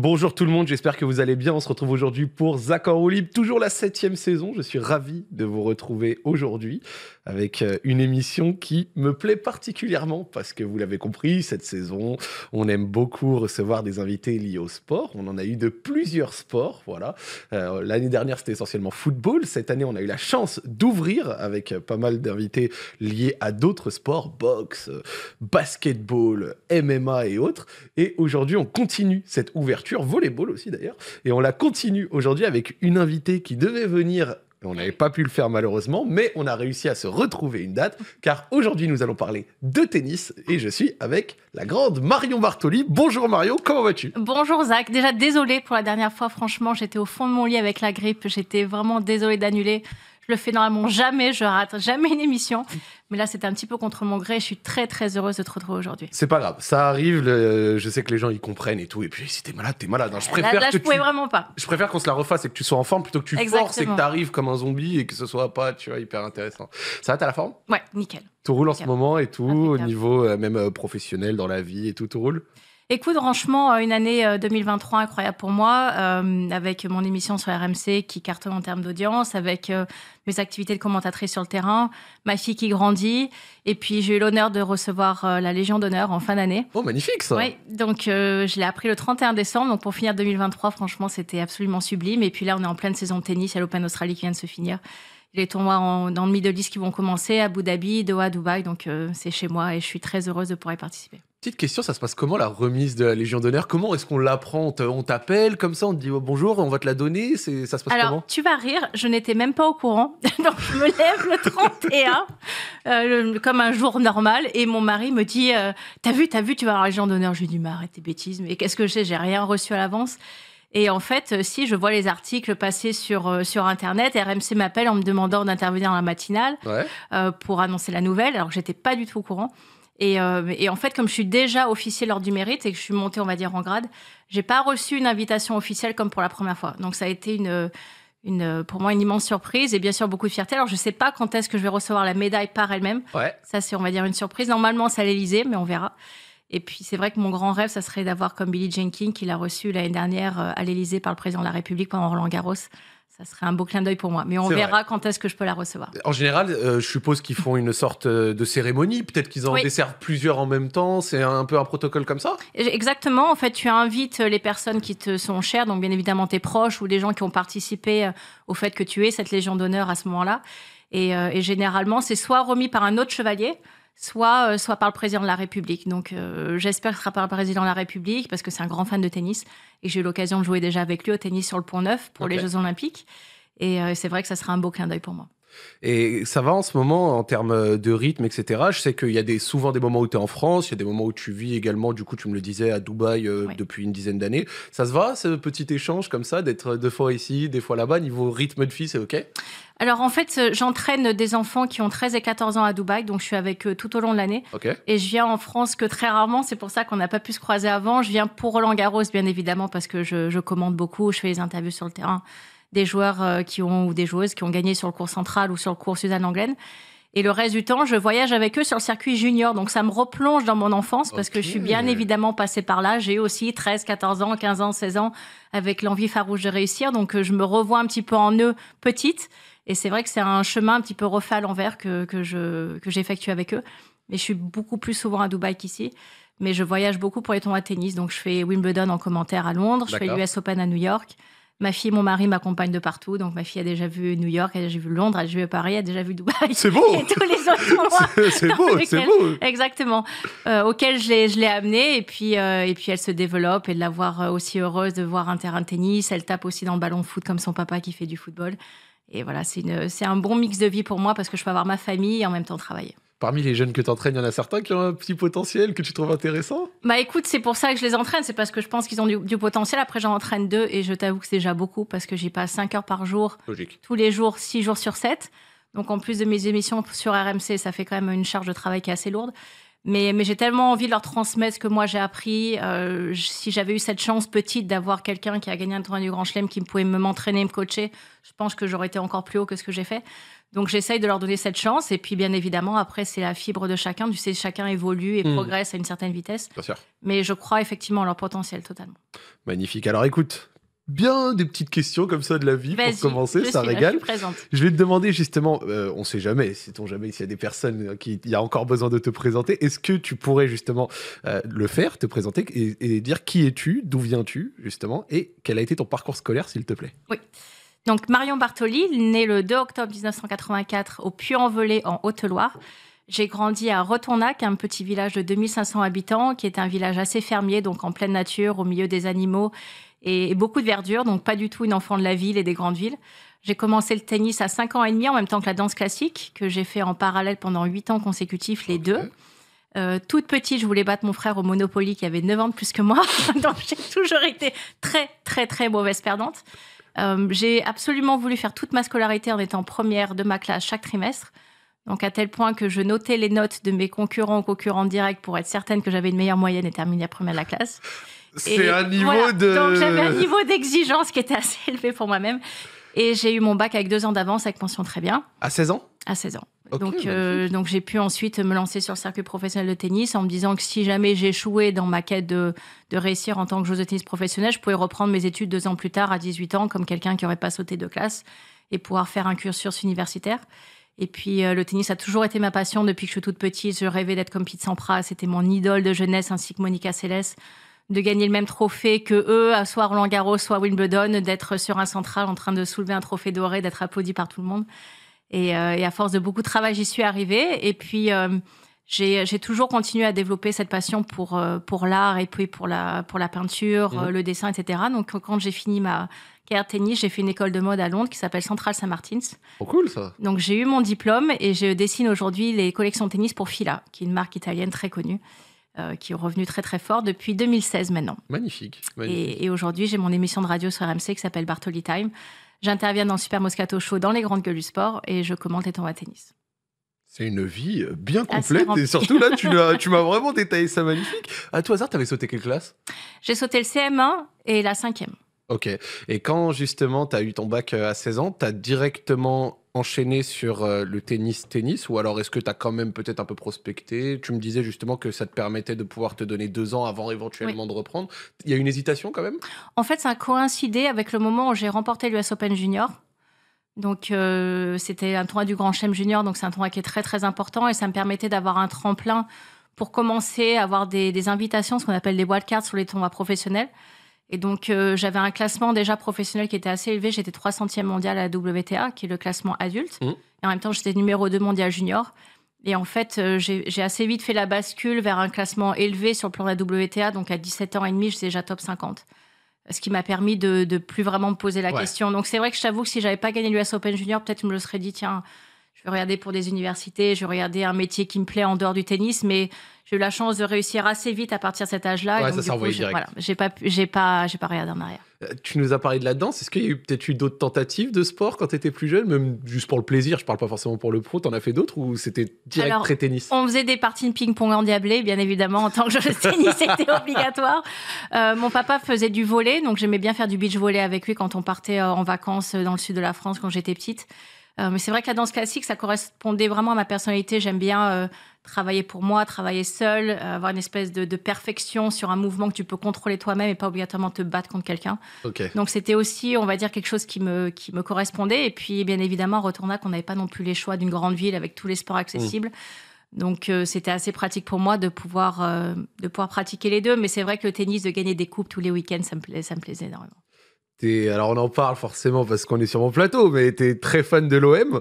Bonjour tout le monde, j'espère que vous allez bien. On se retrouve aujourd'hui pour Zach en toujours la septième saison. Je suis ravi de vous retrouver aujourd'hui avec euh, une émission qui me plaît particulièrement parce que vous l'avez compris, cette saison, on aime beaucoup recevoir des invités liés au sport. On en a eu de plusieurs sports, voilà. Euh, l'année dernière, c'était essentiellement football. Cette année, on a eu la chance d'ouvrir avec euh, pas mal d'invités liés à d'autres sports, boxe, basketball, MMA et autres. Et aujourd'hui, on continue cette ouverture volley volleyball aussi d'ailleurs. Et on la continue aujourd'hui avec une invitée qui devait venir on n'avait pas pu le faire malheureusement, mais on a réussi à se retrouver une date, car aujourd'hui nous allons parler de tennis et je suis avec la grande Marion Bartoli. Bonjour Marion, comment vas-tu Bonjour Zach, déjà désolé pour la dernière fois, franchement j'étais au fond de mon lit avec la grippe, j'étais vraiment désolé d'annuler. Je le fais normalement jamais, je rate jamais une émission. Mais là, c'était un petit peu contre mon gré. Je suis très, très heureuse de te retrouver aujourd'hui. C'est pas grave, ça arrive. Je sais que les gens, y comprennent et tout. Et puis, si t'es malade, t'es malade. Hein. Je préfère je pouvais vraiment pas. Je préfère qu'on se la refasse et que tu sois en forme plutôt que tu forces et que tu arrives comme un zombie et que ce soit pas, tu vois, hyper intéressant. Ça va, t'as la forme Ouais, nickel. Tout roule en ce moment et tout, au niveau euh, même euh, professionnel, dans la vie et tout, tout roule Écoute, franchement, euh, une année 2023 euh, incroyable pour moi, euh, avec mon émission sur RMC qui cartonne en termes d'audience, avec mes activités de commentatrice sur le terrain, ma fille qui grandit, et puis j'ai eu l'honneur de recevoir la Légion d'honneur en fin d'année. Oh, magnifique ça Oui, donc je l'ai appris le 31 décembre, donc pour finir 2023, franchement, c'était absolument sublime. Et puis là, on est en pleine saison de tennis, à l'Open Australie qui vient de se finir les tournois en, dans le middle qui vont commencer à Abu Dhabi, Doha, Dubaï. Donc c'est chez moi et je suis très heureuse de pouvoir y participer. Petite question, ça se passe comment la remise de la Légion d'honneur Comment est-ce qu'on l'apprend On t'appelle comme ça, on te dit oh, bonjour, on va te la donner Ça se passe Alors, tu vas rire, je n'étais même pas au courant. Donc, je me lève le 31, euh, comme un jour normal, et mon mari me dit euh, T'as vu, t'as vu, tu vas avoir la Légion d'honneur Je lui dis Mais arrête tes bêtises, mais qu'est-ce que j'ai J'ai rien reçu à l'avance. Et en fait, euh, si je vois les articles passer sur, sur Internet, RMC m'appelle en me demandant d'intervenir dans la matinale pour annoncer la nouvelle, alors que n'étais pas du tout au courant. Et, euh, et, en fait, comme je suis déjà officier lors du mérite et que je suis montée, on va dire, en grade, j'ai pas reçu une invitation officielle comme pour la première fois. Donc ça a été une, une pour moi une immense surprise et bien sûr beaucoup de fierté. Alors je sais pas quand est-ce que je vais recevoir la médaille par elle-même. Ouais. Ça c'est on va dire une surprise. Normalement c'est à l'Élysée, mais on verra. Et puis c'est vrai que mon grand rêve, ça serait d'avoir comme Billy Jenkins, qui l'a reçu l'année dernière euh, à l'Élysée par le président de la République pendant Roland Garros ça serait un beau clin d'œil pour moi. Mais on verra quand est-ce que je peux la recevoir. En général, euh, je suppose qu'ils font une sorte euh, de cérémonie. Peut-être qu'ils en desservent plusieurs en même temps. C'est un peu un protocole comme ça Exactement. En fait, tu invites euh, les personnes qui te sont chères, donc bien évidemment tes proches ou les gens qui ont participé au fait que tu es cette Légion d'honneur à ce moment-là. et généralement, c'est soit remis par un autre chevalier soit, euh, soit par le président de la République. Donc euh, j'espère que ce sera par le président de la République parce que c'est un grand fan de tennis et j'ai eu l'occasion de jouer déjà avec lui au tennis sur le Pont Neuf pour les Jeux Olympiques. Et euh, c'est vrai que ça sera un beau clin d'œil pour moi. Et ça va en ce moment en termes de rythme, etc. Je sais qu'il y a des, souvent des moments où tu es en France, il y a des moments où tu vis également, du coup tu me le disais, à Dubaï euh, depuis une dizaine d'années. Ça se va, ce petit échange comme ça, d'être deux fois ici, des fois là-bas, niveau rythme de vie, c'est OK alors en fait, euh, j'entraîne des enfants qui ont 13 et 14 ans à Dubaï, donc je suis avec eux tout au long de l'année. Et je viens en France que très rarement, c'est pour ça qu'on n'a pas pu se croiser avant. Je viens pour Roland Garros, bien évidemment, parce que je, je commande beaucoup, je fais les interviews sur le terrain des joueurs euh, qui ont ou des joueuses qui ont gagné sur le cours central ou sur le cours Suzanne Anglaine. Et le reste du temps, je voyage avec eux sur le circuit junior. Donc ça me replonge dans mon enfance parce que je suis bien évidemment passée par là. J'ai aussi 13, 14 ans, 15 ans, 16 ans avec l'envie farouche de réussir. Donc euh, je me revois un petit peu en eux petite. Et c'est vrai que c'est un chemin un petit peu refait à l'envers que, que, que j'effectue avec eux. Mais je suis beaucoup plus souvent à Dubaï qu'ici. Mais je voyage beaucoup pour les tournois de tennis. Donc je fais Wimbledon en commentaire à Londres, je fais l'US Open à New York. Ma fille et mon mari m'accompagnent de partout. Donc, ma fille a déjà vu New York, elle a déjà vu Londres, elle a déjà vu Paris, elle a déjà vu Dubaï. C'est beau Et tous les autres endroits. c'est beau, c'est beau Exactement. Euh, auquel je l'ai amenée. Et puis, euh, et puis, elle se développe. Et de la voir euh, aussi heureuse, de voir un terrain de tennis. Elle tape aussi dans le ballon de foot comme son papa qui fait du football. Et voilà, c'est un bon mix de vie pour moi parce que je peux avoir ma famille et en même temps travailler parmi les jeunes que tu entraînes, il y en a certains qui ont un petit potentiel que tu trouves intéressant Bah écoute, c'est pour ça que je les entraîne, c'est parce que je pense qu'ils ont du, potentiel. Après, j'en entraîne deux et je t'avoue que c'est déjà beaucoup parce que j'y passe 5 heures par jour, tous les jours, 6 jours sur 7. Donc en plus de mes émissions sur RMC, ça fait quand même une charge de travail qui est assez lourde. Mais, j'ai tellement envie de leur transmettre ce que moi j'ai appris. Euh, si j'avais eu cette chance petite d'avoir quelqu'un qui a gagné un tournoi du Grand Chelem qui pouvait m'entraîner, me coacher, je pense que j'aurais été encore plus haut que ce que j'ai fait. Donc j'essaye de leur donner cette chance. Et puis bien évidemment, après, c'est la fibre de chacun. Tu sais, chacun évolue et hmm. progresse à une certaine vitesse. Bien sûr. Mais je crois effectivement en leur potentiel totalement. Magnifique. Alors écoute, bien des petites questions comme ça de la vie pour commencer, ça suis, Je, vais te demander justement, euh, on sait jamais, si jamais s'il y a des personnes euh, qui il y a encore besoin de te présenter, est-ce que tu pourrais justement euh, le faire, te présenter et dire qui es-tu, d'où viens-tu justement et quel a été ton parcours scolaire s'il te plaît Oui. Donc Marion Bartoli, née le 2 octobre 1984 au Puy-en-Velay en Haute-Loire. J'ai grandi à Retournac, un petit village de 2500 habitants qui est un village assez fermier, donc en pleine nature, au milieu des animaux et beaucoup de verdure, donc pas du tout une enfant de la ville et des grandes villes. J'ai commencé le tennis à 5 ans et demi en même temps que la danse classique, que j'ai fait en parallèle pendant 8 ans consécutifs, les deux. Euh, toute petite, je voulais battre mon frère au Monopoly qui avait 9 ans de plus que moi. donc j'ai toujours été très, très, très mauvaise perdante. Euh, j'ai absolument voulu faire toute ma scolarité en étant première de ma classe chaque trimestre. Donc à tel point que je notais les notes de mes concurrents ou concurrents directs pour être certaine que j'avais une meilleure moyenne et terminer première de la classe. C'est un niveau de... Donc j'avais un niveau d'exigence qui était assez élevé pour moi-même. Et j'ai eu mon bac avec deux ans d'avance, avec pension très bien. À 16 ans À 16 ans donc, euh, donc j'ai pu ensuite me lancer sur le circuit professionnel de tennis en me disant que si jamais j'échouais dans ma quête de, réussir en tant que joueuse de tennis professionnelle, je pouvais reprendre mes études deux ans plus tard à 18 ans comme quelqu'un qui n'aurait pas sauté de classe et pouvoir faire un cursus universitaire. Et puis euh, le tennis a toujours été ma passion depuis que je suis toute petite. Je rêvais d'être comme Pete Sampras, c'était mon idole de jeunesse ainsi que Monica Seles de gagner le même trophée que eux, soit Roland Garros, soit Wimbledon, d'être sur un central en train de soulever un trophée doré, d'être applaudi par tout le monde. Euh, et, à force de beaucoup de travail, j'y suis arrivée. Et puis, euh, j'ai toujours continué à développer cette passion pour, euh, pour l'art et puis pour la, pour la peinture, mhm. le dessin, etc. Donc, quand j'ai fini ma carrière tennis, j'ai fait une école de mode à Londres qui s'appelle Central Saint Martins. Oh, cool ça Donc, j'ai eu mon diplôme et je dessine aujourd'hui les collections de tennis pour Fila, qui est une marque italienne très connue. qui est revenu très très fort depuis 2016 maintenant. Magnifique. Et, et aujourd'hui, j'ai mon émission de radio sur RMC qui s'appelle Bartoli Time, J'interviens dans Super Moscato Show, dans les grandes gueules du sport, et je commente les tournois à tennis. C'est une vie euh, bien complète et surtout là, tu, m'as vraiment détaillé ça magnifique. À tout hasard, tu avais sauté quelle classe J'ai sauté le CM1 et la 5e. Ok. Et quand justement tu as eu ton bac euh, à 16 ans, tu as directement enchaîné sur euh, le tennis-tennis ou alors est-ce que tu as quand même peut-être un peu prospecté Tu me disais justement que ça te permettait de pouvoir te donner deux ans avant éventuellement de reprendre. Il y a une hésitation quand même En fait, ça a coïncidé avec le moment où j'ai remporté l'US Open Junior. Donc euh, c'était un tournoi du Grand Chelem Junior, donc c'est un tournoi qui est très très important et ça me permettait d'avoir un tremplin pour commencer à avoir des, des invitations, ce qu'on appelle des wildcards sur les tournois professionnels. Et donc, euh, j'avais un classement déjà professionnel qui était assez élevé. J'étais 300e mondiale à la WTA, qui est le classement adulte. Mmh. Et en même temps, j'étais numéro 2 mondial junior. Et en fait, euh, j'ai assez vite fait la bascule vers un classement élevé sur le plan de la WTA. Donc, à 17 ans et demi, j'étais déjà top 50. Ce qui m'a permis de, plus vraiment me poser la question. Donc, c'est vrai que je t'avoue que si j'avais pas gagné l'US Open Junior, peut-être je me le serais dit, tiens, je vais regarder pour des universités, je vais regarder un métier qui me plaît en dehors du tennis, mais j'ai eu la chance de réussir assez vite à partir de cet âge-là. Ouais, ça direct. Voilà, j'ai pas, j'ai pas, j'ai pas regardé en arrière. Euh, tu nous as parlé de la danse. Est-ce qu'il y a eu peut-être eu d'autres tentatives de sport quand tu étais plus jeune, même juste pour le plaisir Je parle pas forcément pour le pro. T'en as fait d'autres ou c'était direct Alors, tennis On faisait des parties de ping-pong en diablé bien évidemment. En tant que joueuse tennis, c'était obligatoire. Euh, mon papa faisait du volet, donc j'aimais bien faire du beach volley avec lui quand on partait euh, en vacances dans le sud de la France quand j'étais petite. mais c'est vrai que la danse classique, ça correspondait vraiment à ma personnalité. J'aime bien travailler pour moi, travailler seul, euh, avoir une espèce de, perfection sur un mouvement que tu peux contrôler toi-même et pas obligatoirement te battre contre quelqu'un. Donc c'était aussi, on va dire, quelque chose qui me, qui me correspondait. Et puis, bien évidemment, retourna qu'on n'avait pas non plus les choix d'une grande ville avec tous les sports accessibles. Mm. Donc euh, c'était assez pratique pour moi de pouvoir, euh, de pouvoir pratiquer les deux. Mais c'est vrai que le tennis, de gagner des coupes tous les week-ends, ça me, ça me plaisait énormément alors on en parle forcément parce qu'on est sur mon plateau, mais tu es très fan de l'OM.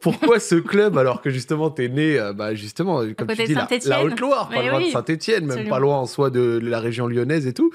pourquoi ce club alors que justement tu es né, euh, bah justement, comme tu dis, la, Haute-Loire, pas loin de Saint-Etienne, même pas loin en soi de la région lyonnaise et tout.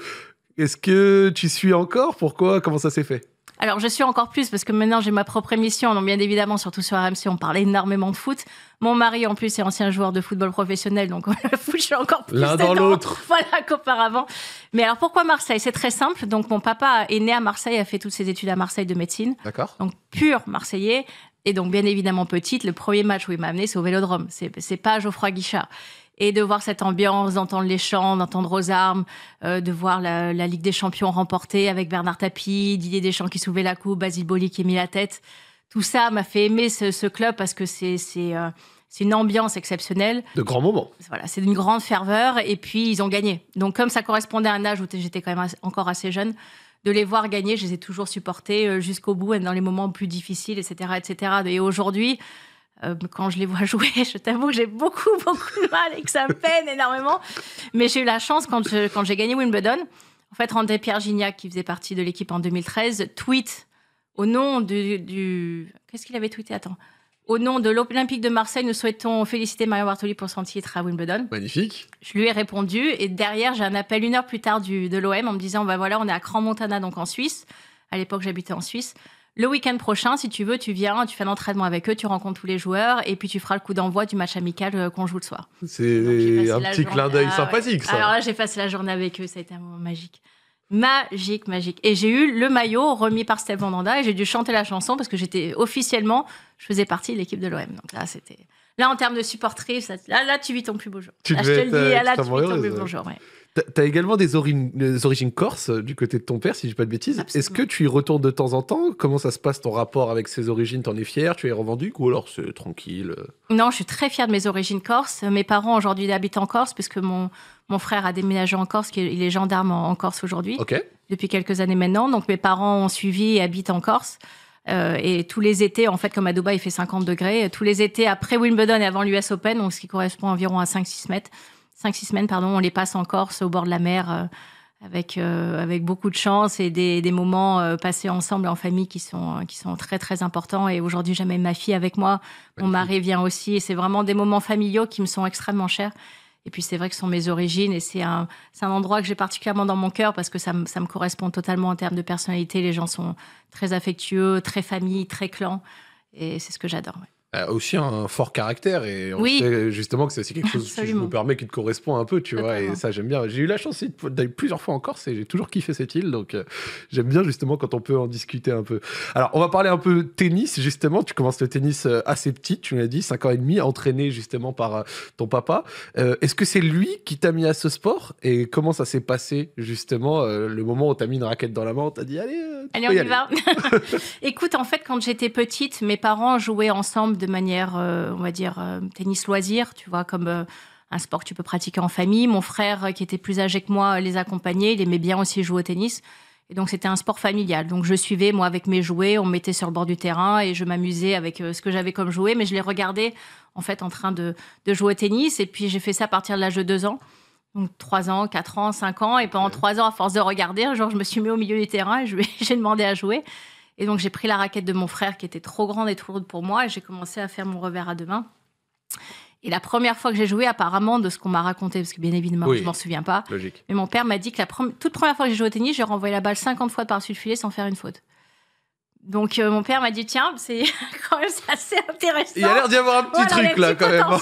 Est-ce que tu suis encore Pourquoi Comment ça s'est fait alors, je suis encore plus parce que maintenant j'ai ma propre émission. bien évidemment, surtout sur RMC, on parle énormément de foot. Mon mari, en plus, est ancien joueur de football professionnel, donc on l'a encore plus l'un dans l'autre. Voilà qu'auparavant. Mais alors pourquoi Marseille C'est très simple. Donc mon papa est né à Marseille, a fait toutes ses études à Marseille de médecine. D'accord. Donc pur Marseillais. Et donc bien évidemment petite, le premier match où il m'a amené, c'est au Vélodrome. C'est, c'est pas Geoffroy Guichard et de voir cette ambiance, d'entendre les chants, d'entendre aux armes, euh, de voir la, Ligue des Champions remportée avec Bernard Tapie, Didier Deschamps qui soulevait la coupe, Basile Boli qui a mis la tête tout ça m'a fait aimer ce, club parce que euh, c'est une ambiance exceptionnelle. De grands moments. Voilà, c'est d'une grande ferveur et puis ils ont gagné. Donc comme ça correspondait à un âge où j'étais quand même encore assez jeune, de les voir gagner, je les ai toujours supportés euh, jusqu'au bout et dans les moments plus difficiles, etc. etc. Et aujourd'hui, euh, quand je les vois jouer, je t'avoue que j'ai beaucoup, beaucoup de mal et que ça me peine énormément. Mais j'ai eu la chance quand, j'ai gagné Wimbledon. En fait, André Pierre Gignac, qui faisait partie de l'équipe en 2013, tweet au nom du. Qu'est-ce qu'il avait tweeté Attends. Au nom de l'Olympique de Marseille, nous souhaitons féliciter Marion Bartoli pour son titre à Wimbledon. Magnifique. Je lui ai répondu et derrière, j'ai un appel une heure plus tard de l'OM en me disant bah voilà, on est à crans Montana, donc en Suisse. À l'époque, j'habitais en Suisse. Le week-end prochain, si tu veux, tu viens, tu fais l'entraînement avec eux, tu rencontres tous les joueurs et puis tu feras le coup d'envoi du match amical euh, qu'on joue le soir. C'est un petit clin d'œil ah sympathique, ça. Alors là, j'ai passé la journée avec eux, ça a été un moment magique magique, magique. Et j'ai eu le maillot remis par Steve Mandanda et j'ai dû chanter la chanson parce que j'étais officiellement, je faisais partie de l'équipe de l'OM. Donc là, c'était. Là, en termes de supportrice, là, là, tu vis ton plus beau jour. je te le dis, euh, là, tu vis ton plus beau euh. jour. T'as également des, origines corses euh, du côté de ton père, si je dis pas de bêtises. Est-ce que tu y retournes de temps en temps Comment ça se passe ton rapport avec ces origines T'en es fier Tu es revendu Ou alors c'est tranquille euh Non, je suis très fière de mes origines corses. Mes parents aujourd'hui habitent en Corse, puisque mon, frère a déménagé en Corse, il est gendarme en, Corse aujourd'hui, depuis quelques années maintenant. Donc mes parents ont suivi et habitent en Corse. Euh, et tous les étés, en fait, comme à Dubaï, il fait 50 degrés, tous les étés après Wimbledon et avant l'US Open, ce qui correspond environ à 5-6 mètres, cinq, six semaines, pardon, on les passe en Corse, au bord de la mer, euh, avec, euh, avec beaucoup de chance et des, moments euh, passés ensemble en famille qui sont, qui sont très, très importants. Et aujourd'hui, j'amène ma fille avec moi. Mon mari vient aussi. Et c'est vraiment des moments familiaux qui me sont extrêmement chers. Et puis c'est vrai que ce sont mes origines et c'est un, un endroit que j'ai particulièrement dans mon cœur parce que ça, me, correspond totalement en termes de personnalité. Les gens sont très affectueux, très famille, très clan. Et c'est ce que j'adore. Euh, aussi un fort caractère et on sait justement que c'est aussi quelque chose, qui me permet qui te correspond un peu, tu vois, et ça j'aime bien. J'ai eu la chance d'aller plusieurs fois en Corse et j'ai toujours kiffé cette île, donc euh, j'aime bien justement quand on peut en discuter un peu. Alors on va parler un peu tennis, justement, tu commences le tennis euh, assez petit, tu l'as dit, 5 ans et demi, entraîné justement par ton papa. Est-ce que c'est lui qui t'a mis à ce sport et comment ça s'est passé justement le moment où t'as mis une raquette dans la main, t'as dit allez, allez on y, va. Écoute, en fait quand j'étais petite, mes parents jouaient ensemble de manière, euh, on va dire, euh, tennis loisir, tu vois, comme euh, un sport que tu peux pratiquer en famille. Mon frère, qui était plus âgé que moi, les accompagnait. Il aimait bien aussi jouer au tennis. Et donc, c'était un sport familial. Donc, je suivais, moi, avec mes jouets. On mettait sur le bord du terrain et je m'amusais avec ce que j'avais comme jouet. Mais je les regardais, en fait, en train de, jouer au tennis. Et puis, j'ai fait ça à partir de l'âge de deux ans. Donc trois ans, quatre ans, cinq ans. Et pendant trois ans, à force de regarder, un jour, je me suis mis au milieu du terrain et j'ai demandé à jouer. Et donc j'ai pris la raquette de mon frère qui était trop grande et trop lourde pour moi et j'ai commencé à faire mon revers à deux mains. Et la première fois que j'ai joué, apparemment, de ce qu'on m'a raconté, parce que bien évidemment, je je m'en souviens pas. Mais mon père m'a dit que la toute première fois que j'ai joué au tennis, j'ai renvoyé la balle 50 fois par-dessus le filet sans faire une faute. Donc euh, mon père m'a dit tiens c'est quand même assez intéressant. Il y a l'air d'y avoir un petit truc là quand même. Hein.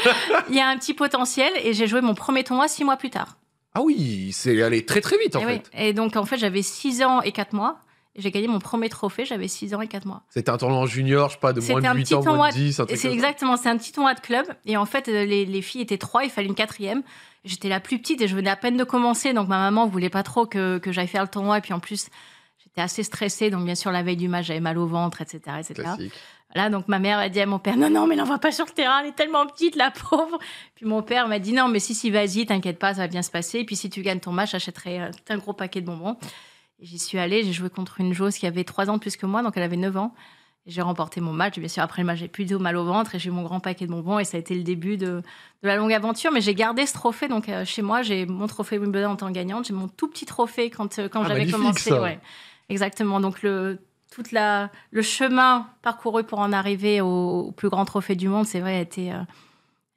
il y a un petit potentiel et j'ai joué mon premier tournoi six mois plus tard. Ah oui, c'est allé très très vite en fait. Et donc en fait j'avais six ans et quatre mois j'ai gagné mon premier trophée, j'avais 6 ans et 4 mois. C'était un tournoi junior, je sais pas, de moins de 8 ans, moins de 10, C'est exactement, c'est un petit tournoi de club. Et en fait, euh, les, filles étaient trois, il fallait une quatrième. J'étais la plus petite et je venais à peine de commencer, donc ma maman voulait pas trop que, que j'aille faire le tournoi. Et puis en plus, j'étais assez stressée, donc bien sûr, la veille du match, j'avais mal au ventre, etc. Là, donc ma mère a dit à mon père, non, non, mais l'envoie pas sur le terrain, elle est tellement petite, la pauvre. Puis mon père m'a dit, non, mais si, si, vas-y, t'inquiète pas, ça va bien se passer. Et puis si tu gagnes ton match, j'achèterai euh, un gros paquet de bonbons. J'y suis allée, j'ai joué contre une joueuse qui avait trois ans de plus que moi, donc elle avait 9 ans. J'ai remporté mon match, bien sûr. Après le match, j'ai plutôt mal au ventre et j'ai eu mon grand paquet de bonbons. Et ça a été le début de, la longue aventure. Mais j'ai gardé ce trophée. Donc, euh, chez moi, j'ai mon trophée Wimbledon en tant gagnante. J'ai mon tout petit trophée quand, euh, quand ah, j'avais commencé. Exactement. Donc, le, toute la, le chemin parcouru pour en arriver au, plus grand trophée du monde, c'est vrai, a été. Euh,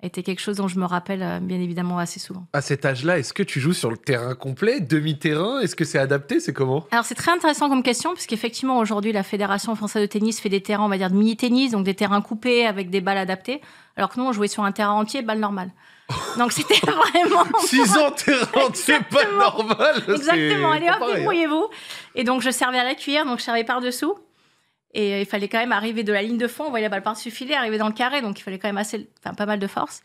était quelque chose dont je me rappelle euh, bien évidemment assez souvent. À cet âge-là, est-ce que tu joues sur le terrain complet, demi-terrain Est-ce que c'est adapté C'est comment Alors c'est très intéressant comme question, parce qu'effectivement aujourd'hui la Fédération française de tennis fait des terrains, on va dire, de mini-tennis, donc des terrains coupés avec des balles adaptées, alors que nous on jouait sur un terrain entier, balle normale. Donc c'était vraiment. 6 ans, terrain, c'est pas normal. Exactement, allez hop, hein. débrouillez-vous. Et donc je servais à la cuillère, donc je servais par-dessous. Et il fallait quand même arriver de la ligne de fond, on voyait la balle par-dessus arriver dans le carré, donc il fallait quand même assez, enfin, pas mal de force.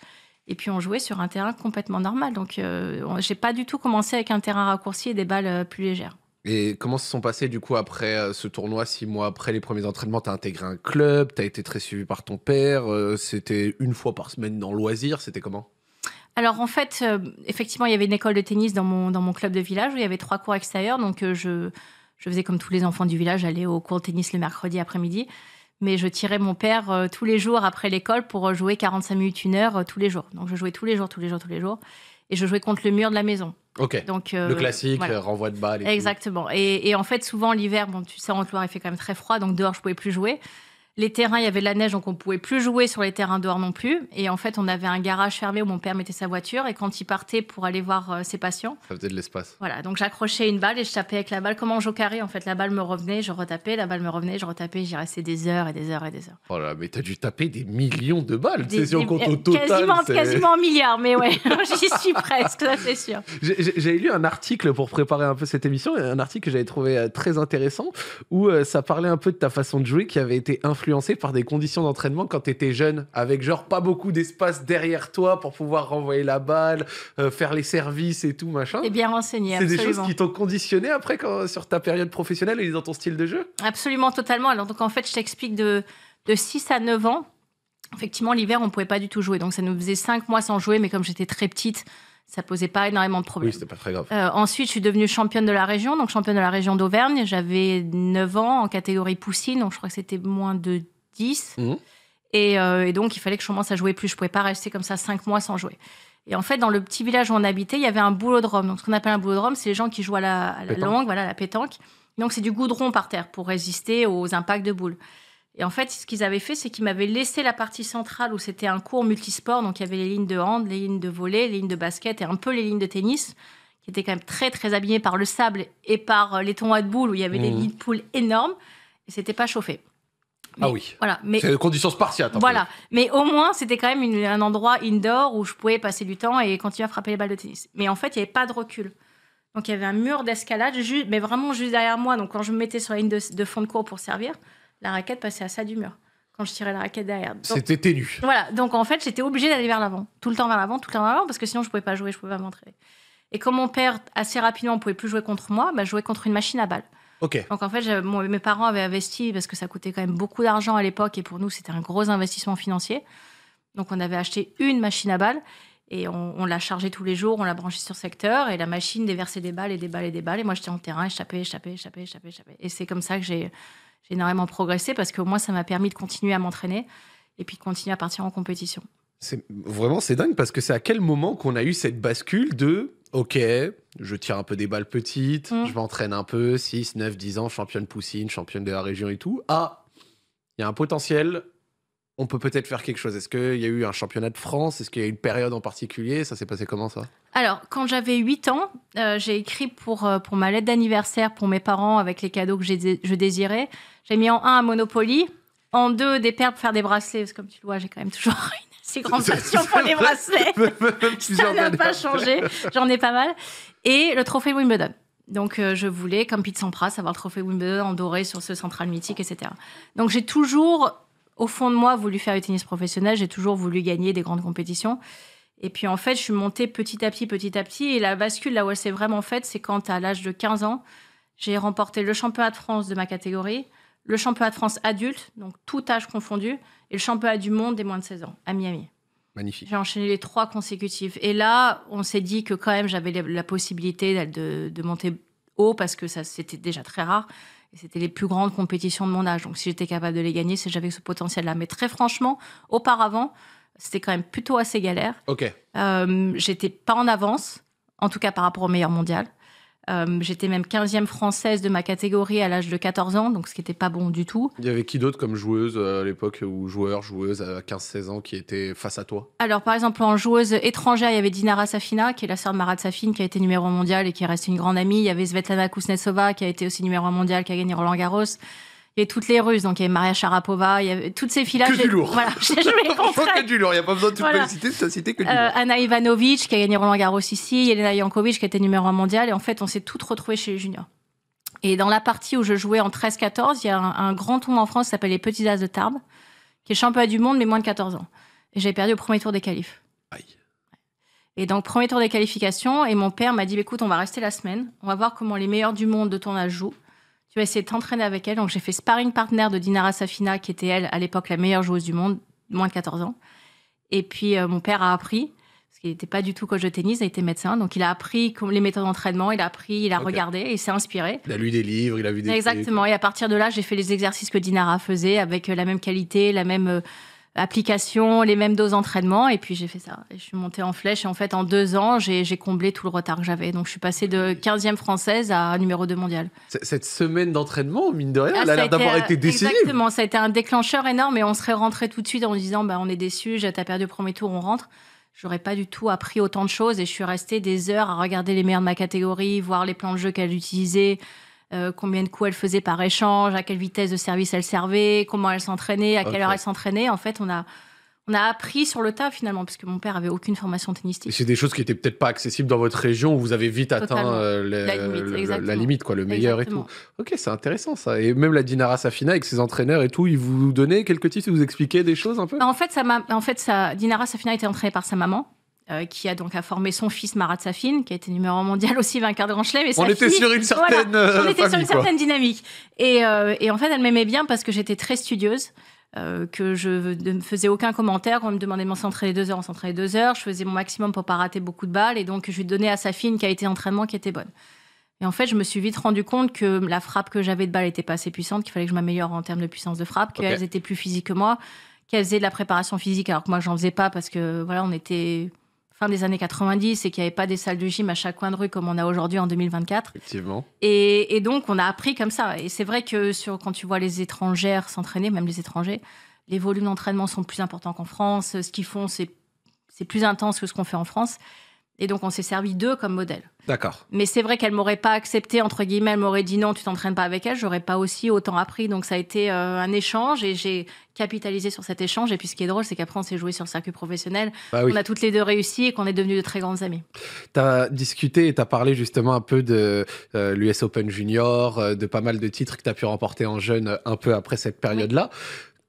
Et puis on jouait sur un terrain complètement normal, donc je euh, j'ai pas du tout commencé avec un terrain raccourci et des balles euh, plus légères. Et comment se sont passés du coup après euh, ce tournoi, six mois après les premiers entraînements, t'as intégré un club, t'as été très suivi par ton père, c'était une fois par semaine dans le loisir, c'était comment alors en fait, effectivement, il y avait une école de tennis dans mon, dans mon club de village où il y avait trois cours extérieurs, donc je je faisais comme tous les enfants du village, aller au court de tennis le mercredi après-midi. Mais je tirais mon père euh, tous les jours après l'école pour euh, jouer 45 minutes, une heure euh, tous les jours. Donc je jouais tous les jours, tous les jours, tous les jours. Et je jouais contre le mur de la maison. Ok. Donc, le classique, renvoi de balle. Exactement. Et, en fait, souvent l'hiver, bon, tu sais, en Loire, il fait quand même très froid, donc dehors, je pouvais plus jouer. Les terrains, il y avait de la neige, donc on pouvait plus jouer sur les terrains dehors non plus. Et en fait, on avait un garage fermé où mon père mettait sa voiture. Et quand il partait pour aller voir euh, ses patients, ça faisait de l'espace. Voilà, donc j'accrochais une balle et je tapais avec la balle Comment je En fait, la balle me revenait, je retapais, la balle me revenait, je retapais. J'y restais des heures et des heures et des heures. Voilà, oh mais t'as dû taper des millions de balles. c'est si on compte eh, au total, quasiment, un milliard, mais ouais, j'y suis presque, ça c'est sûr. J'ai lu un article pour préparer un peu cette émission, un article que j'avais trouvé euh, très intéressant où euh, ça parlait un peu de ta façon de jouer qui avait été influencée influencé par des conditions d'entraînement quand tu étais jeune, avec genre pas beaucoup d'espace derrière toi pour pouvoir renvoyer la balle, euh, faire les services et tout, machin. Et bien renseigné, C'est des choses qui t'ont conditionné après sur ta période professionnelle et dans ton style de jeu Absolument, totalement. Alors, donc en fait, je t'explique de, de 6 à 9 ans. Effectivement, l'hiver, on pouvait pas du tout jouer. Donc ça nous faisait 5 mois sans jouer, mais comme j'étais très petite, ça posait pas énormément de problèmes. Oui, c'était pas très grave. Euh, ensuite, je suis devenue championne de la région, donc championne de la région d'Auvergne. J'avais 9 ans en catégorie poussine, donc je crois que c'était moins de 10. Mmh. Euh, et, donc, il fallait que je commence à jouer plus. Je pouvais pas rester comme ça 5 mois sans jouer. Et en fait, dans le petit village où on habitait, il y avait un boulot de Donc, ce qu'on appelle un boulot de c'est les gens qui jouent à la, langue, voilà, à la pétanque. Donc, c'est du goudron par terre pour résister aux impacts de boules. Et en fait, ce qu'ils avaient fait, c'est qu'ils m'avaient laissé la partie centrale où c'était un cours multisport. Donc, il y avait les lignes de hand, les lignes de volley, les lignes de basket et un peu les lignes de tennis, qui étaient quand même très, très abîmées par le sable et par euh, les à de boules où il y avait des mmh. lignes de poules énormes. Et c'était pas chauffé. ah oui. Voilà. Mais c'est conditions spartiates. Voilà. Mais au moins, c'était quand même un endroit indoor où je pouvais passer du temps et continuer à frapper les balles de tennis. Mais en fait, il n'y avait pas de recul. Donc il y avait un mur d'escalade, mais vraiment juste derrière moi. Donc quand je me mettais sur la ligne de fond de cours pour servir, la raquette passait à ça du mur quand je tirais la raquette derrière. C'était ténu. Voilà, donc en fait, j'étais obligée d'aller vers l'avant, tout le temps vers l'avant, tout le temps vers l'avant, parce que sinon je ne pouvais pas jouer, je ne pouvais pas m'entraîner. Et comme mon père assez rapidement pouvait plus jouer contre moi, bah, je jouais contre une machine à balles. OK. Donc en fait, mes parents avaient investi parce que ça coûtait quand même beaucoup d'argent à l'époque et pour nous c'était un gros investissement financier. Donc on avait acheté une machine à balles et on, l'a chargeait tous les jours, on l'a branchait sur secteur et la machine déversait des balles et des balles et des balles et moi j'étais en terrain échappé échappé échappé je tapais, Et c'est comme ça que j'ai j'ai énormément progressé parce que moi, ça m'a permis de continuer à m'entraîner et puis de continuer à partir en compétition. C'est vraiment c'est dingue parce que c'est à quel moment qu'on a eu cette bascule de OK, je tire un peu des balles petites, mm. je m'entraîne un peu, 6, 9, 10 ans, championne poussine, championne de la région et tout. Ah, il y a un potentiel, on peut peut-être faire quelque chose. Est-ce qu'il y a eu un championnat de France Est-ce qu'il y a eu une période en particulier Ça s'est passé comment ça Alors, quand j'avais 8 ans, euh, j'ai écrit pour, euh, pour ma lettre d'anniversaire pour mes parents avec les cadeaux que je désirais. J'ai mis en 1 un Monopoly, en 2 des perles pour faire des bracelets, parce que comme tu le vois, j'ai quand même toujours une assez grande passion pour les bracelets. ça n'a pas changé, j'en ai pas mal. Et le trophée Wimbledon. Donc, euh, je voulais, comme Pete Sampras, avoir le trophée Wimbledon en doré sur ce central mythique, etc. Donc, j'ai toujours au fond de moi, voulu faire du tennis professionnel. J'ai toujours voulu gagner des grandes compétitions. Et puis en fait, je suis montée petit à petit, petit à petit. Et la bascule, là où elle s'est vraiment faite, c'est quand à l'âge de 15 ans, j'ai remporté le championnat de France de ma catégorie, le championnat de France adulte, donc tout âge confondu, et le championnat du monde des moins de 16 ans à Miami. Magnifique. J'ai enchaîné les trois consécutifs. Et là, on s'est dit que quand même, j'avais la possibilité de, de monter haut parce que ça, c'était déjà très rare. C'était les plus grandes compétitions de mon âge. Donc, si j'étais capable de les gagner, c'est j'avais ce potentiel-là. Mais très franchement, auparavant, c'était quand même plutôt assez galère. Ok. Euh, j'étais pas en avance, en tout cas par rapport au meilleur mondial. Euh, j'étais même 15e française de ma catégorie à l'âge de 14 ans, donc ce qui n'était pas bon du tout. Il y avait qui d'autre comme joueuse euh, à l'époque ou joueur, joueuse à 15-16 ans qui était face à toi Alors par exemple en joueuse étrangère, il y avait Dinara Safina, qui est la sœur de Marat Safin, qui a été numéro mondial et qui reste une grande amie. Il y avait Svetlana Kuznetsova, qui a été aussi numéro mondial, qui a gagné Roland Garros il y avait toutes les Russes, donc il y avait Maria Sharapova, il y avait toutes ces filles-là. Que du lourd. Voilà, j'ai Que du lourd, il n'y a pas besoin de tout voilà. citer, ça citer que du euh, lourd. Anna Ivanovic, qui a gagné Roland Garros ici, Elena Jankovic, qui était numéro un mondial, et en fait, on s'est toutes retrouvées chez les juniors. Et dans la partie où je jouais en 13-14, il y a un, grand tournoi en France qui s'appelle les Petits As de Tarbes, qui est championnat du monde, mais moins de 14 ans. Et j'ai perdu au premier tour des qualifs. Aïe. Et donc, premier tour des qualifications, et mon père m'a dit bah, écoute, on va rester la semaine, on va voir comment les meilleurs du monde de tournage jouent. Tu vas essayer de t'entraîner avec elle. Donc, j'ai fait sparring partner de Dinara Safina, qui était, elle, à l'époque, la meilleure joueuse du monde, moins de 14 ans. Et puis, euh, mon père a appris, parce qu'il n'était pas du tout coach de tennis, il était médecin. Donc, il a appris les méthodes d'entraînement, il a appris, il a regardé, et il s'est inspiré. Il a lu des livres, il a vu des Exactement. Et à partir de là, j'ai fait les exercices que Dinara faisait, avec euh, la même qualité, la même. Euh, application les mêmes doses d'entraînement. Et puis j'ai fait ça. je suis montée en flèche. Et en fait, en deux ans, j'ai comblé tout le retard que j'avais. Donc je suis passée de 15e française à numéro 2 mondial. Cette semaine d'entraînement, mine de rien, ah, elle a l'air d'avoir été décisive. Exactement, ça a été un déclencheur énorme. Et on serait rentré tout de suite en disant bah, on est déçu, t'as perdu le premier tour, on rentre. J'aurais pas du tout appris autant de choses. Et je suis restée des heures à regarder les meilleurs de ma catégorie, voir les plans de jeu qu'elle utilisait. Euh, combien de coups elle faisait par échange, à quelle vitesse de service elle servait, comment elle s'entraînait, à quelle heure elle s'entraînait. En fait, on a, on a appris sur le tas finalement, parce que mon père avait aucune formation tennistique. C'est des choses qui étaient peut-être pas accessibles dans votre région où vous avez vite atteint euh, la, limite, le, quoi, le meilleur et tout. Ok, c'est intéressant ça. Et même la Dinara Safina avec ses entraîneurs et tout, ils vous donnaient quelques tips, ils vous expliquaient des choses un peu. Bah, en fait, ça en fait, ça, Dinara Safina était entraînée par sa maman. Euh, qui a donc à son fils Marat Safin, qui a été numéro un mondial aussi, vainqueur de Grand Chelem. Euh, on était sur une certaine, on était sur une certaine dynamique. Euh, et, en fait, elle m'aimait bien parce que j'étais très studieuse. que je ne faisais aucun commentaire. On me demandait de m'entraîner deux heures, on s'entraînait deux heures. Je faisais mon maximum pour pas rater beaucoup de balles. Et donc, je lui donnais à Safine qui a été entraînement qui était bonne. Et en fait, je me suis vite rendu compte que la frappe que j'avais de balle n'était pas assez puissante, qu'il fallait que je m'améliore en termes de puissance de frappe, qu'elles étaient plus physiques que moi, qu'elles faisaient de la préparation physique alors que moi, j'en faisais pas parce que voilà, on était fin des années 90 et qu'il n'y avait pas des salles de gym à chaque coin de rue comme on a aujourd'hui en 2024. Effectivement. Et, donc, on a appris comme ça. Et c'est vrai que sur, quand tu vois les étrangères s'entraîner, même les étrangers, les volumes d'entraînement sont plus importants qu'en France. Ce qu'ils font, c'est plus intense que ce qu'on fait en France. Et donc, on s'est servi d'eux comme modèle. D'accord. Mais c'est vrai qu'elle m'aurait pas accepté, entre guillemets, elle m'aurait dit non, tu t'entraînes pas avec elle, j'aurais pas aussi autant appris. Donc, ça a été euh, un échange et j'ai capitalisé sur cet échange. Et puis, ce qui est drôle, c'est qu'après, on s'est joué sur le circuit professionnel. Bah on a toutes les deux réussi et qu'on est devenus de très grandes amies. Tu as discuté et tu as parlé justement un peu de euh, l'US Open Junior, euh, de pas mal de titres que tu as pu remporter en jeune un peu après cette période-là.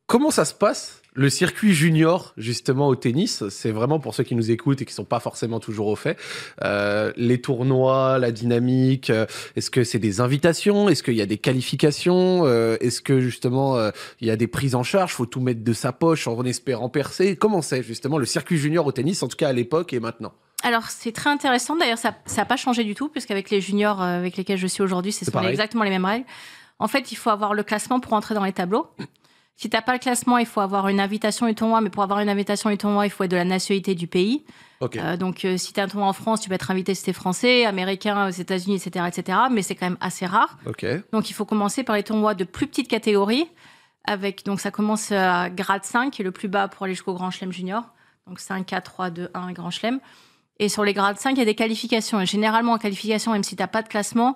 Comment ça se passe le circuit junior, justement, au tennis, c'est vraiment pour ceux qui nous écoutent et qui ne sont pas forcément toujours au fait. Euh, les tournois, la dynamique, euh, est-ce que c'est des invitations Est-ce qu'il y a des qualifications euh, Est-ce que, justement, il y a des prises en charge Faut tout mettre de sa poche en espérant percer Comment c'est, justement, le circuit junior au tennis, en tout cas à l'époque et maintenant alors, c'est très intéressant. D'ailleurs, ça n'a pas changé du tout, puisqu'avec les juniors avec lesquels je suis aujourd'hui, c'est exactement les mêmes règles. En fait, il faut avoir le classement pour entrer dans les tableaux. Si t'as pas le classement, il faut avoir une invitation au tournoi. Mais pour avoir une invitation au tournoi, il faut être de la nationalité du pays. Euh, donc, euh, si t'as un tournoi en France, tu peux être invité si t'es français, américain, aux États-Unis, etc., etc. Mais c'est quand même assez rare. Donc, il faut commencer par les tournois de plus petite catégorie. Avec, donc, ça commence à grade 5, qui est le plus bas pour aller jusqu'au Grand Chelem junior. Donc, 5, 4, 3, 2, 1, Grand Chelem. Et sur les grades 5, il y a des qualifications. Et généralement, en qualification, même si t'as pas de classement,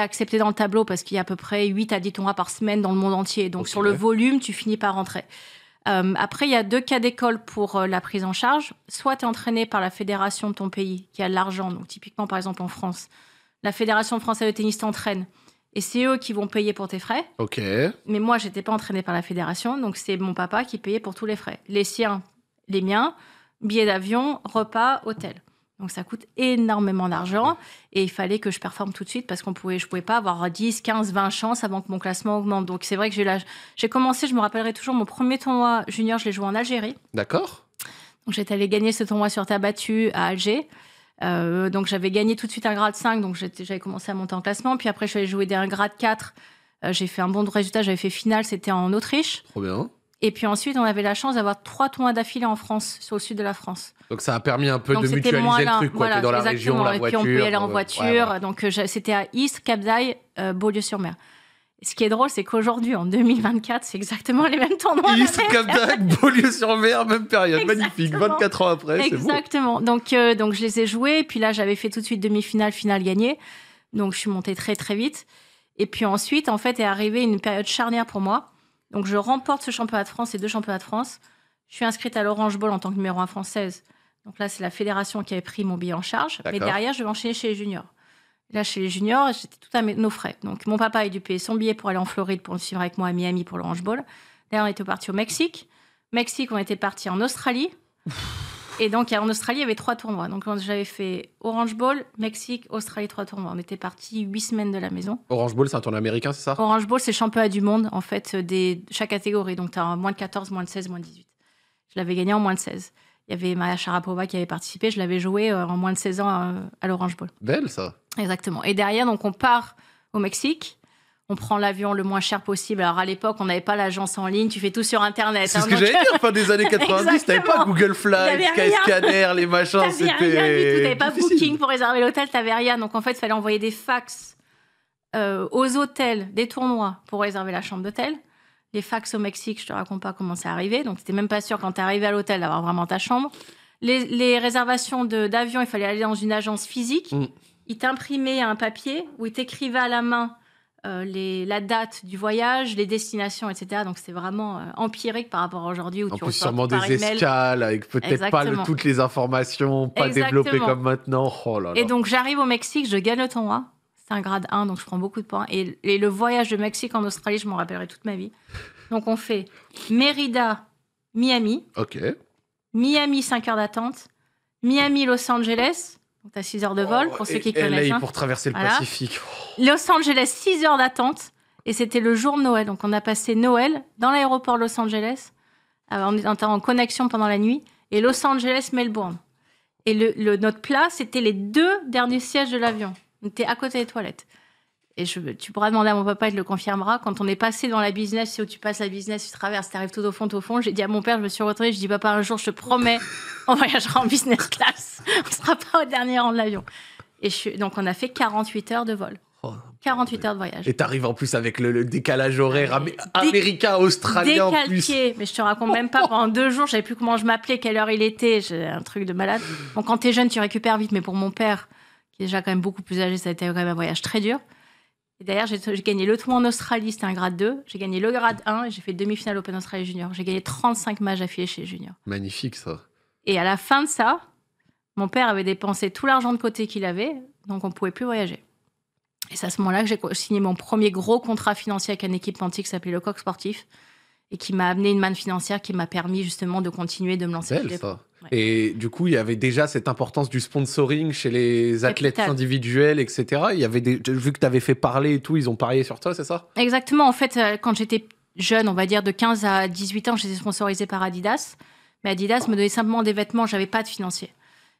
accepté dans le tableau parce qu'il y a à peu près 8 à 10 tournois par semaine dans le monde entier. Donc sur le volume, tu finis par rentrer. Euh, après, il y a deux cas d'école pour euh, la prise en charge. Soit tu es entraîné par la fédération de ton pays qui a de l'argent, donc typiquement par exemple en France. La fédération française de e tennis t'entraîne et c'est eux qui vont payer pour tes frais. Ok. Mais moi, j'étais pas entraîné par la fédération, donc c'est mon papa qui payait pour tous les frais. Les siens, les miens, billets d'avion, repas, hôtel. Donc ça coûte énormément d'argent et il fallait que je performe tout de suite parce qu'on pouvait, je pouvais pas avoir 10, 15, 20 chances avant que mon classement augmente. Donc c'est vrai que j'ai j'ai commencé, je me rappellerai toujours, mon premier tournoi junior, je l'ai joué en Algérie. D'accord. Donc j'étais allée gagner ce tournoi sur terre à Alger. Euh, donc j'avais gagné tout de suite un grade 5, donc j'avais commencé à monter en classement. Puis après, je suis allée jouer un grade 4. Euh, j'ai fait un bon résultat, j'avais fait finale, c'était en Autriche. Trop bien. Et puis ensuite, on avait la chance d'avoir trois tournois d'affilée en France, sur le sud de la France. Donc ça a permis un peu de mutualiser le truc, quoi, voilà, dans la région, la voiture. Et puis on pouvait aller en euh, voiture. Donc euh, c'était à Istres, Cap d'Aille, euh, Beaulieu-sur-Mer. Ce qui est drôle, c'est qu'aujourd'hui, en 2024, c'est exactement les mêmes tournois. Istres, Cap d'Aille, Beaulieu-sur-Mer, même période. Magnifique. 24 ans après, c'est beau. Exactement. Donc, donc je les ai joués. Et puis là, j'avais fait tout de suite demi-finale, finale gagnée. Donc je suis montée très, très vite. Et puis ensuite, en fait, est arrivée une période charnière pour moi donc je remporte ce championnat de France et deux championnats de France. Je suis inscrite à l'Orange Bowl en tant que numéro 1 française. Donc là, c'est la fédération qui avait pris mon billet en charge. Mais derrière, je vais enchaîner chez les juniors. Là, chez les juniors, j'étais tout à nos frais. Donc mon papa a dû payer son billet pour aller en Floride pour me suivre avec moi à Miami pour l'Orange Bowl. D'ailleurs, on était parti au Mexique. Mexique, on était partis en Australie. Et donc, en Australie, il y avait trois tournois. Donc, j'avais fait Orange Bowl, Mexique, Australie, trois tournois. On était parti huit semaines de la maison. Orange Bowl, c'est un tournoi américain, c'est ça Orange Bowl, c'est championnat du monde, en fait, des chaque catégorie. Donc, tu as moins de 14, moins de 16, moins de 18. Je l'avais gagné en moins de 16. Il y avait Maria Sharapova qui avait participé. Je l'avais joué euh, en moins de 16 ans euh, à, l'Orange Bowl. Belle, ça Exactement. Et derrière, donc, on part au Mexique on prend l'avion le moins cher possible. Alors à l'époque, on n'avait pas l'agence en ligne, tu fais tout sur Internet. C'est hein, ce que j'allais dire, fin des années 90, t'avais pas Google Flight, Skyscanner, les machins, c'était... T'avais pas Booking pour réserver l'hôtel, t'avais rien. Donc en fait, il fallait envoyer des fax euh, aux hôtels, des tournois pour réserver la chambre d'hôtel. Les fax au Mexique, je te raconte pas comment c'est arrivé. Donc t'étais même pas sûr quand t'es arrivé à l'hôtel d'avoir vraiment ta chambre. Les, réservations d'avion, il fallait aller dans une agence physique. Mm. Ils t'imprimaient un papier où ils t'écrivaient à la main euh, la date du voyage, les destinations, etc. Donc c'est vraiment euh, empirique par rapport à aujourd'hui où en sûrement des escales avec peut-être pas toutes les informations, pas développées comme maintenant. Oh et donc j'arrive au Mexique, je gagne le temps. Hein. C'est un grade 1, donc je prends beaucoup de points. Et, le voyage de Mexique en Australie, je m'en rappellerai toute ma vie. Donc on fait Mérida, Miami. Ok. Miami, 5 heures d'attente. Miami, Los Angeles. Donc, tu as 6 heures de vol, pour oh, ceux qui LA connaissent. Hein. pour traverser le Pacifique. Oh. Los Angeles, 6 heures d'attente. Et c'était le jour de Noël. Donc, on a passé Noël dans l'aéroport Los Angeles. on euh, était en connexion pendant la nuit. Et Los Angeles, Melbourne. Et le, notre plat, c'était les deux derniers sièges de l'avion. On était à côté des toilettes et tu pourras demander à mon papa, il le confirmera. Quand on est passé dans la business, c'est où tu passes la business, tu traverses, arrives tout au fond, tout au fond. J'ai dit à mon père, je me suis retrouvée, je dis papa, un jour, je te promets, on voyagera en business class. On sera pas au dernier rang de l'avion. Et je, donc on a fait 48 heures de vol. 48 heures de voyage. Et t'arrives en plus avec le, décalage horaire américa américain, australien en mais je te raconte même pas. Pendant deux jours, je plus comment je m'appelais, quelle heure il était. J'ai un truc de malade. Donc, quand t'es jeune, tu récupères vite, mais pour mon père, qui est déjà quand même beaucoup plus âgé, ça a été quand même un voyage très dur. Et j'ai gagné le tour en Australie, c'était un grade 2. J'ai gagné le grade 1 et j'ai fait demi-finale Open Australie Junior. J'ai gagné 35 matchs affilés chez Junior. Magnifique ça. Et à la fin de ça, mon père avait dépensé tout l'argent de côté qu'il avait, donc on ne pouvait plus voyager. Et c'est à ce moment-là que j'ai signé mon premier gros contrat financier avec une équipe antique qui s'appelait le Coq Sportif et qui m'a amené une manne financière qui m'a permis justement de continuer de me lancer. Belle, ça. Et du coup, il y avait déjà cette importance du sponsoring chez les athlètes individuels, etc. Il y avait vu que tu avais fait parler et tout, ils ont parié sur toi, c'est ça Exactement. En fait, euh, quand j'étais jeune, on va dire de 15 à 18 ans, j'étais sponsorisée par Adidas. Mais Adidas me donnait simplement des vêtements, j'avais pas de financier.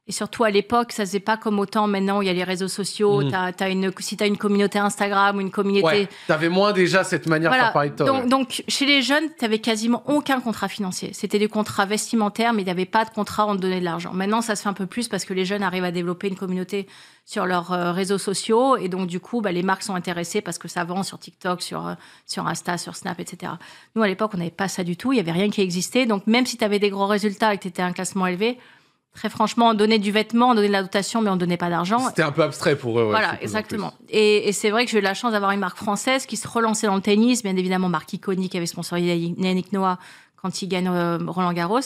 Et surtout à l'époque, ça se faisait pas comme autant maintenant, il y a les réseaux sociaux, mm. as, une, si tu as une communauté Instagram ou une communauté... Ouais, tu avais moins déjà cette manière de faire parler de toi. Donc, chez les jeunes, tu n'avais quasiment aucun contrat financier. C'était des contrats vestimentaires, mais il n'y avait pas de contrat, où on te donnait de l'argent. Maintenant, ça se fait un peu plus parce que les jeunes arrivent à développer une communauté sur leurs euh, réseaux sociaux. Et donc, du coup, bah, les marques sont intéressées parce que ça vend sur TikTok, sur, euh, sur Insta, sur Snap, etc. Nous, à l'époque, on n'avait pas ça du tout, il n'y avait rien qui existait. Donc même si tu avais des gros résultats et que tu étais un classement élevé Très franchement, on donnait du vêtement, on donnait de la dotation, mais on ne donnait pas d'argent. C'était un peu abstrait pour eux. voilà, exactement. Et, c'est vrai que j'ai eu la chance d'avoir une marque française qui se relançait dans le tennis, bien évidemment, marque iconique qui avait sponsorisé Yannick Noah quand il gagne euh, Roland Garros.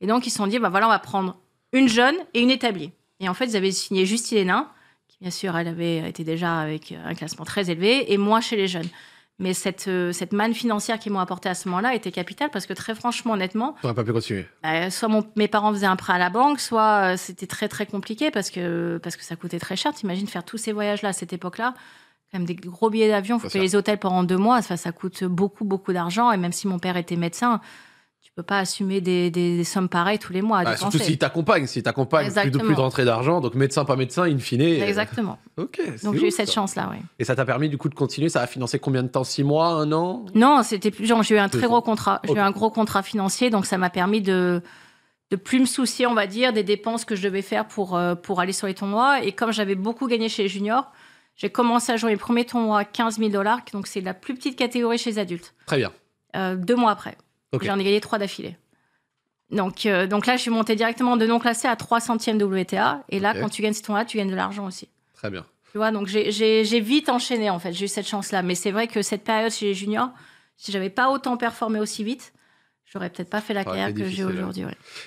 Et donc, ils se sont dit, bah voilà, on va prendre une jeune et une établie. Et en fait, ils avaient signé Justine Hénin, qui bien sûr, elle avait été déjà avec un classement très élevé, et moi chez les jeunes. Mais cette, euh, cette manne financière qu'ils m'ont apportée à ce moment-là était capitale parce que très franchement, honnêtement. T'aurais pas pu continuer. Bah, soit mes parents faisaient un prêt à la banque, soit euh, c'était très très compliqué parce que, parce que ça coûtait très cher. T'imagines faire tous ces voyages-là à cette époque-là quand même des gros billets d'avion, les hôtels pendant deux mois, ça, ça coûte beaucoup, beaucoup d'argent. Et même si mon père était médecin, peux pas assumer des, sommes pareilles tous les mois. Bah, surtout ah, surtout s'il t'accompagne, s'il t'accompagne, plus de, plus de rentrée d'argent, donc médecin pas médecin, in fine. Euh, Exactement. ok. Donc j'ai eu cette chance-là, oui. Et ça t'a permis du coup de continuer Ça a financé combien de temps Six mois, un an Non, c'était plus. Genre, j'ai eu un très gros contrat. J'ai eu un gros contrat financier, donc ça m'a permis de de plus me soucier, on va dire, des dépenses que je devais faire pour, euh, pour aller sur les tournois. Et comme j'avais beaucoup gagné chez les juniors, j'ai commencé à jouer mes premiers tournois à 15 000 dollars, donc c'est la plus petite catégorie chez les adultes. Très bien. Euh, deux mois après. J'en ai gagné trois d'affilée. Donc, euh, donc là, je suis montée directement de non classé à 3 centièmes WTA. Et là, quand tu gagnes ce temps-là, tu gagnes de l'argent aussi. Très bien. Tu vois, donc j'ai vite enchaîné en fait. J'ai eu cette chance-là. Mais c'est vrai que cette période chez les juniors, si j'avais pas autant performé aussi vite, j'aurais peut-être pas fait la carrière que j'ai aujourd'hui.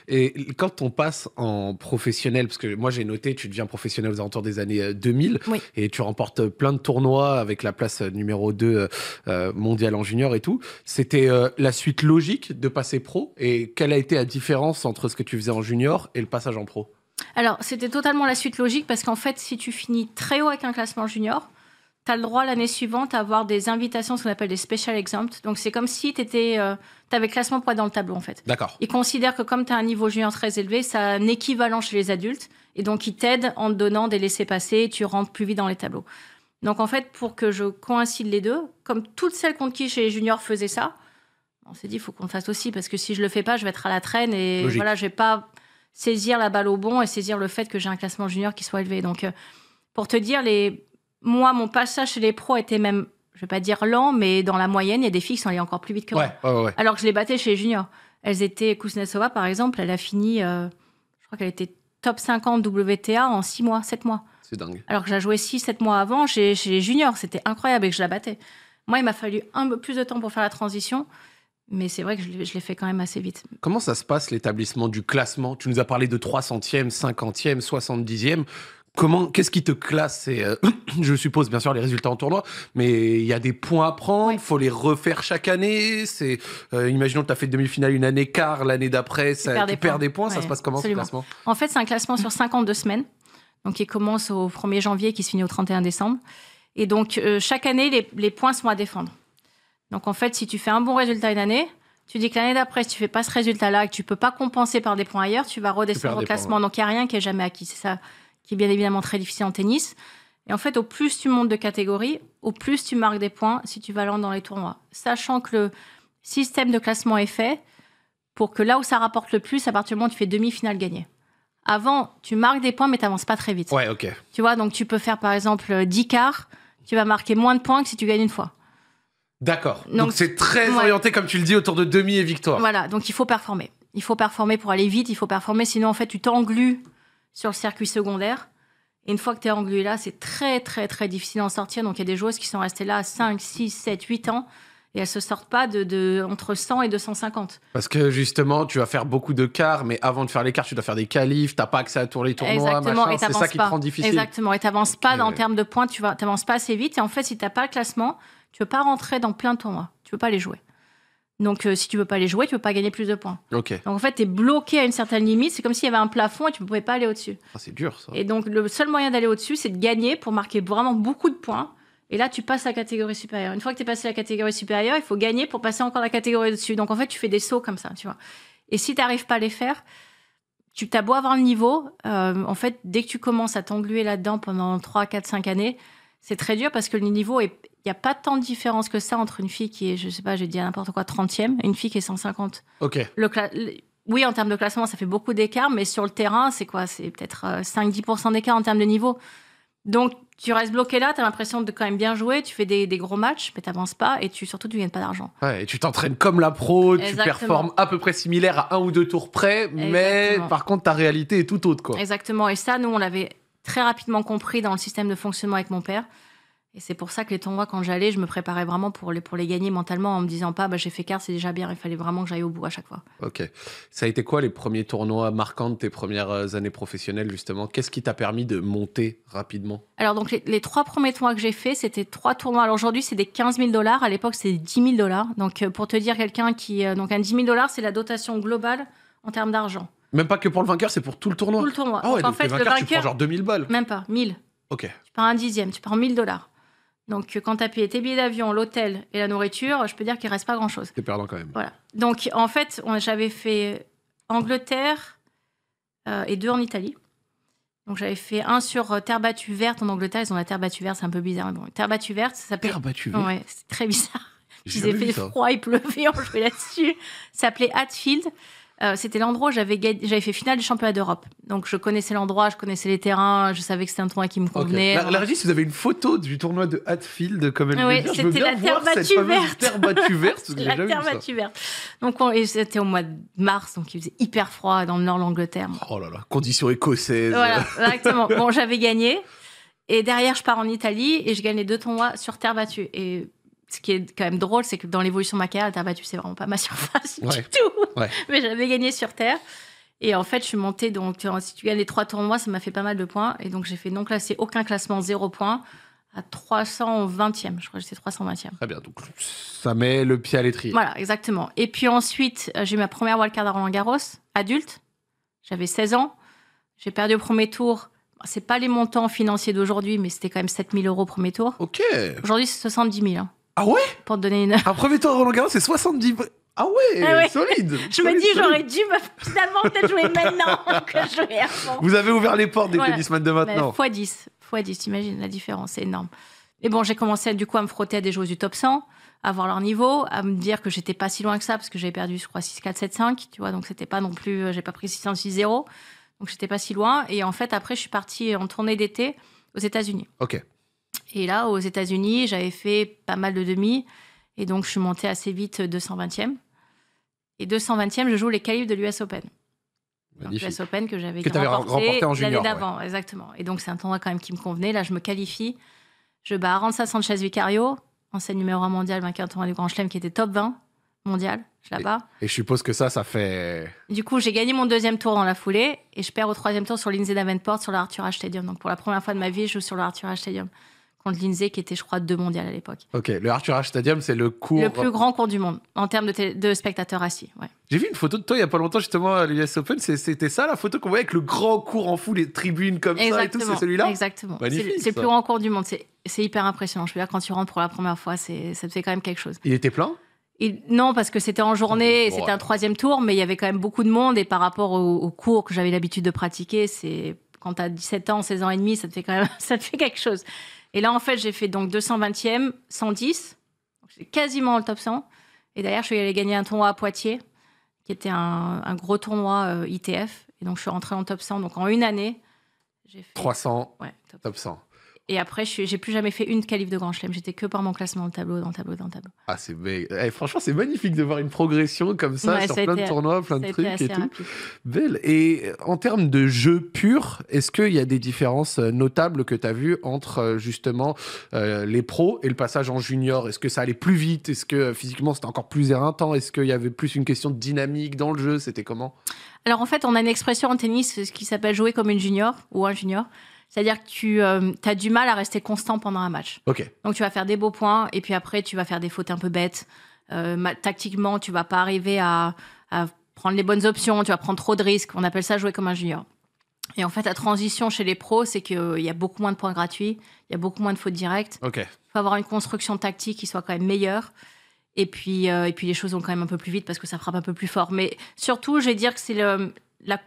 Et quand on passe en professionnel, parce que moi j'ai noté, tu deviens professionnel aux alentours des années 2000 euh, et tu remportes euh, plein de tournois avec la place euh, numéro 2 mondiale en junior et tout. C'était la suite logique de passer pro et quelle a été la différence entre ce que tu faisais en junior et le passage en pro alors, c'était totalement la suite logique parce qu'en fait, si tu finis très haut avec un classement junior, tu as le droit l'année suivante à avoir des invitations, ce qu'on appelle des special exempts. Donc c'est comme si tu étais, euh, avais classement poids dans le tableau en fait. D'accord. Ils considèrent que comme tu as un niveau junior très élevé, ça a un équivalent chez les adultes. Et donc ils t'aident en te donnant des laissés-passer et tu rentres plus vite dans les tableaux. Donc en fait, pour que je coïncide les deux, comme toutes celles contre qui chez les juniors faisaient ça, on s'est dit, il faut qu'on le fasse aussi, parce que si je le fais pas, je vais être à la traîne et voilà, je vais pas saisir la balle au bon et saisir le fait que j'ai un classement junior qui soit élevé. Donc, euh, pour te dire, les, moi, mon passage chez les pros était même, je ne vais pas dire lent, mais dans la moyenne, il y a des filles qui sont allées encore plus vite que moi. Alors que je les battais chez les juniors. Elles étaient, Kuznetsova, par exemple, elle a fini, euh, je crois qu'elle était top 50 WTA en 6 mois, 7 mois. C'est dingue. Alors que j'ai joué 6-7 mois avant chez, chez les juniors. C'était incroyable et que je la battais. Moi, il m'a fallu un peu plus de temps pour faire la transition. Mais c'est vrai que je l'ai fait quand même assez vite. Comment ça se passe l'établissement du classement Tu nous as parlé de 300e, 50e, 70e. Comment, qu'est-ce qui te classe euh, Je suppose bien sûr les résultats en tournoi, mais il y a des points à prendre, il faut les refaire chaque année. C'est, euh, imaginons que tu as fait demi-finale une année quart, l'année d'après, tu perds des points, ça se passe comment ce classement En fait, c'est un classement sur 52 semaines, donc qui commence au 1er janvier et qui se finit au 31 décembre. Et donc, euh, chaque année, les, points sont à défendre. Donc, en fait, si tu fais un bon résultat une année, tu dis que l'année d'après, si tu fais pas ce résultat-là, que tu peux pas compenser par des points ailleurs, tu vas redescendre au classement. Donc, il n'y a rien qui est jamais acquis. C'est ça qui est bien évidemment très difficile en tennis. Et en fait, au plus tu montes de catégorie, au plus tu marques des points si tu vas loin dans les tournois. Sachant que le système de classement est fait pour que là où ça rapporte le plus, à partir du moment où tu fais demi-finale gagnée. Avant, tu marques des points, mais tu n'avances pas très vite. Ouais, ok. Tu vois, donc tu peux faire par exemple 10 euh, quarts, tu vas marquer moins de points que si tu gagnes une fois. D'accord. Donc c'est très orienté, comme tu le dis, autour de demi et victoire. Voilà, donc il faut performer. Il faut performer pour aller vite, il faut performer, sinon en fait tu t'englues sur le circuit secondaire. Et une fois que tu es englué là, c'est très, très, très difficile d'en sortir. Donc, il y a des joueuses qui sont restées là 5, 6, 7, 8 ans et elles se sortent pas de, entre 100 et 250. Parce que justement, tu vas faire beaucoup de quarts, mais avant de faire les quarts, tu dois faire des qualifs, n'as pas accès à tous les tournois, c'est ça qui te rend difficile. Exactement, et tu n'avances pas en termes de points, tu n'avances pas assez vite, et en fait, si tu t'as pas le classement, tu ne peux pas rentrer dans plein de tournois, tu peux pas les jouer. Donc, euh, si tu veux pas les jouer, tu peux pas gagner plus de points. Donc, en fait, tu es bloqué à une certaine limite. C'est comme s'il y avait un plafond et tu ne pouvais pas aller au-dessus. Ah, c'est dur, ça. Et donc, le seul moyen d'aller au-dessus, c'est de gagner pour marquer vraiment beaucoup de points. Et là, tu passes à la catégorie supérieure. Une fois que tu es passé à la catégorie supérieure, il faut gagner pour passer encore à la catégorie au-dessus. Donc, en fait, tu fais des sauts comme ça, tu vois. Et si tu n'arrives pas à les faire, tu t'abois beau avoir le niveau. Euh, en fait, dès que tu commences à t'engluer là-dedans pendant 3, 4, 5 années, c'est très dur parce que le niveau est, n'y a pas tant de différence que ça entre une fille qui est, je sais pas, je vais dire n'importe quoi, 30e, et une fille qui est 150. OK. oui, en termes de classement, ça fait beaucoup d'écart, mais sur le terrain, c'est quoi C'est peut-être 5-10% euh, d'écart en termes de niveau. Donc, tu restes bloqué là, tu as l'impression de quand même bien jouer, tu fais des, gros matchs, mais tu n'avances pas et tu surtout tu ne gagnes pas d'argent. Ouais, et tu t'entraînes comme la pro, tu performes à peu près similaire à un ou deux tours près, mais par contre ta réalité est tout autre quoi. Exactement, et ça nous on l'avait très rapidement compris dans le système de fonctionnement avec mon père. Et c'est pour ça que les tournois, quand j'allais, je me préparais vraiment pour les, pour les gagner mentalement en me disant pas, bah, j'ai fait quart, c'est déjà bien, il fallait vraiment que j'aille au bout à chaque fois. Ok. Ça a été quoi les premiers tournois marquants de tes premières euh, années professionnelles, justement Qu'est-ce qui t'a permis de monter rapidement Alors, donc, les, trois premiers tournois que j'ai fait, c'était trois tournois. Alors, aujourd'hui, c'est des 15 000 dollars. À l'époque, c'était 10 000 dollars. Donc, euh, pour te dire, quelqu'un qui. Euh, donc, un 10 000 dollars, c'est la dotation globale en termes d'argent. Même pas que pour le vainqueur, c'est pour tout le tournoi. Tout le tournoi. Ah en fait, le vainqueur, tu prends genre 2000 balles. Même pas, 1000. Ok. Tu prends un dixième, tu pars 1000 dollars. Donc, euh, quand tu as payé tes billets d'avion, l'hôtel et la nourriture, je peux dire qu'il reste pas grand-chose. T'es perdant quand même. Voilà. Donc, en fait, j'avais fait Angleterre euh, et deux en Italie. Donc, j'avais fait un sur euh, terre battue verte en Angleterre. Ils ont la terre battue verte, c'est un peu bizarre. terre battue verte, ça s'appelait Terre battue verte. Ouais, c'est très bizarre. Ils fait froid, il pleuvait, on jouait là-dessus. Ça s'appelait Hatfield. Euh, c'était l'endroit où j'avais, j'avais fait finale du championnat d'Europe. Donc je connaissais l'endroit, je connaissais les terrains, je savais que c'était un tournoi qui me convenait. Okay. La, régie, vous avez une photo du tournoi de Hatfield, comme elle oui, c'était la terre battue verte. Terre battue verte, la terre battue verte. Donc c'était au mois de mars, donc il faisait hyper froid dans le nord de l'Angleterre. Oh là là, conditions écossaises. Voilà, exactement. bon, j'avais gagné. Et derrière, je pars en Italie et je gagne les deux tournois sur terre battue. Et ce qui est quand même drôle, c'est que dans l'évolution de tu carrière, vraiment pas ma surface du tout. Mais j'avais gagné sur Terre. Et en fait, je suis montée, donc si tu gagnes les trois moi, ça m'a fait pas mal de points. Et donc, j'ai fait non classé, aucun classement, zéro point, à 320e, je crois que j'étais 320e. Très bien, donc ça met le pied à l'étrier. Voilà, exactement. Et puis ensuite, euh, j'ai eu ma première wildcard à Roland-Garros, adulte. J'avais 16 ans. J'ai perdu au premier tour. C'est pas les montants financiers d'aujourd'hui, mais c'était quand même 7000 euros au premier tour. Ok. Aujourd'hui, c'est 70 000. Ah ouais Pour te donner une. Un premier tour à Roland Garros, c'est 70. Ah, ah ouais, solide. je me dis, j'aurais dû me bah, finalement peut-être jouer maintenant que Vous avez ouvert les portes des 10 semaines de maintenant. x 10, x 10, t'imagines la différence, c'est énorme. Et bon, j'ai commencé du coup à me frotter à des joueurs du top 100, à voir leur niveau, à me dire que j'étais pas si loin que ça parce que j'avais perdu, je crois, 6-4, 7-5, tu vois, donc c'était pas non plus, euh, j'ai pas pris 6 6 0 donc j'étais pas si loin. Et en fait, après, je suis partie en tournée d'été aux États-Unis. Ok. Et là, aux États-Unis, j'avais fait pas mal de demi. Et donc, je suis montée assez vite 220e. Et 220e, je joue les qualifs de l'US Open. L'US Open que j'avais remporté, remporté en l'année d'avant, exactement. Et donc, c'est un tournoi quand même qui me convenait. Là, je me qualifie. Je bats Aranza Sanchez Vicario, ancienne numéro 1 mondial, vainqueur tournoi du Grand Chelem, qui était top 20 mondial. Je la bats. Et, je suppose que ça, ça fait. Du coup, j'ai gagné mon deuxième tour dans la foulée et je perds au troisième tour sur Lindsay Davenport sur le Arthur H. Stadium. Donc, pour la première fois de ma vie, je joue sur l'arthur H. Stadium de l'INSEE qui était, je crois, deux mondiales à l'époque. Ok, le Arthur H. Stadium, c'est le cours. Le plus grand cours du monde en termes de, spectateurs assis. J'ai vu une photo de toi il n'y a pas longtemps justement à l'US Open. C'était ça la photo qu'on voyait avec le grand cours en fou, les tribunes comme ça et tout. C'est celui-là. Exactement. C'est le plus grand cours du monde. C'est hyper impressionnant. Je veux dire, quand tu rentres pour la première fois, ça te fait quand même quelque chose. Il était plein. non, parce que c'était en journée, c'était un troisième tour, mais il y avait quand même beaucoup de monde. Et par rapport au cours que j'avais l'habitude de pratiquer, c'est quand tu as 17 ans, 16 ans et demi, ça te fait quand même ça te fait quelque chose. Et là, en fait, j'ai fait donc 220e, 110. J'ai quasiment le top 100. Et d'ailleurs, je suis allée gagner un tournoi à Poitiers, qui était un, gros tournoi euh, ITF. Et donc, je suis rentrée en top 100. Donc, en une année, j'ai fait. 300, top 100. Et après, je n'ai plus jamais fait une qualif de Grand Chelem. J'étais que par mon classement dans tableau, dans tableau, dans tableau. Ah, c'est eh, franchement, c'est magnifique de voir une progression comme ça sur plein de tournois, plein de trucs et tout. Belle. Et en termes de jeu pur, est-ce qu'il y a des différences euh, notables que tu as vues entre euh, justement euh, les pros et le passage en junior Est-ce que ça allait plus vite Est-ce que physiquement c'était encore plus éreintant Est-ce qu'il y avait plus une question de dynamique dans le jeu C'était comment Alors en fait, on a une expression en tennis qui s'appelle jouer comme une junior ou un junior. C'est-à-dire que tu euh, as du mal à rester constant pendant un match. Donc tu vas faire des beaux points et puis après tu vas faire des fautes un peu bêtes. Euh, tactiquement, tu vas pas arriver à, prendre les bonnes options, tu vas prendre trop de risques. On appelle ça jouer comme un junior. Et en fait, la transition chez les pros, c'est qu'il euh, y a beaucoup moins de points gratuits, il y a beaucoup moins de fautes directes. Il faut avoir une construction tactique qui soit quand même meilleure. Et puis, et puis les choses vont quand même un peu plus vite parce que ça frappe un peu plus fort. Mais surtout, je vais dire que c'est la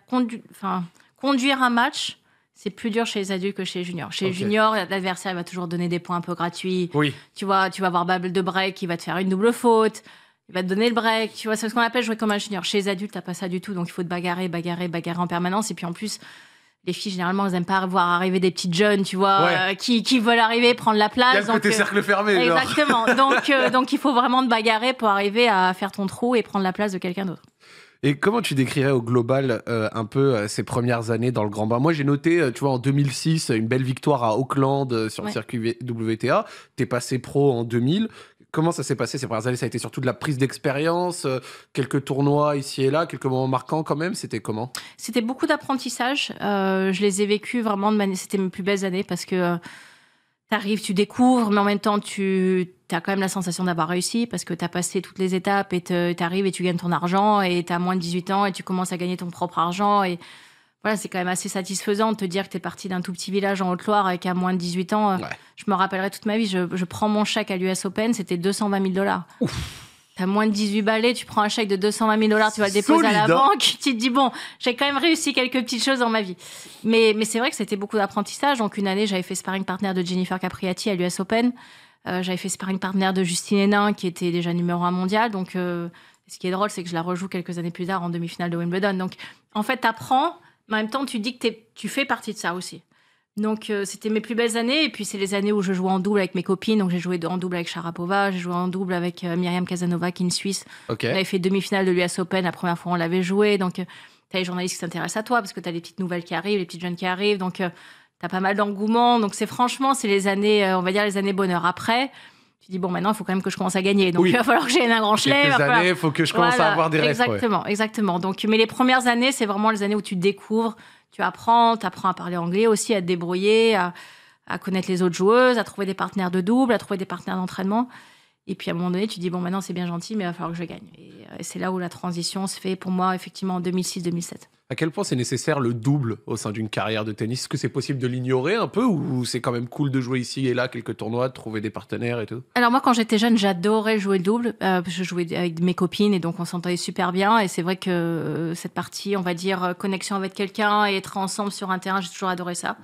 conduire un match c'est plus dur chez les adultes que chez les juniors. Chez les juniors, l'adversaire va toujours donner des points un peu gratuits. Oui. Tu vois, tu vas avoir Babel de break, il va te faire une double faute, il va te donner le break. Tu vois, c'est ce qu'on appelle jouer comme un junior. Chez les adultes, t'as pas ça du tout, donc il faut te bagarrer, bagarrer, bagarrer en permanence. Et puis en plus, les filles, généralement, elles aiment pas voir arriver des petites jeunes, tu vois, euh, qui, veulent arriver, prendre la place. Il y a le côté cercle euh, fermé. Exactement. donc, euh, donc, il faut vraiment te bagarrer pour arriver à faire ton trou et prendre la place de quelqu'un d'autre. Et comment tu décrirais au global euh, un peu euh, ces premières années dans le Grand Bain Moi, j'ai noté, euh, tu vois, en 2006, une belle victoire à Auckland sur le circuit WTA. es passé pro en 2000. Comment ça s'est passé ces premières années Ça a été surtout de la prise d'expérience, quelques tournois ici et là, quelques moments marquants quand même. C'était comment C'était beaucoup d'apprentissage. je les ai vécus vraiment de manière. C'était mes plus belles années parce que tu arrives tu découvres, mais en même temps, tu tu as quand même la sensation d'avoir réussi parce que tu as passé toutes les étapes et tu arrives et tu gagnes ton argent et tu as moins de 18 ans et tu commences à gagner ton propre argent. Et voilà, c'est quand même assez satisfaisant de te dire que tu es parti d'un tout petit village en Haute-Loire et qu'à moins de 18 ans, euh, je me rappellerai toute ma vie, je, je prends mon chèque à l'US Open, c'était 220 000 dollars. as moins de 18 balais, tu prends un chèque de 220 000 dollars, tu vas le déposer à la hein. banque, tu te dis bon, j'ai quand même réussi quelques petites choses dans ma vie. Mais, mais c'est vrai que c'était beaucoup d'apprentissage. Donc une année, j'avais fait sparring partenaire de Jennifer Capriati à l'US Open. Euh, j'avais fait sparring partenaire de Justine Hénin, qui était déjà numéro un mondial. Donc, euh, ce qui est drôle, c'est que je la rejoue quelques années plus tard en demi-finale de Wimbledon. Donc, en fait, tu apprends, mais en même temps, tu dis que tu fais partie de ça aussi. Donc, euh, c'était mes plus belles années. Et puis, c'est les années où je jouais en double avec mes copines. Donc, j'ai joué en double avec Sharapova, j'ai joué en double avec Myriam Casanova, qui est une Suisse. J'avais fait demi-finale de l'US Open. La première fois, on l'avait joué. Donc, tu as les journalistes qui s'intéressent à toi parce que tu as les petites nouvelles qui arrivent, les petites jeunes qui arrivent. Donc, t'as pas mal d'engouement. Donc c'est franchement, c'est les années, euh, on va dire les années bonheur. Après, tu dis bon maintenant il faut quand même que je commence à gagner donc il va falloir que j'ai un grand chelem il faut que je commence à avoir des restes exactement exactement donc mais les premières années c'est vraiment les années où tu découvres tu apprends tu apprends à parler anglais aussi à te débrouiller à, connaître les autres joueuses à trouver des partenaires de double à trouver des partenaires d'entraînement et puis à un moment donné, tu dis, bon, maintenant c'est bien gentil, mais il va falloir que je gagne. Et euh, c'est là où la transition se fait pour moi, effectivement, en 2006-2007. À quel point c'est nécessaire le double au sein d'une carrière de tennis Est-ce que c'est possible de l'ignorer un peu ou c'est quand même cool de jouer ici et là quelques tournois, de trouver des partenaires et tout Alors moi, quand j'étais jeune, j'adorais jouer le double. Euh, je jouais avec mes copines et donc on s'entendait super bien. Et c'est vrai que euh, cette partie, on va dire, connexion avec quelqu'un et être ensemble sur un terrain, j'ai toujours adoré ça.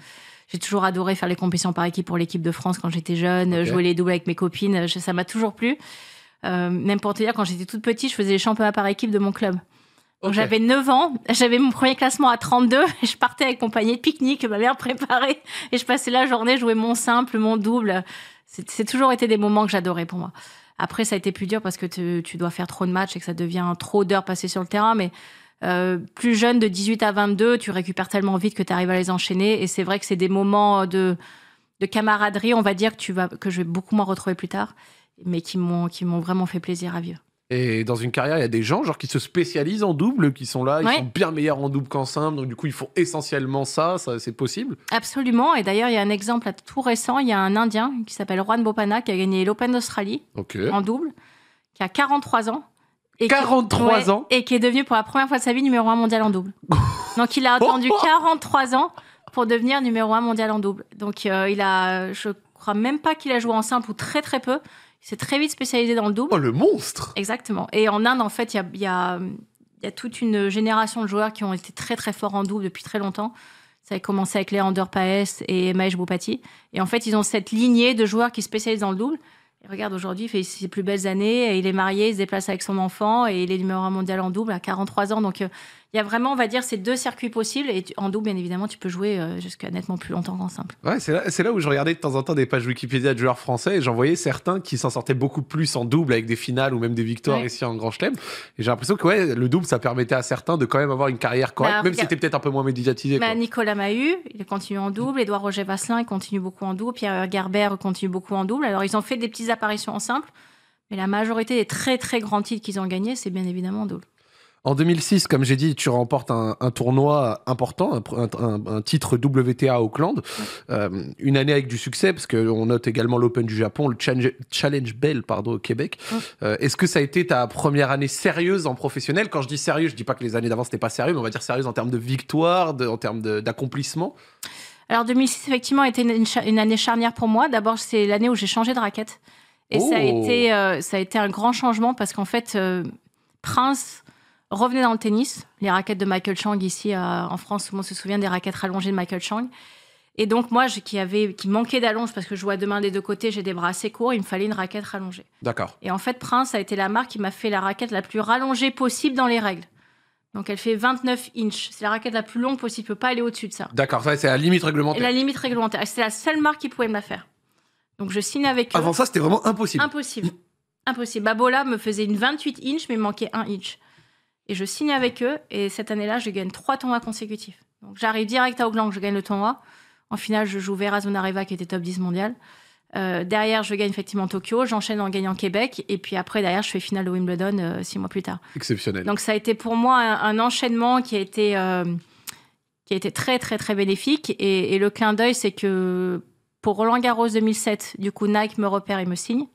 J'ai toujours adoré faire les compétitions par équipe pour l'équipe de France quand j'étais jeune, jouer les doubles avec mes copines, ça m'a toujours plu. Euh, même pour te dire, quand j'étais toute petite, je faisais les championnats par équipe de mon club. Donc J'avais 9 ans, j'avais mon premier classement à 32, et je partais avec panier de pique-nique que ma mère préparait, et je passais la journée, jouer mon simple, mon double. C'est toujours été des moments que j'adorais pour moi. Après, ça a été plus dur parce que tu, tu, dois faire trop de matchs et que ça devient trop d'heures passées sur le terrain, mais euh, plus jeune, de 18 à 22, tu récupères tellement vite que tu arrives à les enchaîner. Et c'est vrai que c'est des moments de, camaraderie, on va dire, que, tu vas, que je vais beaucoup moins retrouver plus tard, mais qui m'ont vraiment fait plaisir à vivre. Et dans une carrière, il y a des gens genre qui se spécialisent en double, qui sont là, ils sont bien meilleurs en double qu'en simple, donc du coup ils font essentiellement ça, c'est possible. Absolument. Et d'ailleurs, il y a un exemple tout récent, il y a un Indien qui s'appelle Juan Bopana qui a gagné l'Open d'Australie en double, qui a 43 ans 43 ans. Et qui est devenu pour la première fois de sa vie numéro 1 mondial en double. Donc il a attendu 43 ans pour devenir numéro un mondial en double. Donc euh, il a, je crois même pas qu'il a joué en simple ou très très peu. Il s'est très vite spécialisé dans le double. Oh le monstre Exactement. Et en Inde, en fait, il y a, toute une génération de joueurs qui ont été très très forts en double depuis très longtemps. Ça a commencé avec Léander Paes et Mahesh Bhopati. Et en fait, ils ont cette lignée de joueurs qui spécialisent dans le double regarde, aujourd'hui, il fait ses plus belles années, il est marié, il se déplace avec son enfant et il est numéro un mondial en double à 43 ans. Donc, euh, il y a vraiment, on va dire, ces deux circuits possibles. Et en double, bien évidemment, tu peux jouer euh, jusqu'à nettement plus longtemps qu'en simple. c'est là, où je regardais de temps en temps des pages Wikipédia de joueurs français et j'en voyais certains qui s'en sortaient beaucoup plus en double avec des finales ou même des victoires ici en Grand Chelem. Et j'ai l'impression que le double, ça permettait à certains de quand même avoir une carrière correcte, bah, même si c'était peut-être un peu moins médiatisé. Bah, Nicolas Mahu, il continue en double. Édouard Roger Vasselin, il continue beaucoup en double. Pierre Garbert continue beaucoup en double. Alors, ils ont fait des petites apparitions en simple. Mais la majorité des très très grands titres qu'ils ont gagnés, c'est bien évidemment en double. En 2006, comme j'ai dit, tu remportes un, tournoi important, un, titre WTA Auckland. Euh, une année avec du succès, parce qu'on note également l'Open du Japon, le Challenge, Bell pardon, au Québec. Mmh. Euh, est-ce que ça a été ta première année sérieuse en professionnel Quand je dis sérieux, je dis pas que les années d'avant, n'était pas sérieux, mais on va dire sérieuse en termes de victoire, en termes d'accomplissement Alors 2006, effectivement, a été une, année charnière pour moi. D'abord, c'est l'année où j'ai changé de raquette. Et ça, a oh. été, euh, ça a été un grand changement, parce qu'en fait, Prince... Revenez dans le tennis, les raquettes de Michael Chang ici euh, en France, tout le monde se souvient des raquettes rallongées de Michael Chang. Et donc moi, qui, avait, qui manquait d'allonge parce que je jouais deux mains des deux côtés, j'ai des bras assez courts, il me fallait une raquette rallongée. D'accord. Et en fait, Prince a été la marque qui m'a fait la raquette la plus rallongée possible dans les règles. Donc elle fait 29 inches. C'est la raquette la plus longue possible, ne peut pas aller au-dessus de ça. D'accord, ça c'est la limite réglementaire. la limite réglementaire. C'est la seule marque qui pouvait me la faire. Donc je signe avec eux. Avant ça, c'était vraiment impossible. Impossible. impossible. Babola me faisait une 28 inches, mais manquait un inch et je signe avec eux. Et cette année-là, je gagne trois tournois consécutifs. Donc j'arrive direct à Auckland, je gagne le tournoi. En finale, je joue Vera Zonareva qui était top 10 mondial. Euh, derrière, je gagne effectivement Tokyo, j'enchaîne en gagnant Québec, et puis après, derrière, je fais finale de Wimbledon euh, six mois plus tard. Exceptionnel. Donc ça a été pour moi un, enchaînement qui a été euh, qui a été très très très bénéfique. Et, et le clin d'œil, c'est que pour Roland Garros 2007, du coup, Nike me repère et me signe.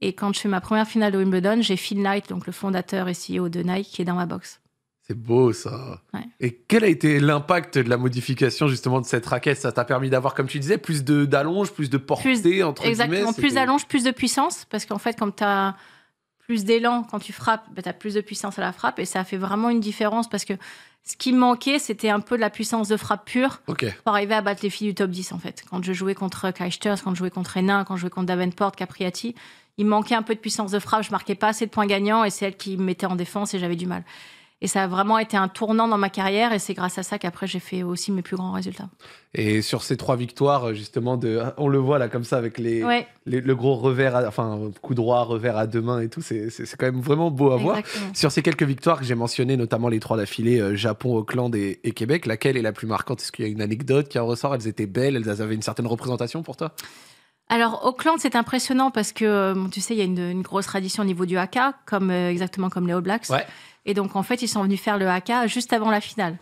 Et quand je fais ma première finale de Wimbledon, j'ai Phil Knight, donc le fondateur et CEO de Nike, qui est dans ma box. C'est beau ça. Et quel a été l'impact de la modification justement de cette raquette Ça t'a permis d'avoir, comme tu disais, plus de d'allonge, plus de portée plus, entre Exactement, plus d'allonge, plus de puissance, parce qu'en fait, quand tu as plus d'élan quand tu frappes, bah, tu as plus de puissance à la frappe et ça a fait vraiment une différence parce que ce qui manquait, c'était un peu de la puissance de frappe pure pour arriver à battre les filles du top 10 en fait. Quand je jouais contre Kaichters, quand je jouais contre Hénin, quand je jouais contre Davenport, Capriati, il manquait un peu de puissance de frappe, je marquais pas assez de points gagnants et c'est elle qui me mettait en défense et j'avais du mal. Et ça a vraiment été un tournant dans ma carrière et c'est grâce à ça qu'après j'ai fait aussi mes plus grands résultats. Et sur ces trois victoires, justement, de, on le voit là comme ça avec les, le gros revers, enfin coup droit, revers à deux mains et tout, c'est quand même vraiment beau à voir. Sur ces quelques victoires que j'ai mentionnées, notamment les trois d'affilée, euh, Japon, Auckland et, Québec, laquelle est la plus marquante Est-ce qu'il y a une anecdote qui en ressort Elles étaient belles, elles avaient une certaine représentation pour toi alors, Auckland, c'est impressionnant parce que, euh, tu sais, il y a une, grosse tradition au niveau du haka, comme, euh, exactement comme les All Blacks. Et donc, en fait, ils sont venus faire le haka juste avant la finale.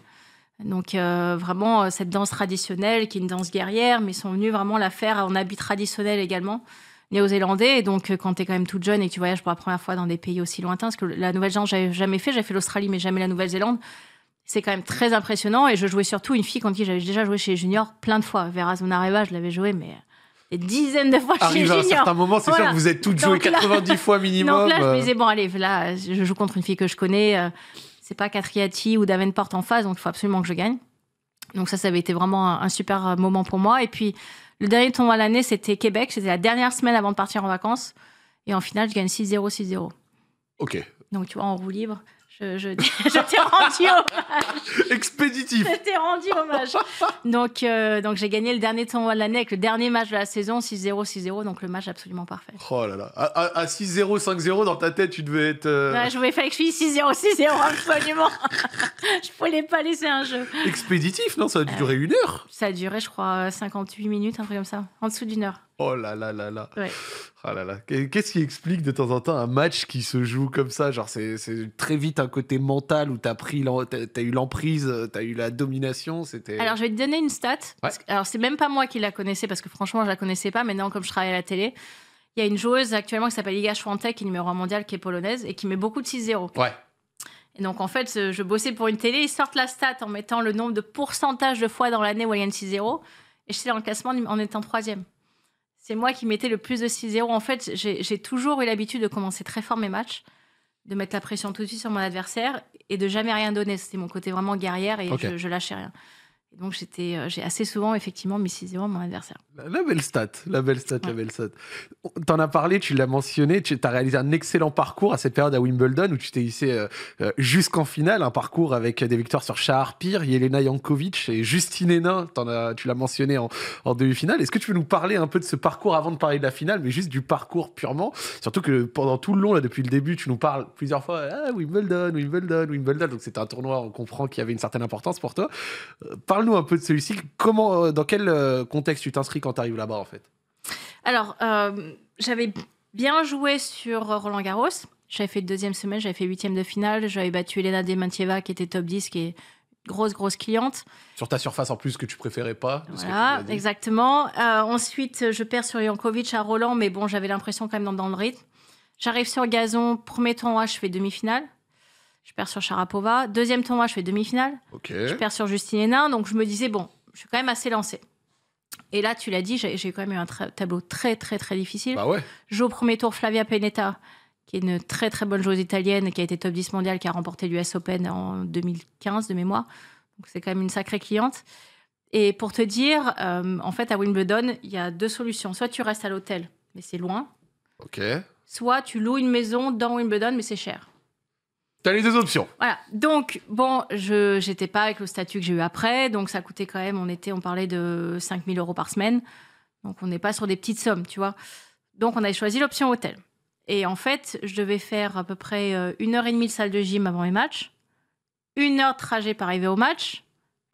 Donc, euh, vraiment, cette danse traditionnelle, qui est une danse guerrière, mais ils sont venus vraiment la faire en habit traditionnel également, néo-zélandais. Et donc, quand tu es quand même toute jeune et que tu voyages pour la première fois dans des pays aussi lointains, parce que la Nouvelle-Zélande, j'avais jamais fait, j'ai fait l'Australie, mais jamais la Nouvelle-Zélande. C'est quand même très impressionnant. Et je jouais surtout une fille contre qui j'avais déjà joué chez Junior plein de fois. Vera Zonareva, je l'avais joué, mais dizaines de fois Arrive chez Junior. à un certain moment, c'est sûr que vous êtes toutes jouées 90 fois minimum. Donc là, je me euh. disais, bon, allez, là, je joue contre une fille que je connais. Euh, c'est pas Catriati ou Davenport en face, donc il faut absolument que je gagne. Donc ça, ça avait été vraiment un, super euh, moment pour moi. Et puis, le dernier tournoi à l'année, c'était Québec. C'était la dernière semaine avant de partir en vacances. Et en finale, je gagne 6-0, 6-0. OK. Donc, tu vois, en roue libre. Je, je, t'ai rendu hommage. Expéditif. Je t'ai rendu hommage. Donc, euh, donc j'ai gagné le dernier tournoi de l'année avec le dernier match de la saison, 6-0, 6-0, donc le match absolument parfait. Oh là là. À, 6-0, 5-0, dans ta tête, tu devais être. Euh, je voulais faire que je suis 6-0, 6-0, absolument. je voulais pas laisser un jeu. Expéditif, non Ça a duré une heure. Ça a duré, je crois, 58 minutes, un truc comme ça. En dessous d'une heure. Oh là là là là. Ah là, là. Qu'est-ce qui explique de temps en temps un match qui se joue comme ça Genre, c'est très vite un côté mental où tu pris, as, eu l'emprise, tu as eu la domination. C'était. Alors, je vais te donner une stat. alors, c'est même pas moi qui la connaissais parce que franchement, je la connaissais pas. Maintenant, comme je travaille à la télé, il y a une joueuse actuellement qui s'appelle Iga Swiatek, qui est numéro 1 mondial, qui est polonaise et qui met beaucoup de 6-0. Ouais. Et donc, en fait, euh, je bossais pour une télé, ils sortent la stat en mettant le nombre de pourcentages de fois dans l'année où il y a une 6-0. Et je suis dans le classement en étant troisième. C'est moi qui mettais le plus de 6-0. En fait, j'ai toujours eu l'habitude de commencer très fort mes matchs, de mettre la pression tout de suite sur mon adversaire et de jamais rien donner. C'était mon côté vraiment guerrière et je, lâchais rien. Et donc, euh, j'ai assez souvent, effectivement, mis 6-0 mon adversaire. La belle stat, la belle stat, la belle stat. T'en as parlé, tu l'as mentionné, tu as réalisé un excellent parcours à cette période à Wimbledon où tu t'es hissé euh, euh, jusqu'en finale, un parcours avec des victoires sur Shah Pir, Yelena Jankovic et Justine Hénin, as, tu l'as mentionné en, en demi-finale. Est-ce que tu veux nous parler un peu de ce parcours avant de parler de la finale, mais juste du parcours purement Surtout que pendant tout le long, là, depuis le début, tu nous parles plusieurs fois ah, Wimbledon, Wimbledon, Wimbledon. Donc c'était un tournoi, on comprend qui y avait une certaine importance pour toi. Euh, parle-nous un peu de celui-ci. Comment, dans quel contexte tu t'inscris quand tu arrives là-bas, en fait Alors, euh, j'avais bien joué sur Roland Garros. J'avais fait deuxième semaine, j'avais fait huitième de finale. J'avais battu Elena Demantieva qui était top 10, qui est grosse, grosse cliente. Sur ta surface en plus que tu préférais pas. Voilà, exactement. Euh, ensuite, je perds sur Jankovic à Roland, mais bon, j'avais l'impression quand même dans le rythme. J'arrive sur gazon, premier tournoi, je fais demi-finale. Je perds sur Sharapova. Deuxième tournoi, je fais demi-finale. Je perds sur Justine Hénin. Donc je me disais, bon, je suis quand même assez lancé. Et là, tu l'as dit, j'ai quand même eu un tableau très, très, très difficile. Bah ouais. Joue au premier tour Flavia Penetta, qui est une très, très bonne joueuse italienne, qui a été top 10 mondiale, qui a remporté l'US Open en 2015 de mémoire. Donc, c'est quand même une sacrée cliente. Et pour te dire, euh, en fait, à Wimbledon, il y a deux solutions. Soit tu restes à l'hôtel, mais c'est loin. OK. Soit tu loues une maison dans Wimbledon, mais c'est cher. T'as les deux options. Voilà. Donc, bon, je j'étais pas avec le statut que j'ai eu après. Donc, ça coûtait quand même, on était, on parlait de 5000 euros par semaine. Donc, on n'est pas sur des petites sommes, tu vois. Donc, on avait choisi l'option hôtel. Et en fait, je devais faire à peu près euh, une heure et demie de salle de gym avant mes matchs, une heure de trajet pour arriver au match,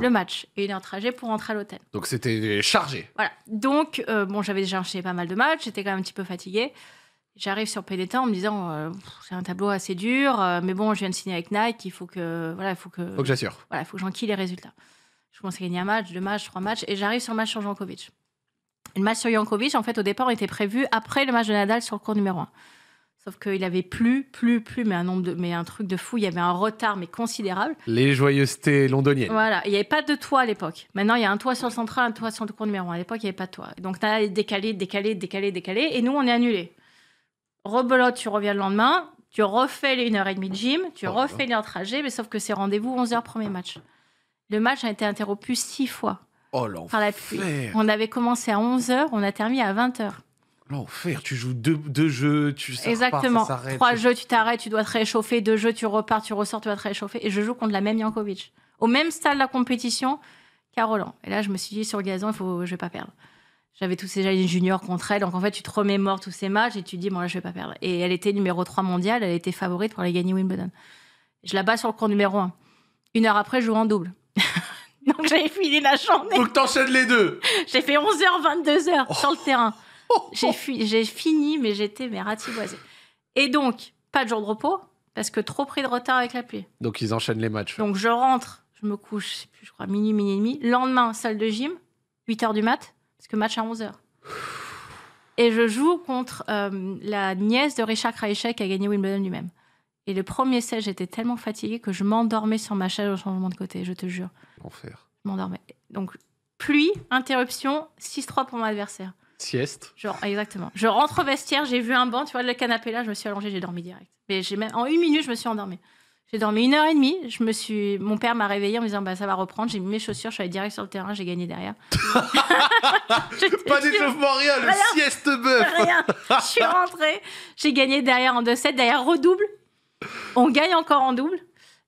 le match, et une heure de trajet pour rentrer à l'hôtel. Donc, c'était chargé. Voilà. Donc, euh, bon, j'avais déjà enchaîné pas mal de matchs, j'étais quand même un petit peu fatiguée. J'arrive sur Pédétain en me disant euh, c'est un tableau assez dur, euh, mais bon, je viens de signer avec Nike, il faut que voilà, il faut que j'assure. Voilà, il faut que j'enquille les résultats. Je commence à gagner un match, deux matchs, trois matchs, et j'arrive sur le match sur Jankovic. le match sur Jankovic, en fait, au départ, était prévu après le match de Nadal sur le cours numéro 1. Sauf qu'il avait plus, plus, plus, mais un nombre de, mais un truc de fou. Il y avait un retard, mais considérable. Les joyeusetés londoniennes. Voilà, il n'y avait pas de toit à l'époque. Maintenant, il y a un toit sur le central, un toit sur le cours numéro 1. À l'époque, il n'y avait pas de toit. Donc, Nadal est décalé, décalé, décalé, décalé, et nous, on est annulé rebelote, tu reviens le lendemain, tu refais les 1h30 de gym, tu oh refais les trajets mais sauf que c'est rendez-vous 11h premier match. Le match a été interrompu six fois oh, l'enfer On avait commencé à 11h, on a terminé à 20h. L'enfer, tu joues deux, jeux, tu sais Exactement. Trois jeux, tu t'arrêtes, tu dois te réchauffer. Deux jeux, tu repars, tu ressors, tu dois te réchauffer. Et je joue contre la même Jankovic. Au même stade de la compétition qu'à Roland. Et là, je me suis dit, sur le gazon, il faut, je vais pas perdre. J'avais tous ces jeunes juniors contre elle. Donc, en fait, tu te remémores tous ces matchs et tu te dis, bon, là, je vais pas perdre. Et elle était numéro 3 mondiale. Elle était favorite pour aller gagner Wimbledon. Je la bats sur le cours numéro 1. Une heure après, je joue en double. Donc, j'avais fini la journée. Donc, t'enchaînes les deux. J'ai fait 11h, 22h sur le terrain. Oh. J'ai, j'ai fini, mais j'étais mais ratiboisée. Et donc, pas de jour de repos parce que trop pris de retard avec la pluie. Donc ils enchaînent les matchs. Donc je rentre, je me couche, je, sais plus, je crois minuit, minuit et demi. Lendemain, salle de gym, 8 h du mat parce que match à 11h. Et je joue contre euh, la nièce de Richard Krajicek qui a gagné Wimbledon lui-même. Et le premier set, j'étais tellement fatiguée que je m'endormais sur ma chaise au changement de côté, je te jure. Enfer. Je m'endormais. Donc, pluie, interruption, 6-3 pour mon adversaire. Sieste. Genre, exactement. Je rentre au vestiaire, j'ai vu un banc, tu vois, le canapé là, je me suis allongée, j'ai dormi direct. Mais j'ai même, en une minute, je me suis endormie. J'ai dormi une heure et demie. Je me suis, mon père m'a réveillé en me disant bah ça va reprendre. J'ai mis mes chaussures, je suis allée direct sur le terrain, j'ai gagné derrière. pas d'échauffement, rien, le rien, sieste bœuf. Je suis rentrée, j'ai gagné derrière en 2-7, derrière redouble. On gagne encore en double.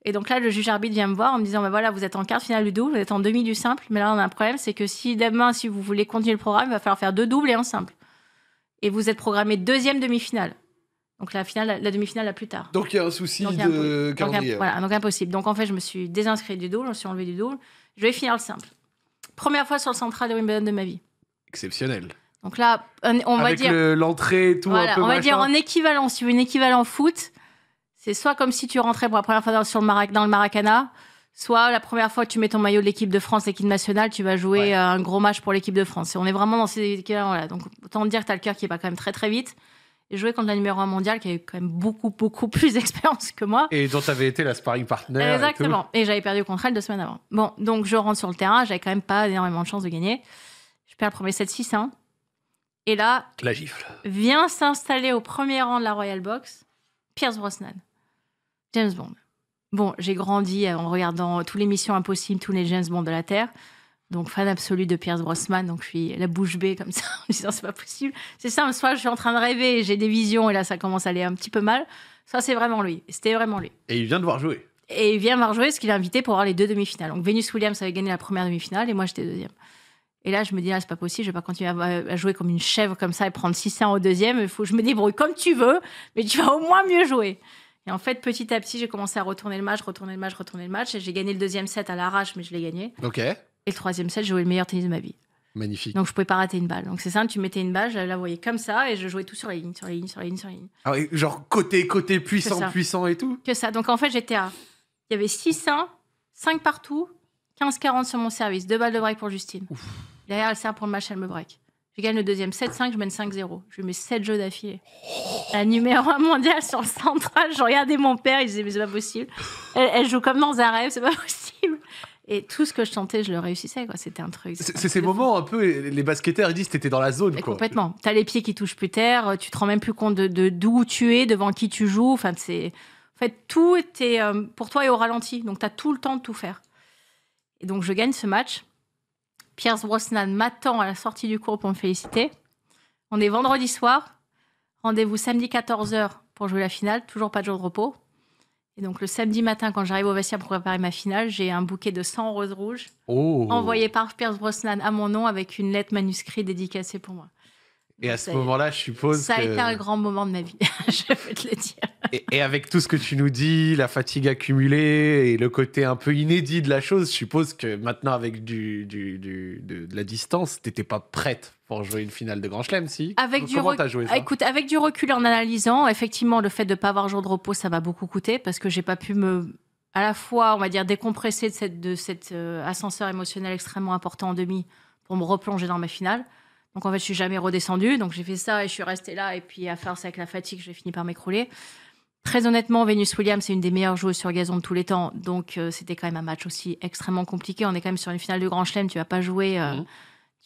Et donc là, le juge arbitre vient me voir en me disant bah voilà, vous êtes en quart finale du double, vous êtes en demi du simple, mais là on a un problème, c'est que si demain, si vous voulez continuer le programme, il va falloir faire deux doubles et un simple. Et vous êtes programmé deuxième demi-finale. Donc la finale, la demi-finale, la plus tard. Donc il y a un souci de calendrier. donc impossible. Donc en fait, je me suis désinscrite du double, je me suis enlevée du double. Je vais finir le simple. Première fois sur le central de Wimbledon de ma vie. Exceptionnel. Donc là, on, va dire l'entrée et tout. un peu on va dire en équivalent, si vous une équivalent foot, c'est soit comme si tu rentrais pour la première fois dans, sur le, Marac, dans le Maracana, soit la première fois que tu mets ton maillot de l'équipe de France, l'équipe nationale, tu vas jouer un gros match pour l'équipe de France. Et on est vraiment dans ces équivalents-là. Donc autant dire que tu as le cœur qui va quand même très très vite jouer contre la numéro 1 mondiale qui avait quand même beaucoup, beaucoup plus d'expérience que moi. Et dont avait été la sparring partner. Exactement. Et, j'avais perdu contre elle deux semaines avant. Bon, donc je rentre sur le terrain, j'avais quand même pas énormément de chance de gagner. Je perds le premier 7-6-1. Hein. Et là. La gifle. Vient s'installer au premier rang de la Royal Box Pierce Brosnan. James Bond. Bon, j'ai grandi en regardant toutes les missions impossibles, tous les James Bond de la Terre donc fan absolu de Pierce Grossman. donc je suis la bouche bée comme ça en disant c'est pas possible. C'est ça, soit je suis en train de rêver, j'ai des visions et là ça commence à aller un petit peu mal, soit c'est vraiment lui. C'était vraiment lui. Et il vient de voir jouer. Et il vient de voir jouer parce qu'il a invité pour avoir les deux demi-finales. Donc Venus Williams avait gagné la première demi-finale et moi j'étais deuxième. Et là je me dis là ah, c'est pas possible, je vais pas continuer à, jouer comme une chèvre comme ça et prendre 6-1 au deuxième. Il faut je me débrouille comme tu veux, mais tu vas au moins mieux jouer. Et en fait, petit à petit, j'ai commencé à retourner le match, retourner le match, retourner le match. Et j'ai gagné le deuxième set à l'arrache, mais je l'ai gagné. OK. Et le troisième set, j'ai joué le meilleur tennis de ma vie. Magnifique. Donc je pouvais pas rater une balle. Donc c'est simple, tu mettais une balle, je la voyais comme ça et je jouais tout sur les lignes, sur les lignes, sur les lignes, sur ah genre côté, côté, puissant, puissant et tout Que ça. Donc en fait, j'étais à. Il y avait 6-1, 5 partout, 15-40 sur mon service, 2 balles de break pour Justine. Derrière, elle sert pour le match, elle me break. Je gagne le deuxième 7-5, je mène 5-0. Je mets 7 jeux d'affilée. Oh. La numéro 1 mondiale sur le central, je regardais mon père, il disait, mais c'est pas possible. Elle, elle joue comme dans un rêve, c'est pas possible. Et tout ce que je tentais, je le réussissais. C'était un truc. C'est, ces moments un peu, les basketteurs, ils disent, t'étais dans la zone. Quoi. Complètement. as les pieds qui touchent plus terre, tu te rends même plus compte de, d'où tu es, devant qui tu joues. Enfin, En fait, tout était euh, pour toi et au ralenti. Donc, tu as tout le temps de tout faire. Et donc, je gagne ce match. Pierre Brosnan m'attend à la sortie du cours pour me féliciter. On est vendredi soir. Rendez-vous samedi 14h pour jouer la finale. Toujours pas de jour de repos donc le samedi matin, quand j'arrive au vestiaire pour préparer ma finale, j'ai un bouquet de 100 roses rouges oh. envoyé par Pierce Brosnan à mon nom avec une lettre manuscrite dédicacée pour moi. Et à ce moment-là, je suppose. Ça a été un grand moment de ma vie, je vais te le dire. Et, avec tout ce que tu nous dis, la fatigue accumulée et le côté un peu inédit de la chose, je suppose que maintenant, avec du, de, la distance, t'étais pas prête pour jouer une finale de Grand Chelem, si avec du Comment joué Écoute, avec du recul en analysant, effectivement, le fait de pas avoir jour de repos, ça m'a beaucoup coûté parce que j'ai pas pu me à la fois, on va dire, décompresser de cet de cette, euh, ascenseur émotionnel extrêmement important en demi pour me replonger dans ma finale. Donc en fait, je suis jamais redescendue. Donc j'ai fait ça et je suis restée là. Et puis à force avec la fatigue, j'ai fini par m'écrouler. Très honnêtement, Venus Williams, c'est une des meilleures joueuses sur gazon de tous les temps. Donc euh, c'était quand même un match aussi extrêmement compliqué. On est quand même sur une finale de Grand Chelem. Tu vas pas jouer. Euh, mhm.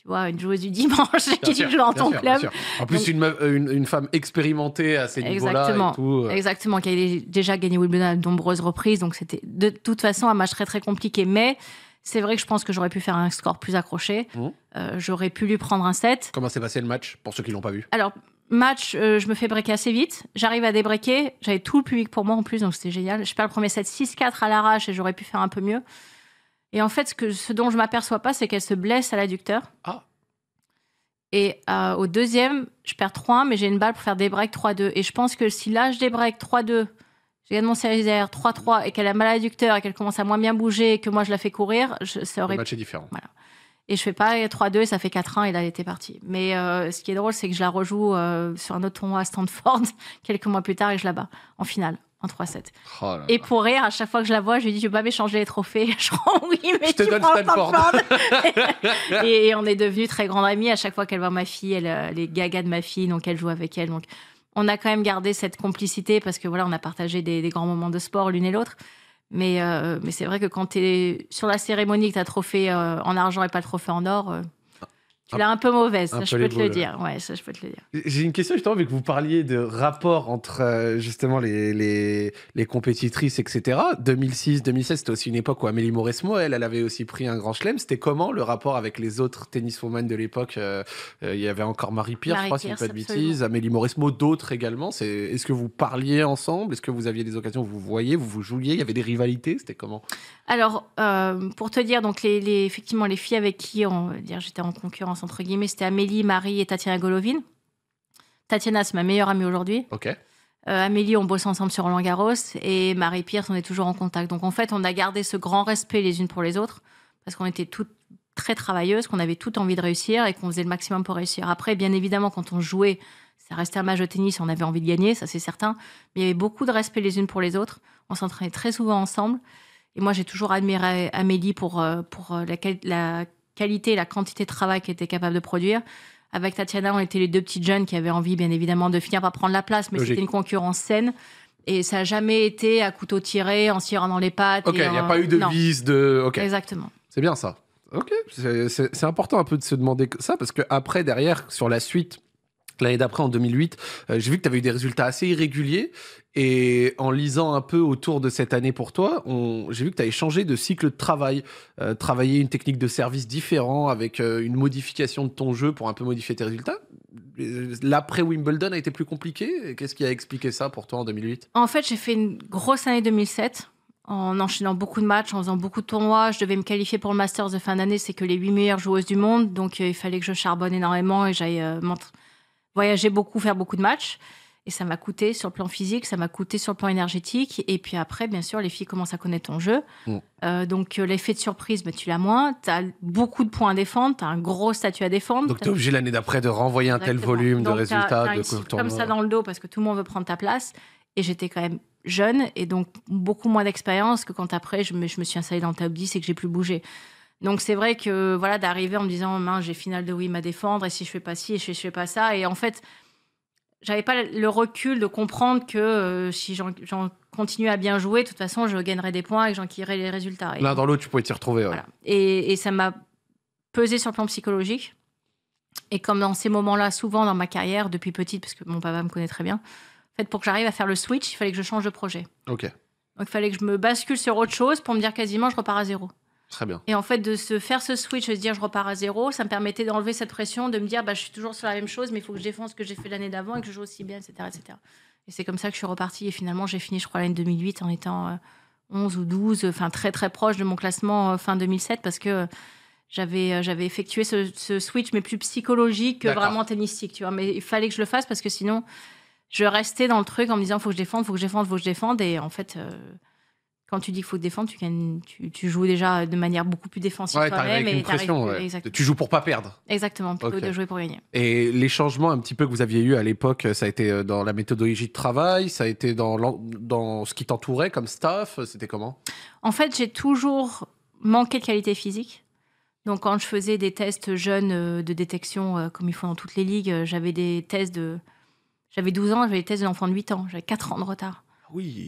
Tu vois, une joueuse du dimanche qui joue dans ton club. En plus, une, femme expérimentée à ces niveaux-là. Euh. Exactement, qui a déjà gagné Wimbledon à de nombreuses reprises. Donc, c'était de toute façon un match très, très compliqué. Mais c'est vrai que je pense que j'aurais pu faire un score plus accroché. Mmh. Euh, j'aurais pu lui prendre un set. Comment s'est passé le match pour ceux qui l'ont pas vu Alors, match, euh, je me fais breaker assez vite. J'arrive à débreaker. J'avais tout le public pour moi en plus, donc c'était génial. Je perds le premier set 6-4 à l'arrache et j'aurais pu faire un peu mieux. Et en fait, ce, dont je m'aperçois pas, c'est qu'elle se blesse à l'adducteur. Ah. Et euh, au deuxième, je perds 3-1, mais j'ai une balle pour faire des breaks 3-2. Et je pense que si là, je débreak 3-2 j'ai gagne mon série derrière 3-3 et qu'elle a mal à l'adducteur et qu'elle commence à moins bien bouger et que moi je la fais courir, je, ça aurait. Le match différent. Et je fais pas 3-2 et ça fait 4 ans et là elle était partie. Mais euh, ce qui est drôle, c'est que je la rejoue euh, sur un autre tournoi à Stanford quelques mois plus tard et je la bats en finale. En 3-7. et pour rire, à chaque fois que je la vois, je lui dis Tu vais pas m'échanger les trophées Je oui, mais je te tu donne Stanford. et, on est devenus très grandes amies. À chaque fois qu'elle voit ma fille, elle, elle euh, est gaga de ma fille, donc elle joue avec elle. Donc on a quand même gardé cette complicité parce que voilà, on a partagé des, grands moments de sport l'une et l'autre. Mais, euh, mais c'est vrai que quand tu es sur la cérémonie, que tu as trophée euh, en argent et pas le trophée en or, euh, tu l'as un peu mauvaise, je peux te le dire. Ouais, ça, je peux te le dire. J'ai une question justement, vu que vous parliez de rapport entre euh, justement les, les, les, compétitrices, etc. 2006-2016, c'était aussi une époque où Amélie Mauresmo, elle, elle avait aussi pris un grand chelem. C'était comment le rapport avec les autres tenniswomen de l'époque euh, euh, Il y avait encore Marie Pierre, je crois, si je ne pas de bêtises, Amélie Mauresmo, d'autres également. Est-ce que vous parliez ensemble Est-ce que vous aviez des occasions où vous voyez vous vous jouiez Il y avait des rivalités C'était comment alors, euh, pour te dire, donc effectivement, les filles avec qui on, dire, j'étais en concurrence, entre guillemets, c'était Amélie, Marie et Tatiana Golovin. Tatiana, c'est ma meilleure amie aujourd'hui. OK. Euh, Amélie, on bosse ensemble sur Roland Garros. Et Marie pierre on est toujours en contact. Donc, en fait, on a gardé ce grand respect les unes pour les autres parce qu'on était toutes très travailleuses, qu'on avait toutes envie de réussir et qu'on faisait le maximum pour réussir. Après, bien évidemment, quand on jouait, ça restait un match de tennis, on avait envie de gagner, ça c'est certain. Mais il y avait beaucoup de respect les unes pour les autres. On s'entraînait très souvent ensemble. Et moi, j'ai toujours admiré Amélie pour, euh, pour euh, la, la qualité et la quantité de travail qu'elle était capable de produire. Avec Tatiana, on était les deux petites jeunes qui avaient envie, bien évidemment, de finir par prendre la place, mais c'était une concurrence saine. Et ça n'a jamais été à couteau tiré, en tirant dans les pattes. Ok, il n'y a pas eu de vis, de. Ok, Exactement. C'est bien ça. Ok, c'est important un peu de se demander ça, parce que après, derrière, sur la suite, L'année d'après, en 2008, euh, j'ai vu que tu avais eu des résultats assez irréguliers. Et en lisant un peu autour de cette année pour toi, j'ai vu que tu avais changé de cycle de travail, travaillé euh, travailler une technique de service différente avec euh, une modification de ton jeu pour un peu modifier tes résultats. L'après Wimbledon a été plus compliqué. Qu'est-ce qui a expliqué ça pour toi en 2008 En fait, j'ai fait une grosse année 2007 en enchaînant beaucoup de matchs, en faisant beaucoup de tournois. Je devais me qualifier pour le Masters de fin d'année. C'est que les 8 meilleures joueuses du monde. Donc, il fallait que je charbonne énormément et j'aille montrer voyager beaucoup, faire beaucoup de matchs. Et ça m'a coûté sur le plan physique, ça m'a coûté sur le plan énergétique. Et puis après, bien sûr, les filles commencent à connaître ton jeu. Mm. Euh, donc euh, l'effet de surprise, mais ben, tu l'as moins. Tu as beaucoup de points à défendre, tu as un gros statut à défendre. Donc tu es obligé l'année d'après de renvoyer un tel volume de résultats. de comme ça dans le dos parce que tout le monde veut prendre ta place. Et j'étais quand même jeune et donc beaucoup moins d'expérience que quand après je me, je me suis installée dans le top 10 et que j'ai plus bougé. Donc c'est vrai que voilà d'arriver en me disant j'ai finale de Wim à défendre et si je fais pas ci et si je fais pas ça et en fait j'avais pas le recul de comprendre que euh, si j'en continuais à bien jouer de toute façon je gagnerais des points et que j'enquillerais les résultats. L'un dans l'autre tu pourrais t'y retrouver. Et, et ça m'a pesé sur le plan psychologique et comme dans ces moments-là souvent dans ma carrière depuis petite parce que mon papa me connaît très bien. En fait, pour que j'arrive à faire le switch, il fallait que je change de projet. Ok. Donc, il fallait que je me bascule sur autre chose pour me dire quasiment je repars à zéro. Très bien. Et en fait, de se faire ce switch, de se dire je repars à zéro, ça me permettait d'enlever cette pression, de me dire bah, je suis toujours sur la même chose, mais il faut que je défende ce que j'ai fait l'année d'avant et que je joue aussi bien, etc. etc. Et c'est comme ça que je suis repartie. Et finalement, j'ai fini, je crois, l'année 2008 en étant 11 euh, ou 12, enfin très très proche de mon classement euh, fin 2007 parce que j'avais euh, j'avais effectué ce, switch, mais plus psychologique que vraiment tennistique, tu vois. Mais il fallait que je le fasse parce que sinon, je restais dans le truc en me disant faut que je défende, faut que je défende, faut que je défende. Et en fait quand tu dis qu'il faut défendre, tu, tu, joues déjà de manière beaucoup plus défensive même Tu joues pour pas perdre. Exactement, plutôt que de jouer pour gagner. Et les changements un petit peu que vous aviez eu à l'époque, ça a été euh, dans la méthodologie de travail, ça a été dans, dans ce qui t'entourait comme staff, c'était comment En fait, j'ai toujours manqué de qualité physique. Donc quand je faisais des tests jeunes euh, de détection, euh, comme ils font dans toutes les ligues, j'avais des tests de... J'avais 12 ans, j'avais des tests d'enfants de 8 ans, j'avais 4 ans de retard.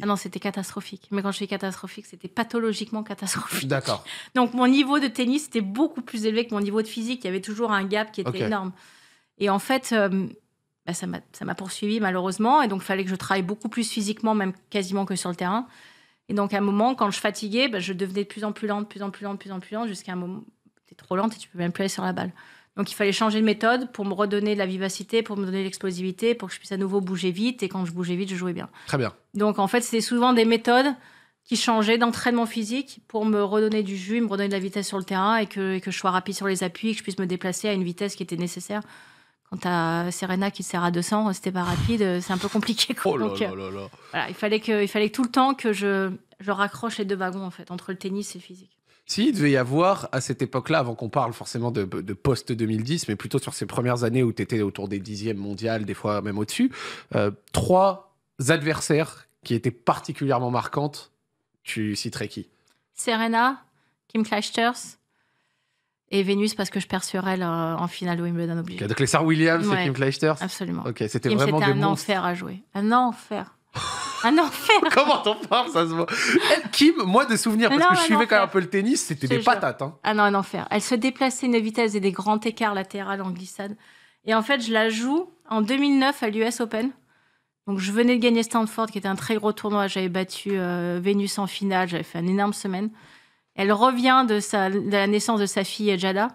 Ah non, c'était catastrophique. Mais quand je dis catastrophique, c'était pathologiquement catastrophique. D'accord. Donc mon niveau de tennis était beaucoup plus élevé que mon niveau de physique. Il y avait toujours un gap qui était énorme. Et en fait, euh, bah, ça m'a poursuivi malheureusement. Et donc il fallait que je travaille beaucoup plus physiquement, même quasiment que sur le terrain. Et donc à un moment, quand je fatiguais, bah, je devenais de plus en plus lente, de plus en plus lente, de plus en plus lente, jusqu'à un moment, es trop lente et tu peux même plus aller sur la balle. Donc il fallait changer de méthode pour me redonner de la vivacité, pour me donner de l'explosivité, pour que je puisse à nouveau bouger vite. Et quand je bougeais vite, je jouais bien. Très bien. Donc en fait, c'était souvent des méthodes qui changeaient d'entraînement physique pour me redonner du jus, me redonner de la vitesse sur le terrain et que, je sois rapide sur les appuis, que je puisse me déplacer à une vitesse qui était nécessaire. Quant à Serena qui sert à 200, c'était pas rapide, euh, c'est un peu compliqué. Oh là euh, là il fallait que, il fallait tout le temps que je, je raccroche les deux wagons en fait entre le tennis et le physique. Si, il devait y avoir à cette époque-là, avant qu'on parle forcément de, post-2010, mais plutôt sur ces premières années où tu étais autour des dixièmes mondiales, des fois même au-dessus, euh, trois adversaires qui étaient particulièrement marquantes, tu citerais qui Serena, Kim Clijsters et Vénus parce que je perds sur elle en finale Wimbledon obligé. donc les Sarah Williams et Kim Clijsters Absolument. Ok, c'était vraiment un enfer à jouer. Un enfer. Un enfer. Comment t'en parles, ça se Kim, moi, des souvenirs, parce que je suivais quand même un peu le tennis, c'était des patates. Hein. Ah non, un enfer. Elle se déplaçait à une vitesse et des grands écarts latérales en glissade. Et en fait, je la joue en 2009 à l'US Open. Donc, je venais de gagner Stanford, qui était un très gros tournoi. J'avais battu euh, Vénus en finale. J'avais fait une énorme semaine. Elle revient de, la naissance de sa fille, Jada.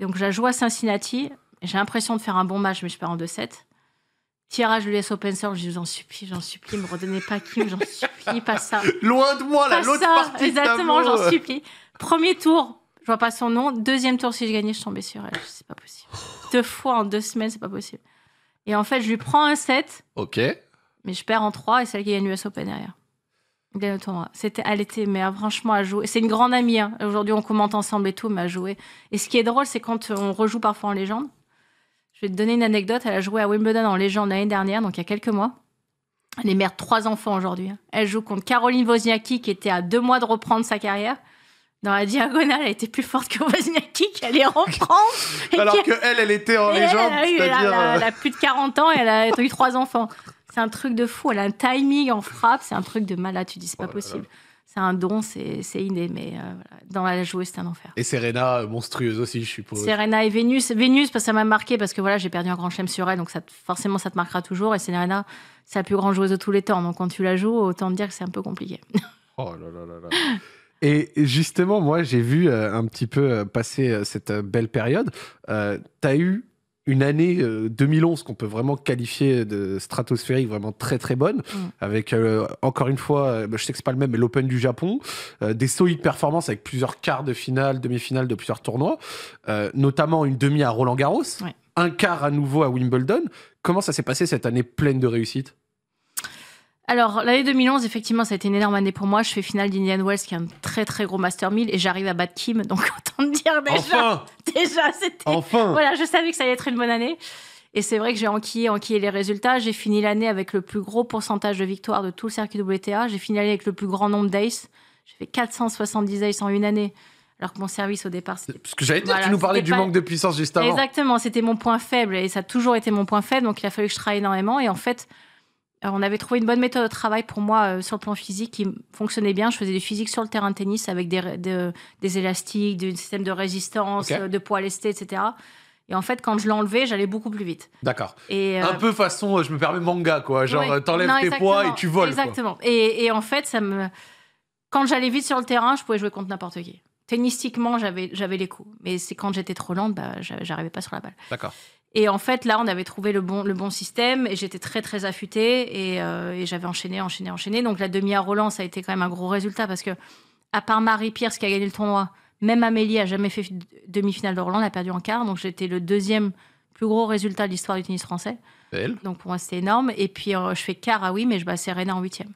donc, je la joue à Cincinnati. J'ai l'impression de faire un bon match, mais je perds en 2-7 tirage je l'US open source, je vous en supplie, j'en supplie, me redonnez pas Kim, j'en supplie, pas ça. Loin de moi, la. l'autre partie. Exactement, j'en supplie. Premier tour, je vois pas son nom. Deuxième tour, si je gagnais, je tombais sur elle. C'est pas possible. Deux fois en deux semaines, c'est pas possible. Et en fait, je lui prends un set. Ok. Mais je perds en trois et celle qui gagne l'US Open derrière. Gagne tournoi. C'était, elle était, mais euh, franchement, à jouer. C'est une grande amie. Hein. Aujourd'hui, on commente ensemble et tout, mais à jouer. Et ce qui est drôle, c'est quand on rejoue parfois en légende je vais te donner une anecdote. Elle a joué à Wimbledon en légende l'année dernière, donc il y a quelques mois. Elle est mère de trois enfants aujourd'hui. Hein. Elle joue contre Caroline Wozniacki, qui était à deux mois de reprendre sa carrière. Dans la diagonale, elle était plus forte que Wozniacki, qui allait reprendre. Alors que elle, elle était en légende. Euh, elle, a plus de 40 ans et elle a eu trois enfants. C'est un truc de fou. Elle a un timing en frappe. C'est un truc de malade. Tu dis, c'est pas oh possible c'est un don, c'est inné, mais euh, dans la jouer, c'est un enfer. Et Serena, monstrueuse aussi, je suppose. Serena et Vénus. Vénus, parce que ça m'a marqué, parce que voilà, j'ai perdu un grand chelem sur elle, donc forcément, ça te marquera toujours. Et Serena, c'est la plus grande joueuse de tous les temps, donc quand tu la joues, autant te dire que c'est un peu compliqué. Oh là là là Et justement, moi, j'ai vu euh, un petit peu euh, passer cette belle période. T'as eu une année 2011 euh, qu'on peut vraiment qualifier de stratosphérique, vraiment très très bonne, mm. avec euh, encore une fois, euh, bah, je sais que c'est pas le même, mais l'Open du Japon, des solides performances avec plusieurs quarts de finale, demi-finale de plusieurs tournois, notamment une demi à Roland Garros, un quart à nouveau à Wimbledon. Comment ça s'est passé cette année pleine de réussite alors, l'année 2011, effectivement, ça a été une énorme année pour moi. Je fais finale d'Indian Wells, qui est un très très gros Master 1000, et j'arrive à battre Kim. Donc, autant te dire déjà, déjà c'était. Enfin voilà, je savais que ça allait être une bonne année. Et c'est vrai que j'ai enquillé, enquillé les résultats. J'ai fini l'année avec le plus gros pourcentage de victoires de tout le circuit WTA. J'ai fini l'année avec le plus grand nombre d'aces. J'ai fait 470 aces en une année. Alors que mon service au départ, c'était. Parce que j'allais tu nous parlais du manque de puissance justement. Exactement, c'était mon point faible et ça a toujours été mon point faible. Donc il a fallu que je travaille énormément. Et en fait, euh, on avait trouvé une bonne méthode de travail pour moi euh, sur le plan physique qui fonctionnait bien. Je faisais du physique sur le terrain de tennis avec des, des élastiques, système de résistance, euh, de poids lesté, etc. Et en fait, quand je l'enlevais, j'allais beaucoup plus vite. D'accord. Un peu façon, je me permets manga, quoi. Genre, t'enlèves tes poids et tu voles. Exactement. Et, en fait, ça me... quand j'allais vite sur le terrain, je pouvais jouer contre n'importe qui tennistiquement, j'avais les coups. Mais c'est quand j'étais trop lente, bah, j'arrivais pas sur la balle. D'accord. Et en fait, là, on avait trouvé le bon, le bon système et j'étais très, très affûtée et, euh, j'avais enchaîné, enchaîné, enchaîné. Donc, la demi à Roland, ça a été quand même un gros résultat parce que, à part Marie Pierce qui a gagné le tournoi, même Amélie a jamais fait demi-finale de Roland, elle a perdu en quart. Donc, j'étais le deuxième plus gros résultat de l'histoire du tennis français. Donc, pour moi, c'était énorme. Et puis, euh, je fais quart à ah Wimbledon, mais je bats Serena en huitième.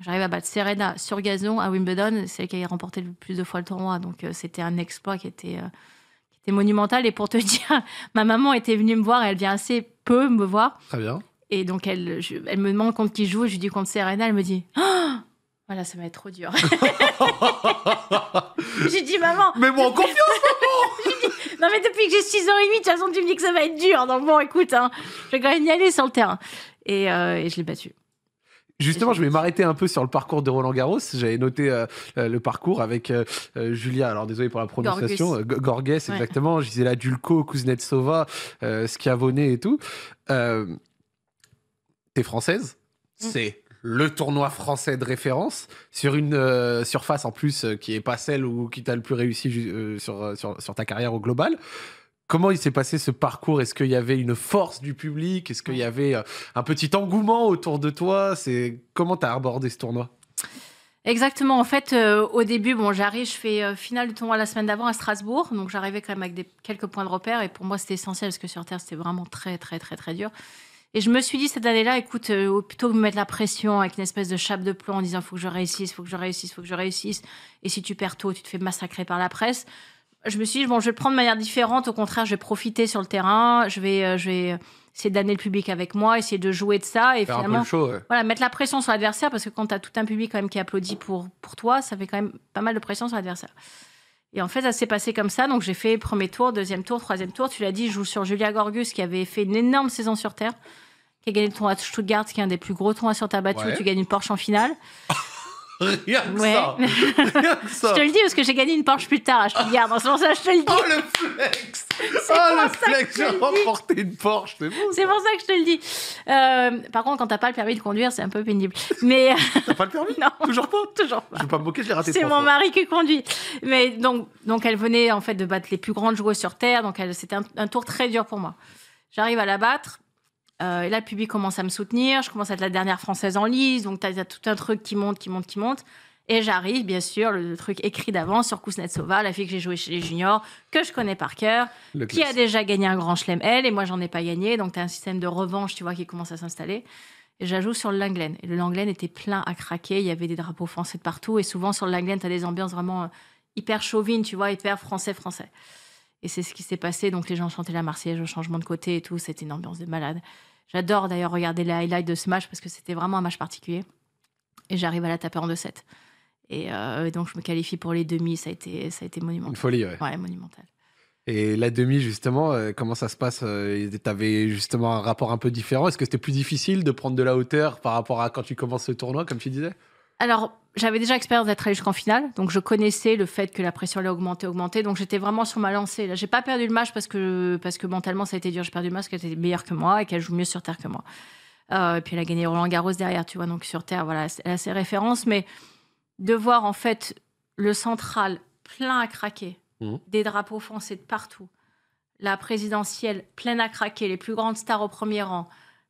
J'arrive à battre Serena sur gazon à Wimbledon, celle qui a remporté le plus de fois le tournoi. Donc, euh, c'était un exploit qui était c'est monumental. Et pour te dire, ma maman était venue me voir, elle vient assez peu me voir. Très bien. Et donc, elle, elle me demande contre qui joue, je lui dis contre Serena, elle me dit Voilà, ça va être trop dur. j'ai dit Maman Mais moi, en confiance, maman Non, mais depuis que j'ai 6 ans et demi, de toute façon, tu me dis que ça va être dur. Donc, bon, écoute, hein, je vais quand même y aller sur le terrain. Et, euh, et je l'ai battue. Justement, je vais m'arrêter un peu sur le parcours de Roland Garros. J'avais noté euh, euh, le parcours avec euh, Julia, alors désolé pour la prononciation, Gorges, Je exactement, Gisela Dulco, Kuznetsova, Schiavone et tout. T'es française, mm. c'est le tournoi français de référence sur une surface en plus qui n'est pas celle où, qui t'a le plus réussi sur, sur, ta carrière au global. Comment il s'est passé ce parcours Est-ce qu'il y avait une force du public Est-ce qu'il y avait euh, un petit engouement autour de toi C'est comment as abordé ce tournoi Exactement. En fait, euh, au début, bon, j'arrive, je fais euh, finale du tournoi la semaine d'avant à Strasbourg, donc j'arrivais quand même avec quelques points de repère et pour moi c'était essentiel parce que sur terre c'était vraiment très très très très dur. Et je me suis dit cette année-là, écoute, plutôt que de me mettre la pression avec une espèce de chape de plomb en disant il faut que je réussisse, il faut que je réussisse, il faut que je réussisse, et si tu perds tôt, tu te fais massacrer par la presse je me suis dit, bon, je vais le prendre de manière différente. Au contraire, je vais profiter sur le terrain. Je vais, euh, je vais essayer d'amener le public avec moi, essayer de jouer de ça. Et finalement, voilà, mettre la pression sur l'adversaire parce que quand tu as tout un public quand qui applaudit pour, pour toi, ça fait quand même pas mal de pression sur l'adversaire. Et en fait, ça s'est passé comme ça. Donc, j'ai fait premier tour, deuxième tour, troisième tour. Tu l'as dit, je joue sur Julia Gorgus qui avait fait une énorme saison sur Terre, qui a gagné le tournoi Stuttgart, qui est un des plus gros tournois sur ta battue tu gagnes une Porsche en finale. Rien que ça. Rien que ça. je te le dis parce que j'ai gagné une Porsche plus tard. Hein, je te le garde hein, c'est ce ça que je te le dis. Oh le flex Oh le flex J'ai remporté une Porsche, c'est C'est pour ça que je te le dis. Euh, par contre, quand t'as pas le permis de conduire, c'est un peu pénible. Mais. Euh, t'as pas le permis Non. Toujours pas Toujours pas. Je vais pas me moquer, je l'ai raté. C'est mon mari qui conduit. Mais donc, donc, elle venait en fait de battre les plus grandes joueuses sur Terre. Donc, c'était un tour très dur pour moi. J'arrive à la battre euh, et là, le public commence à me soutenir. Je commence à être la dernière française en lice. Donc, tu as, tout un truc qui monte, qui monte, qui monte. Et j'arrive, bien sûr, le truc écrit d'avant sur Kuznetsova, la fille que j'ai jouée chez les juniors, que je connais par cœur, qui a déjà gagné un grand chelem, elle, et moi, j'en ai pas gagné. Donc, tu as un système de revanche, tu vois, qui commence à s'installer. Et j'ajoute sur le Langlen. Et le Langlen était plein à craquer. Il y avait des drapeaux français de partout. Et souvent, sur le Langlen, tu as des ambiances vraiment euh, hyper chauvines, tu vois, hyper français-français. Et c'est ce qui s'est passé. Donc, les gens chantaient la Marseillaise au changement de côté et tout. C'était une ambiance de malade. J'adore d'ailleurs regarder les highlights de ce match parce que c'était vraiment un match particulier. Et j'arrive à la taper en 2-7. Euh, et, donc, je me qualifie pour les demi. Ça a été, ça a été monumental. Une folie, ouais. Ouais, monumental. Et la demi, justement, euh, comment ça se passe euh, Tu avais justement un rapport un peu différent. Est-ce que c'était plus difficile de prendre de la hauteur par rapport à quand tu commences le tournoi, comme tu disais alors, j'avais déjà expérience d'être allée jusqu'en finale, donc je connaissais le fait que la pression allait augmenter, augmenter, donc j'étais vraiment sur ma lancée. Là, j'ai pas perdu le match parce que, parce que mentalement ça a été dur. J'ai perdu le match parce qu'elle était meilleure que moi et qu'elle joue mieux sur terre que moi. Euh, et puis elle a gagné Roland Garros derrière, tu vois, donc sur terre, voilà, elle a ses références, mais de voir en fait le central plein à craquer, mmh. des drapeaux foncés de partout, la présidentielle pleine à craquer, les plus grandes stars au premier rang.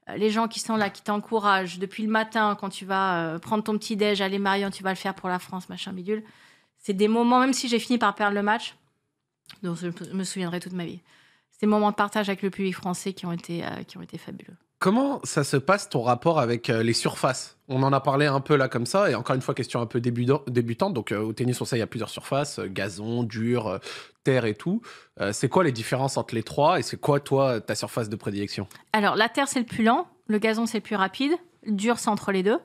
Euh, les gens qui sont là, qui t'encouragent depuis le matin quand tu vas euh, prendre ton petit déj, aller Marion, tu vas le faire pour la France, machin bidule. C'est des moments, même si j'ai fini par perdre le match, dont je me souviendrai toute ma vie. des moments de partage avec le public français qui ont été, euh, qui ont été fabuleux. Comment ça se passe ton rapport avec euh, les surfaces On en a parlé un peu là comme ça, et encore une fois, question un peu débutante. Donc euh, au tennis, on sait il y a plusieurs surfaces, euh, gazon, dur, terre et tout. c'est quoi les différences entre les trois et c'est quoi toi ta surface de prédilection Alors la terre c'est le plus lent, le gazon c'est le plus rapide, dur c'est entre les deux.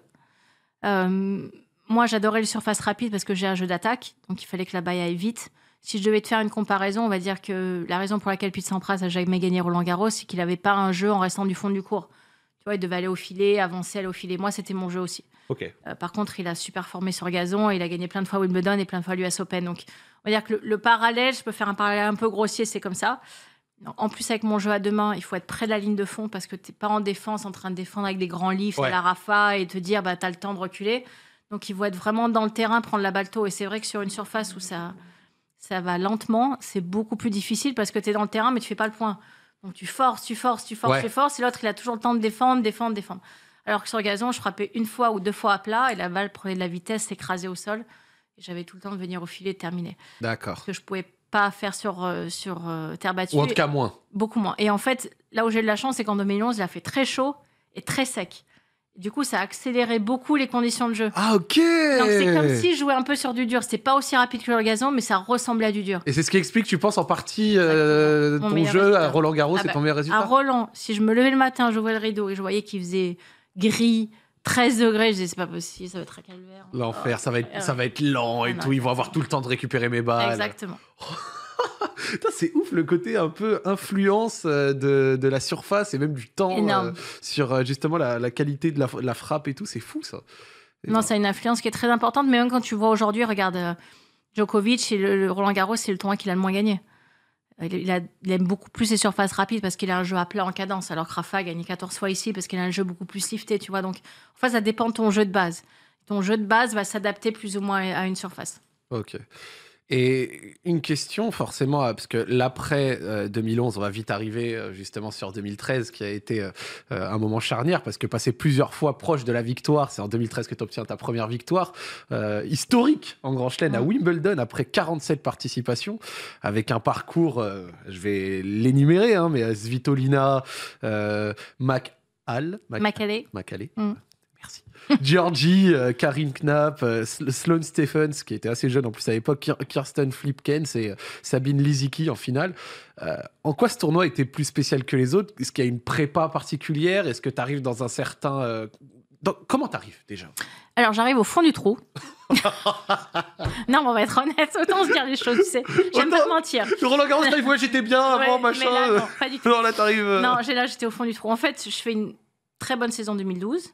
moi j'adorais les surfaces rapides parce que j'ai un jeu d'attaque, donc il fallait que la balle aille vite si je devais te faire une comparaison, on va dire que la raison pour laquelle Pete Sampras a jamais gagné Roland Garros, c'est qu'il n'avait pas un jeu en restant du fond du cours. Tu vois, il devait aller au filet, avancer, aller au filet. Moi, c'était mon jeu aussi. Ok. Euh, par contre, il a super formé sur gazon il a gagné plein de fois Wimbledon et plein de fois l'US Open. Donc, on va dire que le, parallèle, je peux faire un parallèle un peu grossier, c'est comme ça. En plus, avec mon jeu à deux mains, il faut être près de la ligne de fond parce que tu n'es pas en défense en train de défendre avec des grands livres la Rafa et te dire, bah, as le temps de reculer. Donc, il faut être vraiment dans le terrain, prendre la balle tôt. Et c'est vrai que sur une surface où ça ça va lentement, c'est beaucoup plus difficile parce que tu es dans le terrain, mais tu fais pas le point. Donc tu forces, tu forces, tu forces, tu forces, et l'autre, il a toujours le temps de défendre, défendre, défendre. Alors que sur le gazon, je frappais une fois ou deux fois à plat, et la balle prenait de la vitesse, s'écrasait au sol, et j'avais tout le temps de venir au filet et terminer. D'accord. Ce que je pouvais pas faire sur, euh, sur euh, terre battue. Ou en tout cas moins. Beaucoup moins. Et en fait, là où j'ai de la chance, c'est qu'en 2011, il a fait très chaud et très sec. Du coup, ça accélérait beaucoup les conditions de jeu. Ah, ok Donc, c'est comme si je jouais un peu sur du dur. C'est pas aussi rapide que le gazon, mais ça ressemblait à du dur. Et c'est ce qui explique, tu penses, en partie euh, ton jeu à Roland Garros, c'est ah bah, ton meilleur résultat À Roland, si je me levais le matin, je voyais le rideau et je voyais qu'il faisait gris, 13 degrés, je disais c'est pas possible, ça va être un calvaire. L'enfer, ça va être, oh, ça va être lent et oh, tout, ils vont avoir tout le temps de récupérer mes balles. Exactement. c'est ouf le côté un peu influence euh, de, la surface et même du temps euh, sur euh, justement la, qualité de la, frappe et tout. C'est fou ça. Non, c'est une influence qui est très importante. Mais même quand tu vois aujourd'hui, regarde Djokovic et le, Roland Garros, c'est le tournoi qu'il a le moins gagné. Il, aime beaucoup plus les surfaces rapides parce qu'il a un jeu à plat en cadence, alors que Rafa a 14 fois ici parce qu'il a un jeu beaucoup plus lifté, tu vois. Donc, en fait, ça dépend de ton jeu de base. Ton jeu de base va s'adapter plus ou moins à une surface. Ok. Et une question forcément, parce que l'après 2011, euh, on va vite arriver euh, justement sur 2013, qui a été euh, un moment charnière, parce que passer plusieurs fois proche de la victoire, c'est en 2013 que tu obtiens ta première victoire historique en Grand Chelem à Wimbledon, après 47 participations, avec un parcours, je vais l'énumérer, hein, mais Svitolina, Mac Macalé. Georgie, euh, karine Knapp, euh, sloan Sloane Stephens, qui était assez jeune en plus à l'époque, Kirsten Flipkens et euh, Sabine Lizicki en finale. en quoi ce tournoi était plus spécial que les autres Est-ce qu'il y a une prépa particulière Est-ce que tu arrives dans un certain. Comment tu arrives déjà Alors j'arrive au fond du trou. non, on va être honnête, autant se dire les choses, tu sais. J'aime pas te mentir. Roland Garros, j'étais bien avant, machin. non, pas là, Non, j'ai là, j'étais au fond du trou. En fait, je fais une très bonne saison 2012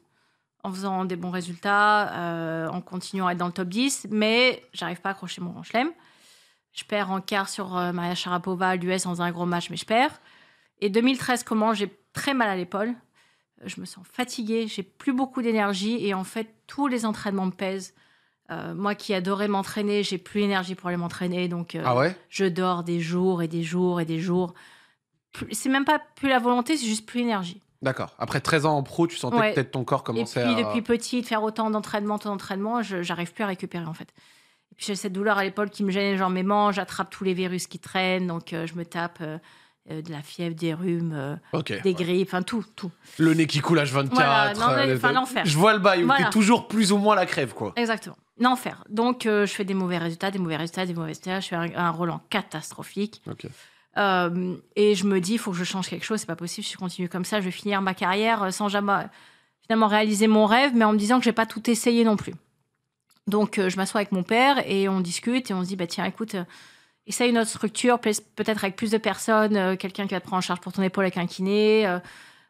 en faisant des bons résultats, euh, en continuant à être dans le top 10, mais j'arrive pas à accrocher mon grand chelem. Je perds en quart sur euh, Maria Sharapova à l'US dans un gros match, mais je perds. Et 2013 comment j'ai très mal à l'épaule. Je me sens fatiguée, j'ai plus beaucoup d'énergie et en fait, tous les entraînements me pèsent. Euh, moi qui adorais m'entraîner, j'ai plus l'énergie pour aller m'entraîner, donc ah je dors des jours et des jours et des jours. C'est même pas plus la volonté, c'est juste plus l'énergie. D'accord. Après 13 ans en pro, tu sentais peut-être ton corps commencer à. Et puis depuis petite, faire autant d'entraînement, tant d'entraînement, j'arrive plus à récupérer en fait. Et j'ai cette douleur à l'épaule qui me gêne mains, J'attrape tous les virus qui traînent, donc euh, je me tape. Euh, euh, de la fièvre, des rhumes, des grippes, enfin tout, tout. Le nez qui coule H24. Voilà, l'enfer. Je vois le bail où t'es toujours plus ou moins la crève, quoi. Exactement. L'enfer. Donc je fais des mauvais résultats, des mauvais résultats, des mauvais résultats. Je fais un, un Roland catastrophique. Ok. Euh, et je me dis, il faut que je change quelque chose, c'est pas possible, je continue comme ça, je vais finir ma carrière euh, sans jamais finalement réaliser mon rêve, mais en me disant que j'ai pas tout essayé non plus. Donc euh, je m'assois avec mon père et on discute et on se dit, bah tiens, écoute, essaye une autre structure, peut-être avec plus de personnes, quelqu'un qui va te prendre en charge pour ton épaule avec un kiné.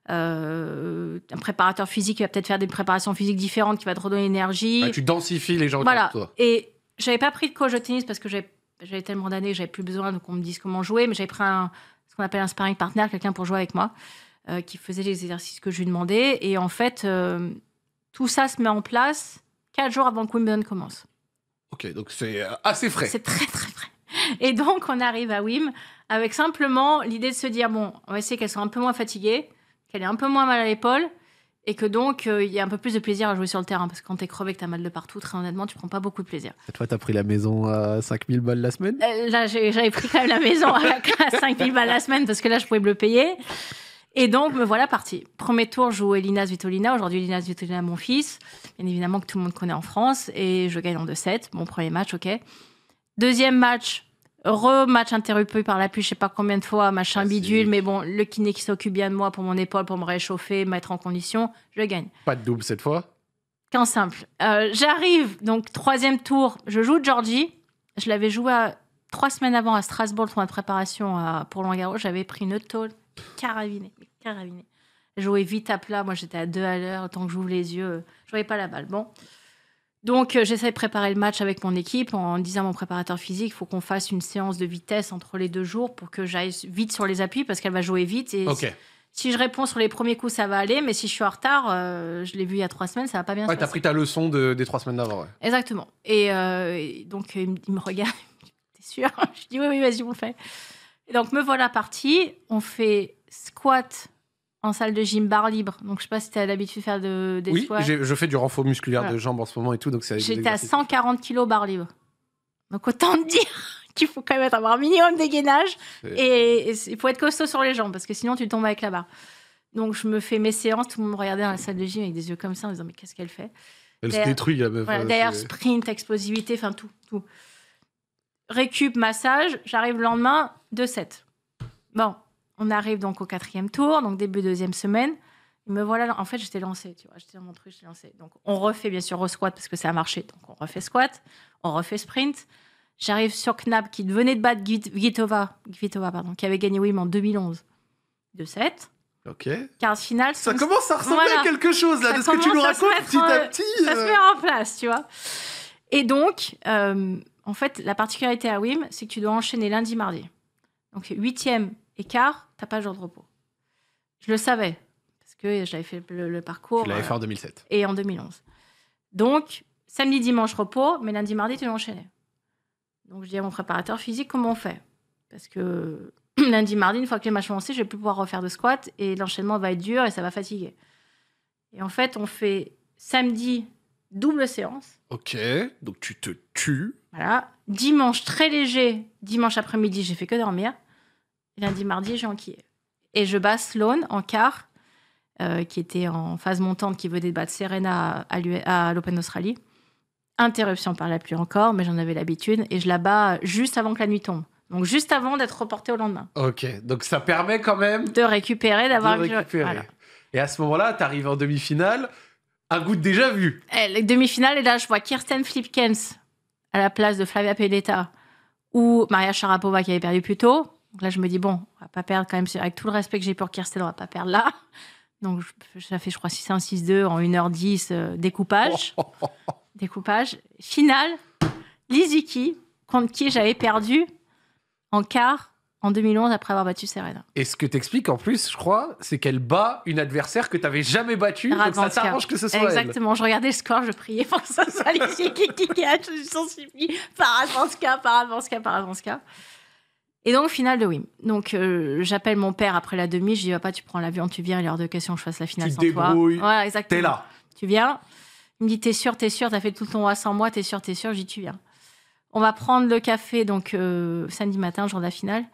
un préparateur physique qui va peut-être faire des préparations physiques différentes, qui va te redonner l'énergie. Ah, tu densifies les gens autour de toi. Et j'avais pas pris de coach de tennis parce que j'avais j'avais tellement d'années, j'avais plus besoin donc qu'on me dise comment jouer, mais j'avais pris un, ce qu'on appelle un sparring partner, quelqu'un pour jouer avec moi, euh, qui faisait les exercices que je lui demandais. Et en fait, euh, tout ça se met en place quatre jours avant que Wimbledon commence. Ok, donc c'est euh, assez frais. C'est très très frais. Et donc on arrive à Wim avec simplement l'idée de se dire bon, on va essayer qu'elle soit un peu moins fatiguée, qu'elle ait un peu moins mal à l'épaule, et que donc euh, il y a un peu plus de plaisir à jouer sur le terrain parce que quand t'es crevé et que t'as mal de partout, très honnêtement, tu prends pas beaucoup de plaisir. Cette fois, t'as pris la maison à 5000 balles la semaine euh, Là, j'avais pris quand même la maison à, 5000 balles la semaine parce que là, je pouvais me le payer. Et donc, me voilà parti. Premier tour, je joue Elinas Vitolina. Aujourd'hui, Elinas Vitolina, mon fils. Bien évidemment que tout le monde connaît en France. Et je gagne en 2-7. Mon premier match, ok. Deuxième match, rematch interrompu par la pluie, je sais pas combien de fois, machin ah, bidule, mais bon, le kiné qui s'occupe bien de moi pour mon épaule, pour me réchauffer, mettre en condition, je gagne. Pas de double cette fois Qu'en simple. Euh, j'arrive, donc troisième tour, je joue Georgie. Je l'avais joué trois semaines avant à Strasbourg, pour ma préparation pour l'Angaro, j'avais pris une tôle carabinée, carabinée. Jouer vite à plat, moi j'étais à deux à l'heure, tant que j'ouvre les yeux, je voyais pas la balle. Bon. Donc, euh, j'essaie de préparer le match avec mon équipe en disant à mon préparateur physique, il faut qu'on fasse une séance de vitesse entre les deux jours pour que j'aille vite sur les appuis parce qu'elle va jouer vite. Et si, je réponds sur les premiers coups, ça va aller, mais si je suis en retard, euh, je l'ai vu il y a trois semaines, ça va pas bien ouais, se as pris ta leçon des trois semaines d'avant. Exactement. Et, euh, donc, il me, regarde, t'es sûr Je dis oui, oui, vas-y, on le fait. Et donc, me voilà parti. On fait squat, en salle de gym barre libre. Donc, je sais pas si tu as l'habitude de faire de, des Oui, je fais du renfort musculaire de jambes en ce moment et tout. Donc J'étais à 140 kg barre libre. Donc, autant te dire qu'il faut quand même avoir un minimum de dégainage. Et il faut être costaud sur les jambes parce que sinon, tu tombes avec la barre. Donc, je me fais mes séances. Tout le monde me regardait dans la salle de gym avec des yeux comme ça en disant Mais qu'est-ce qu'elle fait Elle se détruit, D'ailleurs, sprint, explosivité, enfin tout, tout. Récup, massage. J'arrive le lendemain, 2-7. Bon, on arrive donc au quatrième tour, donc début deuxième semaine. me voilà, en fait, j'étais lancée, tu vois, j'étais dans mon truc, j'étais lancée. Donc, on refait bien sûr au squat parce que ça a marché. Donc, on refait squat, on refait sprint. J'arrive sur Knab qui venait de battre Gvitova, pardon, qui avait gagné Wim en 2011 de 7. Ok. car final... Ça commence à ressembler à quelque chose là, de ce que tu nous racontes petit à petit. Ça se euh. met en place, tu vois. Et donc, euh, en fait, la particularité à WIM, c'est que tu dois enchaîner lundi, mardi. Donc, huitième et quart, pas jour de repos. Je le savais, parce que j'avais fait le, parcours. Tu l'avais fait en 2007. Euh, et en 2011. Donc, samedi, dimanche, repos, mais lundi, mardi, tu l'enchaînais. Donc, je dis à mon préparateur physique, comment on fait Parce que lundi, mardi, une fois que les matchs sont lancés, je vais plus pouvoir refaire de squat et l'enchaînement va être dur et ça va fatiguer. Et en fait, on fait samedi, double séance. Ok, donc tu te tues. Voilà. Dimanche, très léger. Dimanche après-midi, j'ai fait que dormir. Lundi, mardi, Jean qui Et je bats Sloan en quart, euh, qui était en phase montante, qui venait de battre Serena à, l'Open d'Australie. Interruption par la pluie encore, mais j'en avais l'habitude. Et je la bats juste avant que la nuit tombe. Donc juste avant d'être reporté au lendemain. Ok, donc ça permet quand même... De récupérer, d'avoir... Voilà. Et à ce moment-là, tu arrives en demi-finale, un goût déjà vu. Eh, les demi-finale, et là, je vois Kirsten Flipkens à la place de Flavia Pelletta ou Maria Sharapova qui avait perdu plus tôt donc là, je me dis, bon, on va pas perdre quand même, avec tout le respect que j'ai pour Kirsten, on va pas perdre là. Donc ça fait, je crois, 6-1, 6-2 en 1h10, euh, découpage. découpage. Finale, Liziki, contre qui j'avais perdu en quart en 2011 après avoir battu Serena. Et ce que t'expliques en plus, je crois, c'est qu'elle bat une adversaire que t'avais jamais battue, donc ça t'arrange que ce soit Exactement, je regardais le score, je priais pour que ce soit Lizuki qui gagne, je suis senti, Par avance par avance par avance et donc, finale de Wim. Donc, euh, j'appelle mon père après la demi. Je dis, pas, tu prends l'avion, tu viens. Il est de question je fasse la finale sans toi. Voilà, exactement. T'es là. Tu viens. Il me dit, t'es sûr, t'es sûr, t'as fait tout ton roi sans moi, t'es sûr, t'es sûr. j'y dis, tu viens. On va prendre le café, donc, euh, samedi matin, jour de la finale.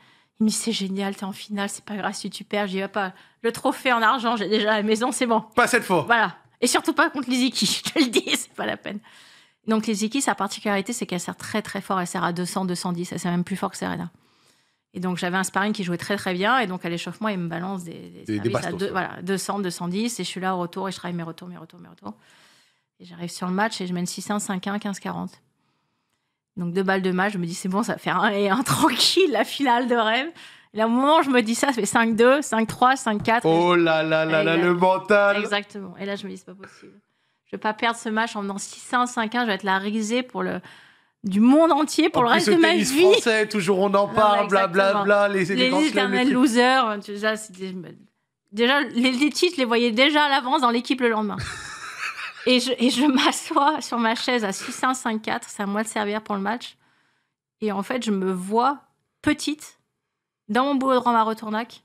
Il me dit, c'est génial, t'es en finale, c'est pas grave si tu perds. Je dis, pas, le trophée en argent, j'ai déjà à la maison, c'est bon. Pas cette fois. Voilà. Et surtout pas contre les je te le dis, c'est pas la peine. Donc les sa particularité, c'est qu'elle sert très très fort. Elle sert à 200, 210. Elle sert même plus fort que Serena. Et donc j'avais un sparring qui jouait très très bien. Et donc à l'échauffement, il me balance des, des, des, à voilà, 200, 210. Et je suis là au retour et je travaille mes retours, mes retours, mes retours. Et j'arrive sur le match et je mène 6-1, 5-1, 15-40. Donc deux balles de match, je me dis c'est bon, ça va faire un et un tranquille, la finale de rêve. Et là, au moment je me dis ça, ça fait 5-2, 5-3, 5-4. Oh là là là là, le mental Exactement. Et là, je me dis c'est pas possible. Je vais pas perdre ce match en menant 6-1, 5-1, je vais être la risée pour le, du monde entier pour le reste de ma vie. français, toujours on en parle, blablabla, bla, bla, les Les éternels losers, euh, tu bah, Déjà, les, titres, je les voyais déjà à l'avance dans l'équipe le lendemain. et je, m'assois sur ma chaise à 6 5 4 c'est à moi de servir pour le match. Et en fait, je me vois petite, dans mon bureau de ma Retournac,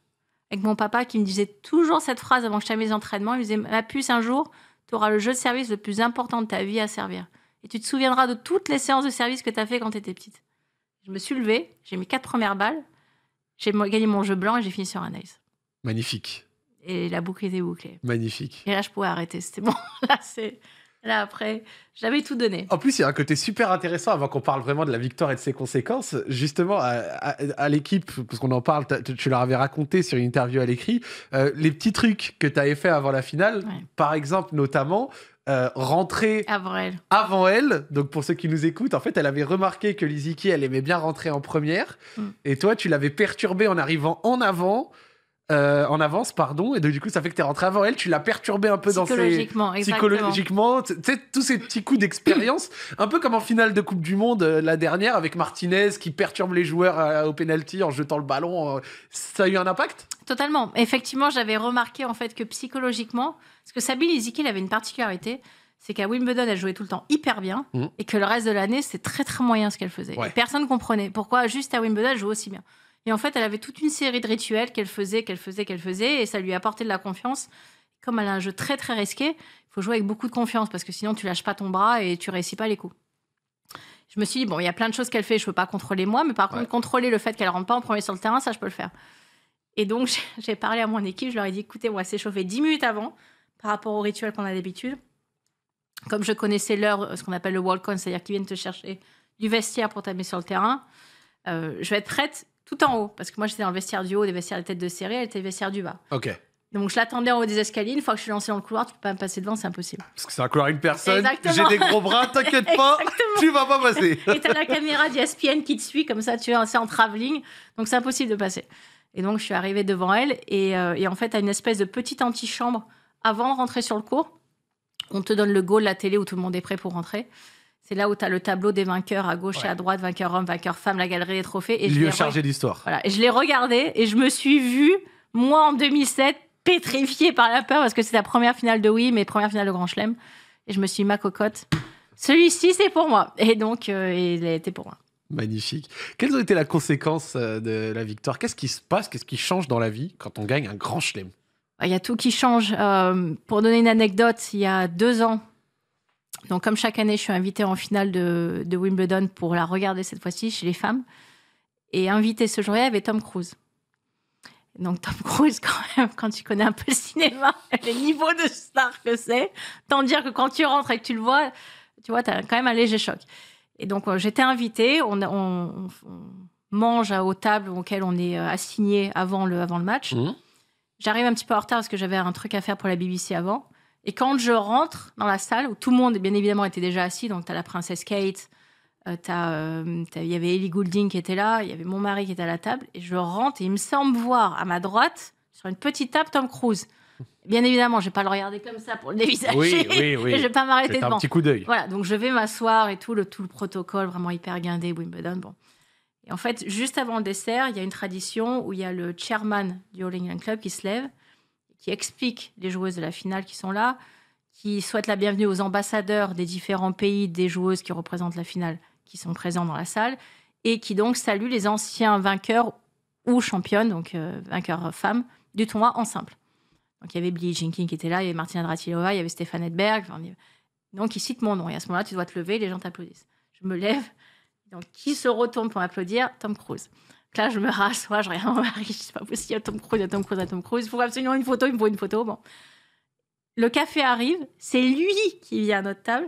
avec mon papa qui me disait toujours cette phrase avant que je t'aille mes entraînements. Il me disait Ma puce, un jour, tu auras le jeu de service le plus important de ta vie à servir et tu te souviendras de toutes les séances de service que tu as fait quand tu étais petite. Je me suis levée, j'ai mis quatre premières balles, j'ai gagné mon jeu blanc et j'ai fini sur un ace. Magnifique. Et la boucle était bouclée. Magnifique. Et là, je pouvais arrêter. C'était bon. Là, c'est. Là, après, j'avais tout donné. En plus, il y a un côté super intéressant avant qu'on parle vraiment de la victoire et de ses conséquences. Justement, à, l'équipe, parce qu'on en parle, tu leur avais raconté sur une interview à l'écrit, euh, les petits trucs que tu avais fait avant la finale. Par exemple, notamment, euh, rentrer avant elle. avant elle. Donc pour ceux qui nous écoutent, en fait, elle avait remarqué que Liziki, elle aimait bien rentrer en première. Mm. Et toi, tu l'avais perturbée en arrivant en avant euh, en avance, pardon, et du coup ça fait que es rentré avant elle, tu l'as perturbé un peu dans ses psychologiquement, psychologiquement, tu sais tous ces petits coups d'expérience, un peu comme en finale de Coupe du Monde euh, la dernière avec Martinez qui perturbe les joueurs euh, au penalty en jetant le ballon, ça a eu un impact Totalement, effectivement j'avais remarqué en fait que psychologiquement, parce que Sabine Izikil avait une particularité, c'est qu'à Wimbledon, elle jouait tout le temps hyper bien mmh. et que le reste de l'année, c'est très très moyen ce qu'elle faisait. personne ne personne comprenait pourquoi juste à Wimbledon, elle jouait aussi bien. Et en fait, elle avait toute une série de rituels qu'elle faisait, qu'elle faisait, qu'elle faisait, et ça lui apportait de la confiance. Comme elle a un jeu très très risqué, il faut jouer avec beaucoup de confiance parce que sinon tu lâches pas ton bras et tu réussis pas les coups. Je me suis dit, bon, il y a plein de choses qu'elle fait, je peux pas contrôler moi, mais par contre, contrôler le fait qu'elle rentre pas en premier sur le terrain, ça je peux le faire. Et donc, j'ai parlé à mon équipe, je leur ai dit, écoutez, on va s'échauffer 10 minutes avant par rapport au rituel qu'on a d'habitude. Comme je connaissais l'heure, ce qu'on appelle le walk-on, c'est-à-dire qu'ils viennent te chercher du vestiaire pour t'amener sur le terrain, euh, je vais être prête tout en haut. Parce que moi, j'étais dans le vestiaire du haut, des vestiaires de tête de série, elle était vestiaire du bas. OK. Donc je l'attendais en haut des escaliers. Une fois que je suis lancée dans le couloir, tu peux pas me passer devant, c'est impossible. Parce que c'est un couloir une personne. J'ai des gros bras, t'inquiète pas, tu vas pas passer. et t'as la caméra d'ESPN qui te suit comme ça, tu es c'est en travelling, donc c'est impossible de passer. Et donc je suis arrivée devant elle et, euh, en fait à une espèce de petite antichambre avant de rentrer sur le cours. On te donne le go de la télé où tout le monde est prêt pour rentrer. C'est là où tu as le tableau des vainqueurs à gauche et à droite, vainqueur homme, vainqueur femme, la galerie des trophées. Et Lieu chargé d'histoire. Et je l'ai regardé et je me suis vue, moi en 2007, pétrifiée par la peur parce que c'est la première finale de oui mais première finale de Grand Chelem. Et je me suis dit, ma cocotte, celui-ci c'est pour moi. Et donc, euh, il a été pour moi. Magnifique. Quelles ont été la conséquence euh, de la victoire Qu'est-ce qui se passe Qu'est-ce qui change dans la vie quand on gagne un grand chelem Il y a tout qui change. Euh, pour donner une anecdote, il y a deux ans, donc, comme chaque année, je suis invitée en finale de, Wimbledon pour la regarder cette fois-ci chez les femmes. Et invité ce jour-là, il y avait Tom Cruise. Donc Tom Cruise, quand même, quand tu connais un peu le cinéma, les niveaux de star que c'est, tant dire que quand tu rentres et que tu le vois, tu vois, tu as quand même un léger choc. Et donc euh, j'étais invitée, on, on, mange aux tables auxquelles on est euh, assigné avant le, avant le match. Mmh. J'arrive un petit peu en retard parce que j'avais un truc à faire pour la BBC avant. Et quand je rentre dans la salle, où tout le monde, bien évidemment, était déjà assis, donc tu as la princesse Kate, euh, euh, il y avait Ellie Goulding qui était là, il y avait mon mari qui était à la table, et je rentre et il me semble voir à ma droite, sur une petite table, Tom Cruise. Bien évidemment, je vais pas le regarder comme ça pour le dévisager. Oui, oui, oui. je vais pas m'arrêter devant. un petit coup d'œil. Voilà, donc je vais m'asseoir et tout le, tout le protocole vraiment hyper guindé, Wimbledon. Bon. Et en fait, juste avant le dessert, il y a une tradition où il y a le chairman du All England Club qui se lève qui explique les joueuses de la finale qui sont là, qui souhaitent la bienvenue aux ambassadeurs des différents pays des joueuses qui représentent la finale, qui sont présents dans la salle, et qui donc saluent les anciens vainqueurs ou championnes, donc euh, vainqueurs femmes, du tournoi en simple. Donc il y avait Billie Jean King qui était là, il y avait Martina Dratilova, il y avait Stéphane Edberg. donc ils citent mon nom. Et à ce moment-là, tu dois te lever, les gens t'applaudissent. Je me lève. Donc qui se retourne pour applaudir Tom Cruise là, je me rase, je regarde mon mari, c'est pas possible, il y a Tom Cruise, il y a Tom Cruise, il il faut absolument une photo, il me faut une photo, bon. Le café arrive, c'est lui qui vient à notre table,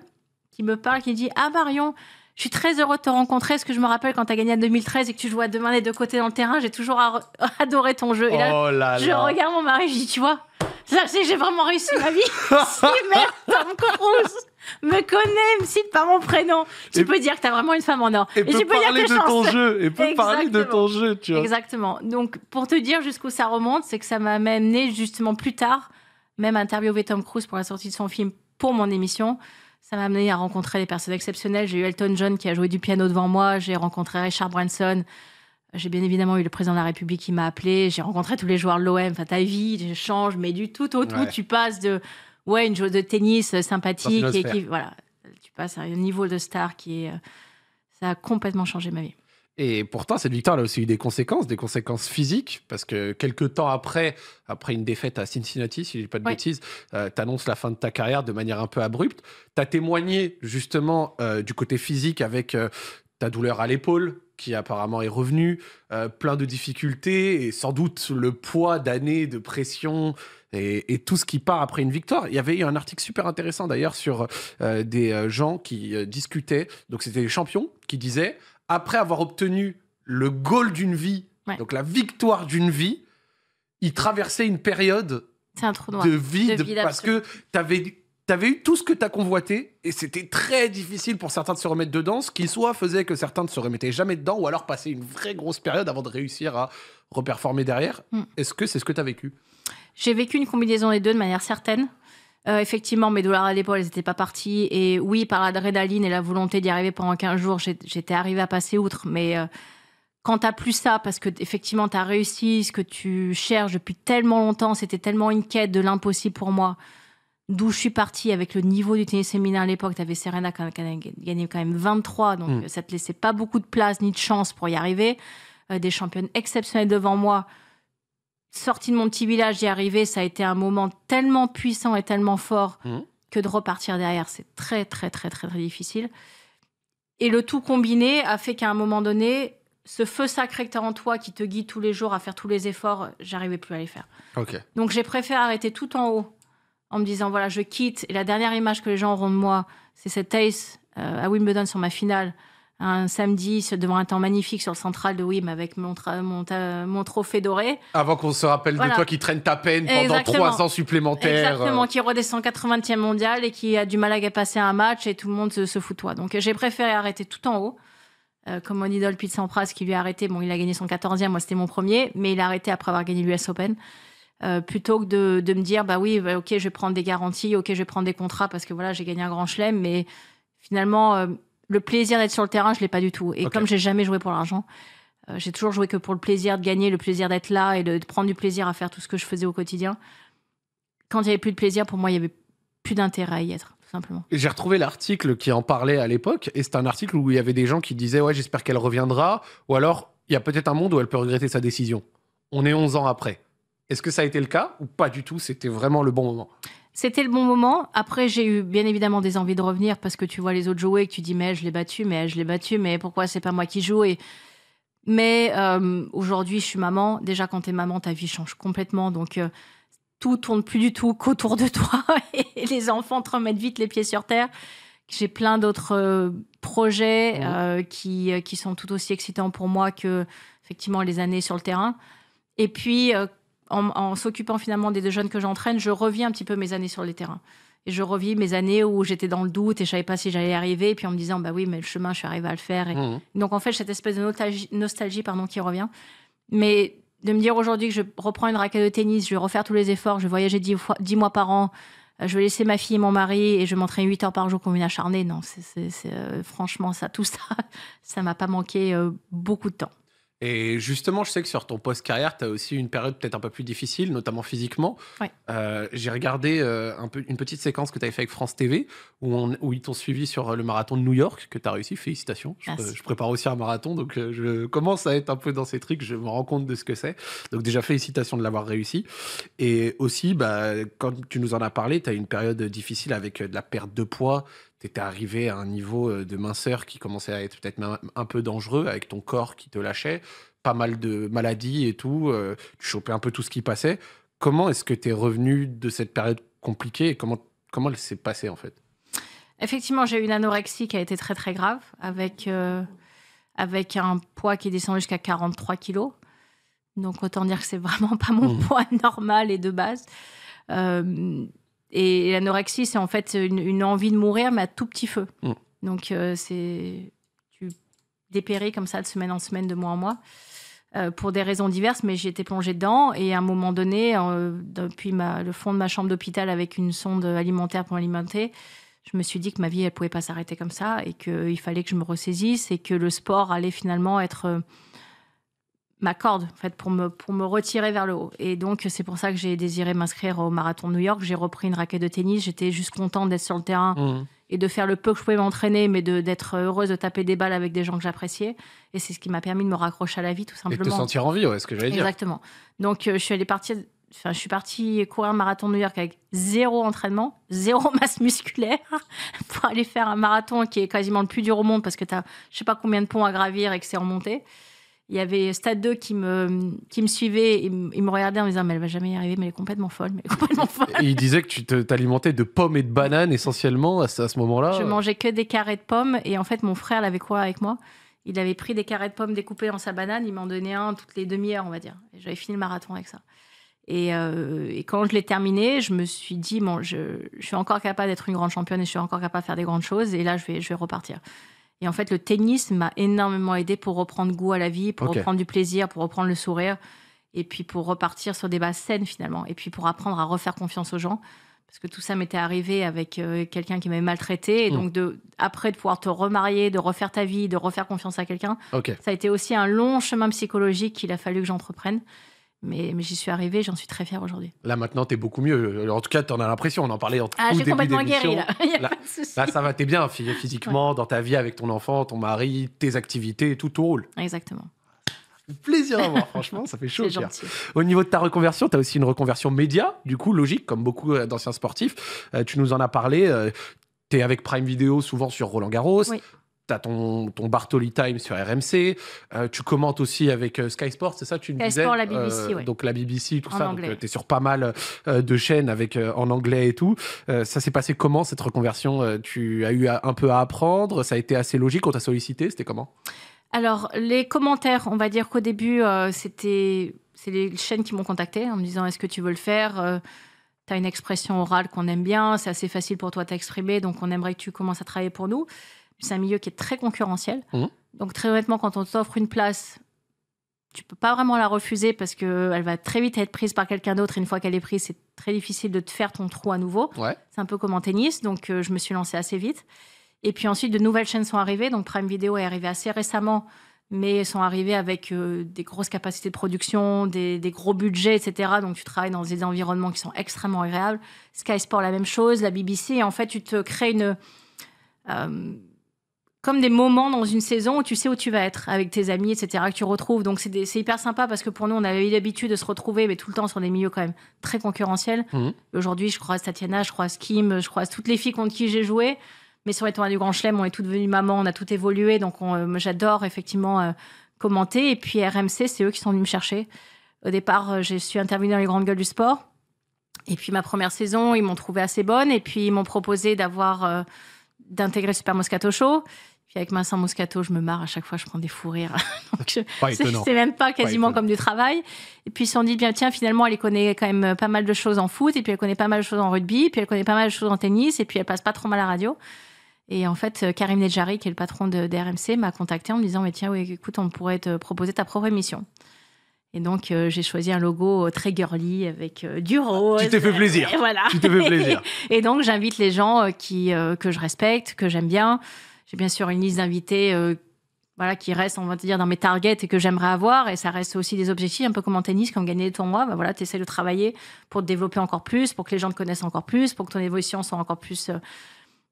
qui me parle, qui dit « Ah Marion, je suis très heureux de te rencontrer, parce que je me rappelle quand tu as gagné en 2013 et que tu jouais à deux mains des deux côtés dans le terrain, j'ai toujours adoré ton jeu. » Et là, oh je regarde mon mari, je dis « Tu vois, ça c'est j'ai vraiment réussi ma vie, si Tom Cruise !» me connais, me cite par mon prénom. Tu peux dire que t'as vraiment une femme en or. Et, tu peux parler de ton jeu. Et Exactement. parler de ton jeu, Exactement. Donc, pour te dire jusqu'où ça remonte, c'est que ça m'a amené justement plus tard, même interviewer Tom Cruise pour la sortie de son film pour mon émission. Ça m'a amené à rencontrer des personnes exceptionnelles. J'ai eu Elton John qui a joué du piano devant moi. J'ai rencontré Richard Branson. J'ai bien évidemment eu le président de la République qui m'a appelé. J'ai rencontré tous les joueurs de l'OM. Enfin, ta vie change, mais du tout au tout, tu passes de ouais, une joueuse de tennis euh, sympathique et qui, voilà, tu passes à un niveau de star qui est, euh, ça a complètement changé ma vie. Et pourtant, cette victoire a aussi eu des conséquences, des conséquences physiques, parce que quelques temps après, après une défaite à Cincinnati, si je dis pas de bêtises, euh, annonces la fin de ta carrière de manière un peu abrupte. Tu as témoigné justement euh, du côté physique avec ta douleur à l'épaule, qui apparemment est revenu, euh, plein de difficultés et sans doute le poids d'années de pression et, tout ce qui part après une victoire. Il y avait un article super intéressant d'ailleurs sur euh, des euh, gens qui discutaient, donc c'était les champions qui disaient, après avoir obtenu le goal d'une vie, donc la victoire d'une vie, ils traversaient une période de, vide parce que tu avais T'avais eu tout ce que t'as convoité, et c'était très difficile pour certains de se remettre dedans, ce qui soit faisait que certains ne se remettaient jamais dedans, ou alors passaient une vraie grosse période avant de réussir à reperformer derrière. Hmm. Est-ce que c'est ce que t'as vécu J'ai vécu une combinaison des deux de manière certaine. Euh, effectivement, mes douleurs à l'épaule, elles n'étaient pas parties. Et oui, par l'adrénaline et la volonté d'y arriver pendant 15 jours, j'étais arrivée à passer outre. Mais euh, quand t'as plus ça, parce que effectivement, t'as réussi ce que tu cherches depuis tellement longtemps, c'était tellement une quête de l'impossible pour moi d'où je suis partie avec le niveau du tennis féminin à l'époque. Tu avais Serena qui gagné quand même 23, donc hmm. euh, ça te laissait pas beaucoup de place ni de chance pour y arriver. Euh, des championnes exceptionnelles devant moi. Sortie de mon petit village, y arriver, ça a été un moment tellement puissant et tellement fort hmm. que de repartir derrière, c'est très, très, très, très, très difficile. Et le tout combiné a fait qu'à un moment donné, ce feu sacré que tu as en toi qui te guide tous les jours à faire tous les efforts, j'arrivais plus à les faire. Donc j'ai préféré arrêter tout en haut en me disant voilà, je quitte. Et la dernière image que les gens auront de moi, c'est cette ace euh, à Wimbledon sur ma finale, un samedi devant un temps magnifique sur le central de Wim avec mon, mon, trophée doré. Avant qu'on se rappelle de toi qui traîne ta peine pendant trois ans supplémentaires. Euh. Exactement, qui redescend 80e mondial et qui a du mal à passer un match et tout le monde se, fout de toi. Donc j'ai préféré arrêter tout en haut. Euh, comme mon idole Pete Sampras qui lui a arrêté, bon il a gagné son 14e, moi c'était mon premier, mais il a arrêté après avoir gagné l'US Open. Euh, plutôt que de, me dire bah oui, bah, ok, je vais prendre des garanties, ok, je vais prendre des contrats parce que voilà, j'ai gagné un grand chelem, mais finalement, euh, le plaisir d'être sur le terrain, je l'ai pas du tout. Et comme comme j'ai jamais joué pour l'argent, euh, j'ai toujours joué que pour le plaisir de gagner, le plaisir d'être là et de, prendre du plaisir à faire tout ce que je faisais au quotidien. Quand il y avait plus de plaisir, pour moi, il y avait plus d'intérêt à y être. tout Simplement. J'ai retrouvé l'article qui en parlait à l'époque, et c'est un article où il y avait des gens qui disaient Ouais, j'espère qu'elle reviendra, ou alors il y a peut-être un monde où elle peut regretter sa décision. On est 11 ans après. Est-ce que ça a été le cas ou pas du tout C'était vraiment le bon moment c'était le bon moment. Après, j'ai eu bien évidemment des envies de revenir parce que tu vois les autres jouer et que tu dis mais je l'ai battu, mais je l'ai battu, mais pourquoi c'est pas moi qui joue et... Mais euh, aujourd'hui, je suis maman. Déjà, quand t'es maman, ta vie change complètement. Donc, euh, tout tourne plus du tout qu'autour de toi. et les enfants te remettent vite les pieds sur terre. J'ai plein d'autres euh, projets mmh. qui, qui, sont tout aussi excitants pour moi que, effectivement, les années sur le terrain. Et puis, en, s'occupant finalement des deux jeunes que j'entraîne, je reviens un petit peu mes années sur les terrains. Et je revis mes années où j'étais dans le doute et je savais pas si j'allais arriver. Et puis en me disant, bah oui, mais le chemin, je suis arrivée à le faire. Mmh. Donc en fait, cette espèce de nostalgie, pardon, qui revient. Mais de me dire aujourd'hui que je reprends une raquette de tennis, je vais refaire tous les efforts, je vais voyager 10, mois par an, euh, je vais laisser ma fille et mon mari et je m'entraîner huit heures par jour comme une acharnée. Non, c'est, euh, franchement, ça, tout ça, ça m'a pas manqué euh, beaucoup de temps. Et justement, je sais que sur ton post-carrière, tu as aussi une période peut-être un peu plus difficile, notamment physiquement. Euh, j'ai regardé euh, un peu, une petite séquence que tu avais fait avec France TV, où, où ils t'ont suivi sur euh, le marathon de New York, que tu as réussi. Félicitations. Je, prépare aussi un marathon, donc je commence à être un peu dans ces trucs, je me rends compte de ce que c'est. Donc déjà, félicitations de l'avoir réussi. Et aussi, bah, tu nous en as parlé, tu as une période difficile avec de la perte de poids, tu étais arrivé à un niveau euh, de minceur qui commençait à être peut-être un peu dangereux avec ton corps qui te lâchait, pas mal de maladies et tout, euh, tu chopais un peu tout ce qui passait. Comment est-ce que tu es revenu de cette période compliquée et comment, comment elle s'est passée en fait Effectivement, j'ai eu une anorexie qui a été très très grave avec, euh, avec un poids qui est descendu jusqu'à 43 kilos. Donc autant dire que c'est vraiment pas mon mmh. poids normal et de base. Et l'anorexie, c'est en fait une, envie de mourir, mais à tout petit feu. Mm. Donc, euh, c'est. Tu dépéris comme ça de semaine en semaine, de mois en mois, euh, pour des raisons diverses, mais j'y étais plongée dedans. Et à un moment donné, euh, depuis le fond de ma chambre d'hôpital avec une sonde alimentaire pour m'alimenter, je me suis dit que ma vie, elle pouvait pas s'arrêter comme ça et qu'il fallait que je me ressaisisse et que le sport allait finalement être ma corde, en fait, pour me, pour me retirer vers le haut. Et donc, c'est pour ça que j'ai désiré m'inscrire au marathon de New York. J'ai repris une raquette de tennis. J'étais juste contente d'être sur le terrain mmh. et de faire le peu que je pouvais m'entraîner, mais d'être heureuse de taper des balles avec des gens que j'appréciais. Et c'est ce qui m'a permis de me raccrocher à la vie, tout simplement. Et de te sentir en vie, ouais, ce que j'allais dire. Exactement. Donc, euh, je suis allée je suis partie courir un marathon de New York avec zéro entraînement, zéro masse musculaire pour aller faire un marathon qui est quasiment le plus dur au monde parce que tu as je sais pas combien de ponts à gravir et que c'est en montée. Il y avait Stade 2 qui me, qui me suivait, il, me regardait en me disant Mais elle va jamais y arriver, mais elle est complètement folle. Mais elle il disait que tu t'alimentais de pommes et de bananes essentiellement à, ce, moment-là Je mangeais que des carrés de pommes, et en fait, mon frère l'avait quoi avec moi. Il avait pris des carrés de pommes découpés en sa banane, il m'en donnait un toutes les demi-heures, on va dire. J'avais fini le marathon avec ça. Et, euh, et, quand je l'ai terminé, je me suis dit, bon, je, je suis encore capable d'être une grande championne et je suis encore capable de faire des grandes choses. Et là, je vais, je vais repartir. Et en fait, le tennis m'a énormément aidé pour reprendre goût à la vie, pour reprendre du plaisir, pour reprendre le sourire, et puis pour repartir sur des bases saines finalement, et puis pour apprendre à refaire confiance aux gens. Parce que tout ça m'était arrivé avec euh, quelqu'un qui m'avait maltraité. Et hmm. donc, après, de pouvoir te remarier, de refaire ta vie, de refaire confiance à quelqu'un, ça a été aussi un long chemin psychologique qu'il a fallu que j'entreprenne. Mais, mais j'y suis arrivée, j'en suis très fière aujourd'hui. Là, maintenant, t'es beaucoup mieux. Euh, en tout cas, t'en as l'impression. On en parlait en ah, tout ah, j'ai complètement guéri, là. Il a là, pas de ça va, t'es bien physiquement, dans ta vie avec ton enfant, ton mari, tes activités, tout ton rôle. Exactement plaisir à voir, franchement, ça fait chaud. Au niveau de ta reconversion, tu as aussi une reconversion média, du coup, logique, comme beaucoup euh, d'anciens sportifs. Euh, tu nous en as parlé. T'es tu es avec Prime Video souvent sur Roland Garros. Oui tu ton, ton Bartoli Time sur RMC, euh, tu commentes aussi avec euh, Sky Sports, c'est ça tu disais la BBC, euh, Donc la BBC, tout en ça, tu es sur pas mal de chaînes avec, en anglais et tout. ça s'est passé comment cette reconversion Tu as eu un peu à apprendre, ça a été assez logique, on t'a sollicité, c'était comment alors, les commentaires, on va dire qu'au début, c'était c'est les chaînes qui m'ont contacté en me disant est-ce que tu veux le faire Tu as une expression orale qu'on aime bien, c'est assez facile pour toi d'exprimer. t'exprimer, donc on aimerait que tu commences à travailler pour nous c'est un milieu qui est très concurrentiel. Mhm. Donc très honnêtement, quand on t'offre une place, tu peux pas vraiment la refuser parce qu'elle va très vite être prise par quelqu'un d'autre. une fois qu'elle est prise, c'est très difficile de te faire ton trou à nouveau. C'est un peu comme en tennis, donc euh, je me suis lancée assez vite. Et puis ensuite, de nouvelles chaînes sont arrivées. Donc Prime Video est arrivé assez récemment, mais sont arrivées avec euh, des grosses capacités de production, des, gros budgets, etc. Donc tu travailles dans des environnements qui sont extrêmement agréables. Sky Sport, la même chose, la BBC. en fait, tu te crées une... Euh, comme des moments dans une saison où tu sais où tu vas être avec tes amis, etc., que tu retrouves. Donc c'est hyper sympa parce que pour nous, on avait eu l'habitude de se retrouver, mais tout le temps sur des milieux quand même très concurrentiels. Mmh. Aujourd'hui, je croise Tatiana, je croise Kim, je croise toutes les filles contre qui j'ai joué. Mais sur les tournois du Grand Chelem, on est toutes devenues maman, on a tout évolué. Donc euh, j'adore effectivement euh, commenter. Et puis RMC, c'est eux qui sont venus me chercher. Au départ, euh, je suis intervenue dans les grandes gueules du sport. Et puis ma première saison, ils m'ont trouvée assez bonne. Et puis ils m'ont proposé d'avoir... d'intégrer Super Moscato Show. Puis avec Vincent Moscato, je me marre à chaque fois, je prends des fous rires. Donc c'est même pas quasiment comme du travail. Et puis ils se dit, bien tiens, finalement, elle connaît quand même euh, pas mal de choses en foot, et puis elle connaît pas mal de choses en rugby, puis elle connaît pas mal de choses en tennis, et puis elle passe pas trop mal à la radio. Et en fait, euh, Karim Nedjari, qui est le patron de, DRMC, m'a contacté en me disant, mais tiens, écoute, on pourrait te proposer ta propre émission. Et donc, euh, j'ai choisi un logo très girly avec du ah, rose. Tu t'es fait plaisir. voilà. Tu t'es fait plaisir. et, donc, j'invite les gens qui, que je respecte, que j'aime bien, j'ai bien sûr une liste d'invités euh, voilà, qui reste, on va dire, dans mes targets et que j'aimerais avoir. Et ça reste aussi des objectifs, un peu comme en tennis, quand gagner des tournois, bah voilà, tu essaies de travailler pour te développer encore plus, pour que les gens te connaissent encore plus, pour que ton évolution soit encore plus. Euh,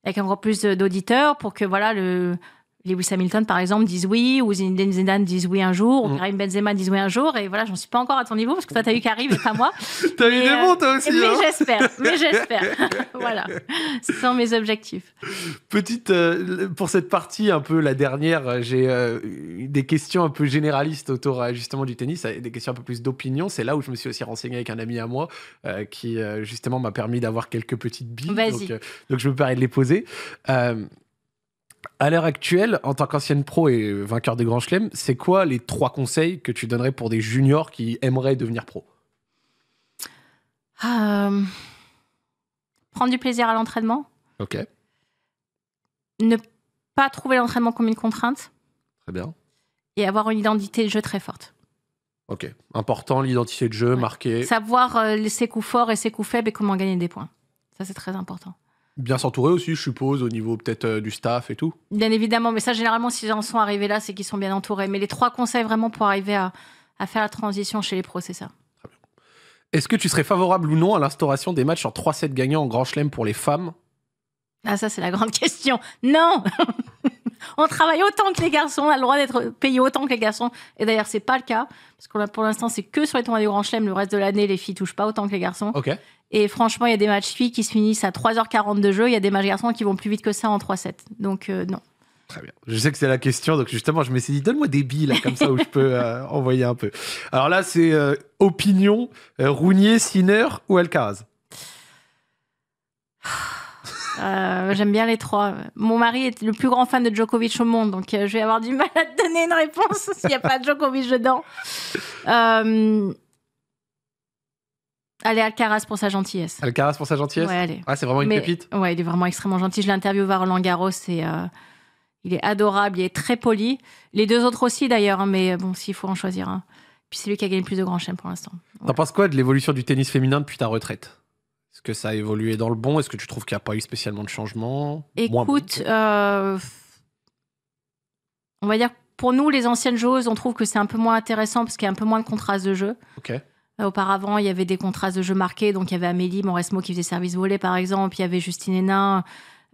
avec encore plus d'auditeurs, pour que voilà, le, Lewis Hamilton, par exemple, disent oui, ou Zinedine Zidane disent oui un jour, ou mm. Karim Benzema disent oui un jour, et voilà, j'en suis pas encore à ton niveau, parce que toi, t'as eu Karim et pas moi. t'as eu des euh, bons, toi aussi. Mais hein. j'espère, mais j'espère. voilà, ce sont mes objectifs. Petite, euh, pour cette partie, un peu la dernière, euh, j'ai des questions un peu généralistes autour justement du tennis, des questions un peu plus d'opinion. C'est là où je me suis aussi renseigné avec un ami à moi, qui justement m'a permis d'avoir quelques petites billes. Donc, donc, je me permets de les poser à l'heure actuelle, en tant qu'ancienne pro et vainqueur des grands chelems, c'est quoi les trois conseils que tu donnerais pour des juniors qui aimeraient devenir pro euh, Prendre du plaisir à l'entraînement. Ok. Ne pas trouver l'entraînement comme une contrainte. Très bien. Et avoir une identité de jeu très forte. Ok. Important, l'identité de jeu, marquer. Savoir euh, ses coups forts et ses coups faibles et comment gagner des points. Ça, c'est très important bien s'entourer aussi, je suppose, au niveau peut-être euh, du staff et tout. Bien évidemment, mais ça, généralement, s'ils en sont arrivés là, c'est qu'ils sont bien entourés. Mais les trois conseils vraiment pour arriver à, faire la transition chez les pros, c'est ça. Est-ce que tu serais favorable ou non à l'instauration des matchs en 3-7 gagnants en Grand Chelem pour les femmes Ah, ça, c'est la grande question. Non On travaille autant que les garçons, on a le droit d'être payé autant que les garçons. Et d'ailleurs, c'est pas le cas, parce qu'on a pour l'instant, c'est que sur les tournois du Grand Chelem. Le reste de l'année, les filles touchent pas autant que les garçons. Ok. Et franchement, il y a des matchs filles qui se finissent à 3h40 de jeu, il y a des matchs garçons qui vont plus vite que ça en 3-7. Donc euh, non. Très bien. Je sais que c'est la question, donc justement, je me suis dit, donne-moi des billes, là, comme ça, où je peux euh, envoyer un peu. Alors là, c'est euh, opinion, Rounier, Sinner ou Alcaraz j'aime bien les trois. Mon mari est le plus grand fan de Djokovic au monde, donc je vais avoir du mal à te donner une réponse s'il n'y a pas de Djokovic dedans. Euh, Allez, Alcaraz pour sa gentillesse. Alcaraz pour sa gentillesse Ouais, allez. Ah, c'est vraiment une pépite Ouais, il est vraiment extrêmement gentil. Je l'ai interviewé à Roland Garros euh, il est adorable, il est très poli. Les deux autres aussi d'ailleurs, hein, mais euh, bon, s'il faut en choisir un. Puis c'est lui qui a gagné le plus de grands chaînes pour l'instant. T'en penses quoi de l'évolution du tennis féminin depuis ta retraite Est-ce que ça a évolué dans le bon Est-ce que tu trouves qu'il n'y a pas eu spécialement de changement Écoute, euh, on va dire pour nous, les anciennes joueuses, on trouve que c'est un peu moins intéressant parce qu'il y a un peu moins de contraste de jeu. Ok. Auparavant, il y avait des contrastes de jeux marqués. Donc, il y avait Amélie Moresmo qui faisait service volé, par exemple. Il y avait Justine Hénin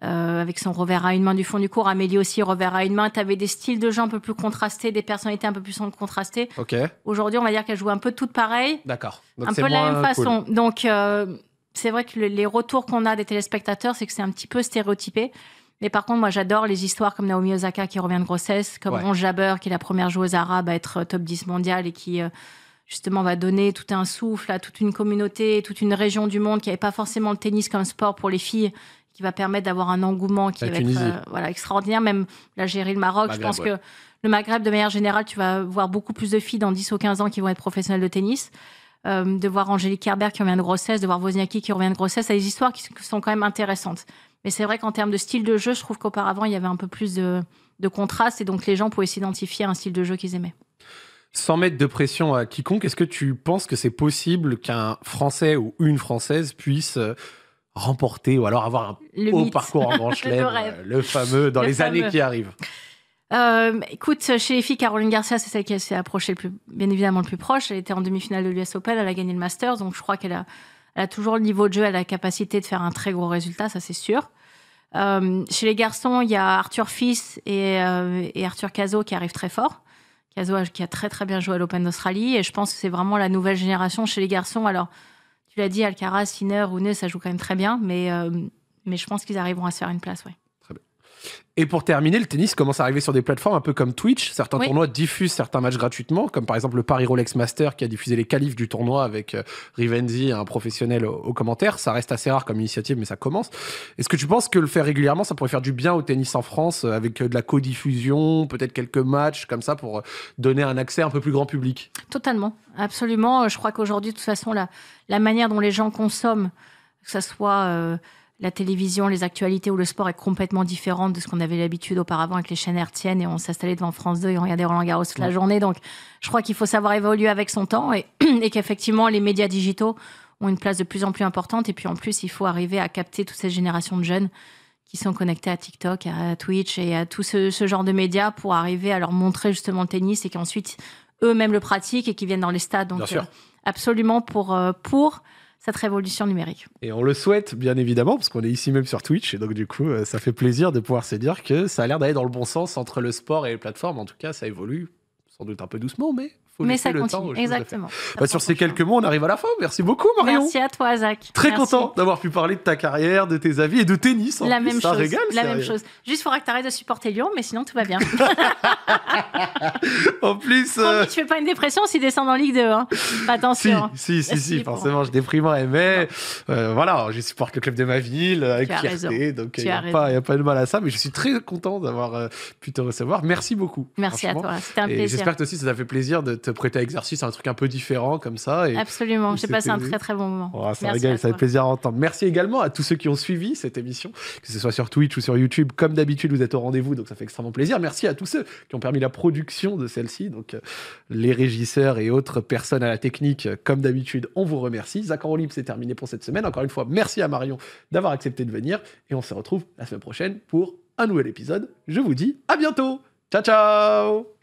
euh, avec son revers à une main du fond du cours. Amélie aussi, revers à une main. Tu avais des styles de jeu un peu plus contrastés, des personnalités un peu plus contrastées. Ok. Aujourd'hui, on va dire qu'elle joue un peu toutes pareilles. D'accord. Un peu de la même façon. Donc, euh, c'est vrai que les retours qu'on a des téléspectateurs, c'est que c'est un petit peu stéréotypé. Mais par contre, moi, j'adore les histoires comme Naomi Osaka qui revient de grossesse, comme Ron Jabber, qui est la première joueuse arabe à être euh, top 10 mondiale et qui justement va donner tout un souffle à toute une communauté, toute une région du monde qui n'avait pas forcément le tennis comme sport pour les filles, qui va permettre d'avoir un engouement qui va être euh, voilà, extraordinaire. Même l'Algérie, le Maroc, je pense que le Maghreb, de manière générale, tu vas voir beaucoup plus de filles dans 10 ou 15 ans qui vont être professionnelles de tennis. Euh, de voir Angélique Kerber qui revient de grossesse, de voir Wozniacki qui revient de grossesse, c'est des histoires qui sont quand même intéressantes. Mais c'est vrai qu'en termes de style de jeu, je trouve qu'auparavant, il y avait un peu plus de, de contraste et donc les gens pouvaient s'identifier à un style de jeu qu'ils aimaient sans mettre de pression à quiconque, est-ce que tu penses que c'est possible qu'un Français ou une Française puisse euh, remporter ou alors avoir un haut parcours en grand chelem, euh, le, fameux, dans les années qui arrivent euh, écoute, chez les filles, Caroline Garcia, c'est celle qui s'est approchée le plus, bien évidemment le plus proche. Elle était en demi-finale de l'US Open, elle a gagné le Masters, donc je crois qu'elle a, a, toujours le niveau de jeu, elle a la capacité de faire un très gros résultat, ça c'est sûr. chez les garçons, il y a Arthur Fils et, et Arthur Cazot qui arrivent très fort. Euh, qui a très très bien joué à l'Open d'Australie. Et je pense que c'est vraiment la nouvelle génération chez les garçons. Alors, tu l'as dit, Alcaraz, Sinner, Rune, ça joue quand même très bien. Euh, mais, je pense qu'ils arriveront à se faire une place, ouais. Et pour terminer, le tennis commence à arriver sur des plateformes un peu comme Twitch. Certains tournois diffusent certains matchs gratuitement, comme par exemple le Paris Rolex Master qui a diffusé les qualifs du tournoi avec euh, Rivenzi, un professionnel au commentaire. Ça reste assez rare comme initiative, mais ça commence. Est-ce que tu penses que le faire régulièrement, ça pourrait faire du bien au tennis en France euh, avec euh, de la codiffusion, peut-être quelques matchs comme ça pour donner un accès un peu plus grand public Totalement, absolument. Je crois qu'aujourd'hui, de toute façon, la, manière dont les gens consomment, que ce soit la télévision, les actualités ou le sport est complètement différente de ce qu'on avait l'habitude auparavant avec les chaînes RTN et on s'installait devant France 2 et on regardait Roland Garros toute la journée. Donc, je crois qu'il faut savoir évoluer avec son temps et, qu'effectivement, les médias digitaux ont une place de plus en plus importante. Et puis, en plus, il faut arriver à capter toutes ces générations de jeunes qui sont connectés à TikTok, à Twitch et à tout ce, genre de médias pour arriver à leur montrer justement le tennis et qu'ensuite eux-mêmes le pratiquent et qui viennent dans les stades. Donc, euh, absolument pour, euh, pour cette révolution numérique. Et on le souhaite, bien évidemment, parce qu'on est ici même sur Twitch, et donc du coup, euh, ça fait plaisir de pouvoir se dire que ça a l'air d'aller dans le bon sens entre le sport et les plateformes. En tout cas, ça évolue sans doute un peu doucement, mais mais ça continue. Exactement. Bah, sur ces quelques mots, on arrive à la fin. Merci beaucoup, Marion. Merci à toi, Zach. Très content d'avoir pu parler de ta carrière, de tes avis et de tennis. la même chose. la même chose. Juste, il faudra que tu arrêtes de supporter Lyon, mais sinon, tout va bien. en plus. Euh, tu fais pas une dépression s'ils descend en Ligue 2. Hein. Attention. Si, si, si, forcément, je déprimerai. Mais euh, voilà, je supporte le club de ma ville euh, avec fierté. Donc, il n'y a, a, pas de mal à ça. Mais je suis très content d'avoir pu te recevoir. Merci beaucoup. Merci à toi. C'était un plaisir. J'espère que aussi, ça t'a fait plaisir de te prêter à exercice un truc un peu différent comme ça. Et Absolument, j'ai passé un très très bon moment. Oh, ça régale, ça fait plaisir à entendre. Merci également à tous ceux qui ont suivi cette émission, que ce soit sur Twitch ou sur YouTube. Comme d'habitude, vous êtes au rendez-vous, donc ça fait extrêmement plaisir. Merci à tous ceux qui ont permis la production de celle-ci, donc euh, les régisseurs et autres personnes à la technique. Euh, comme d'habitude, on vous remercie. Zach en c'est terminé pour cette semaine. Encore une fois, merci à Marion d'avoir accepté de venir et on se retrouve la semaine prochaine pour un nouvel épisode. Je vous dis à bientôt. Ciao ciao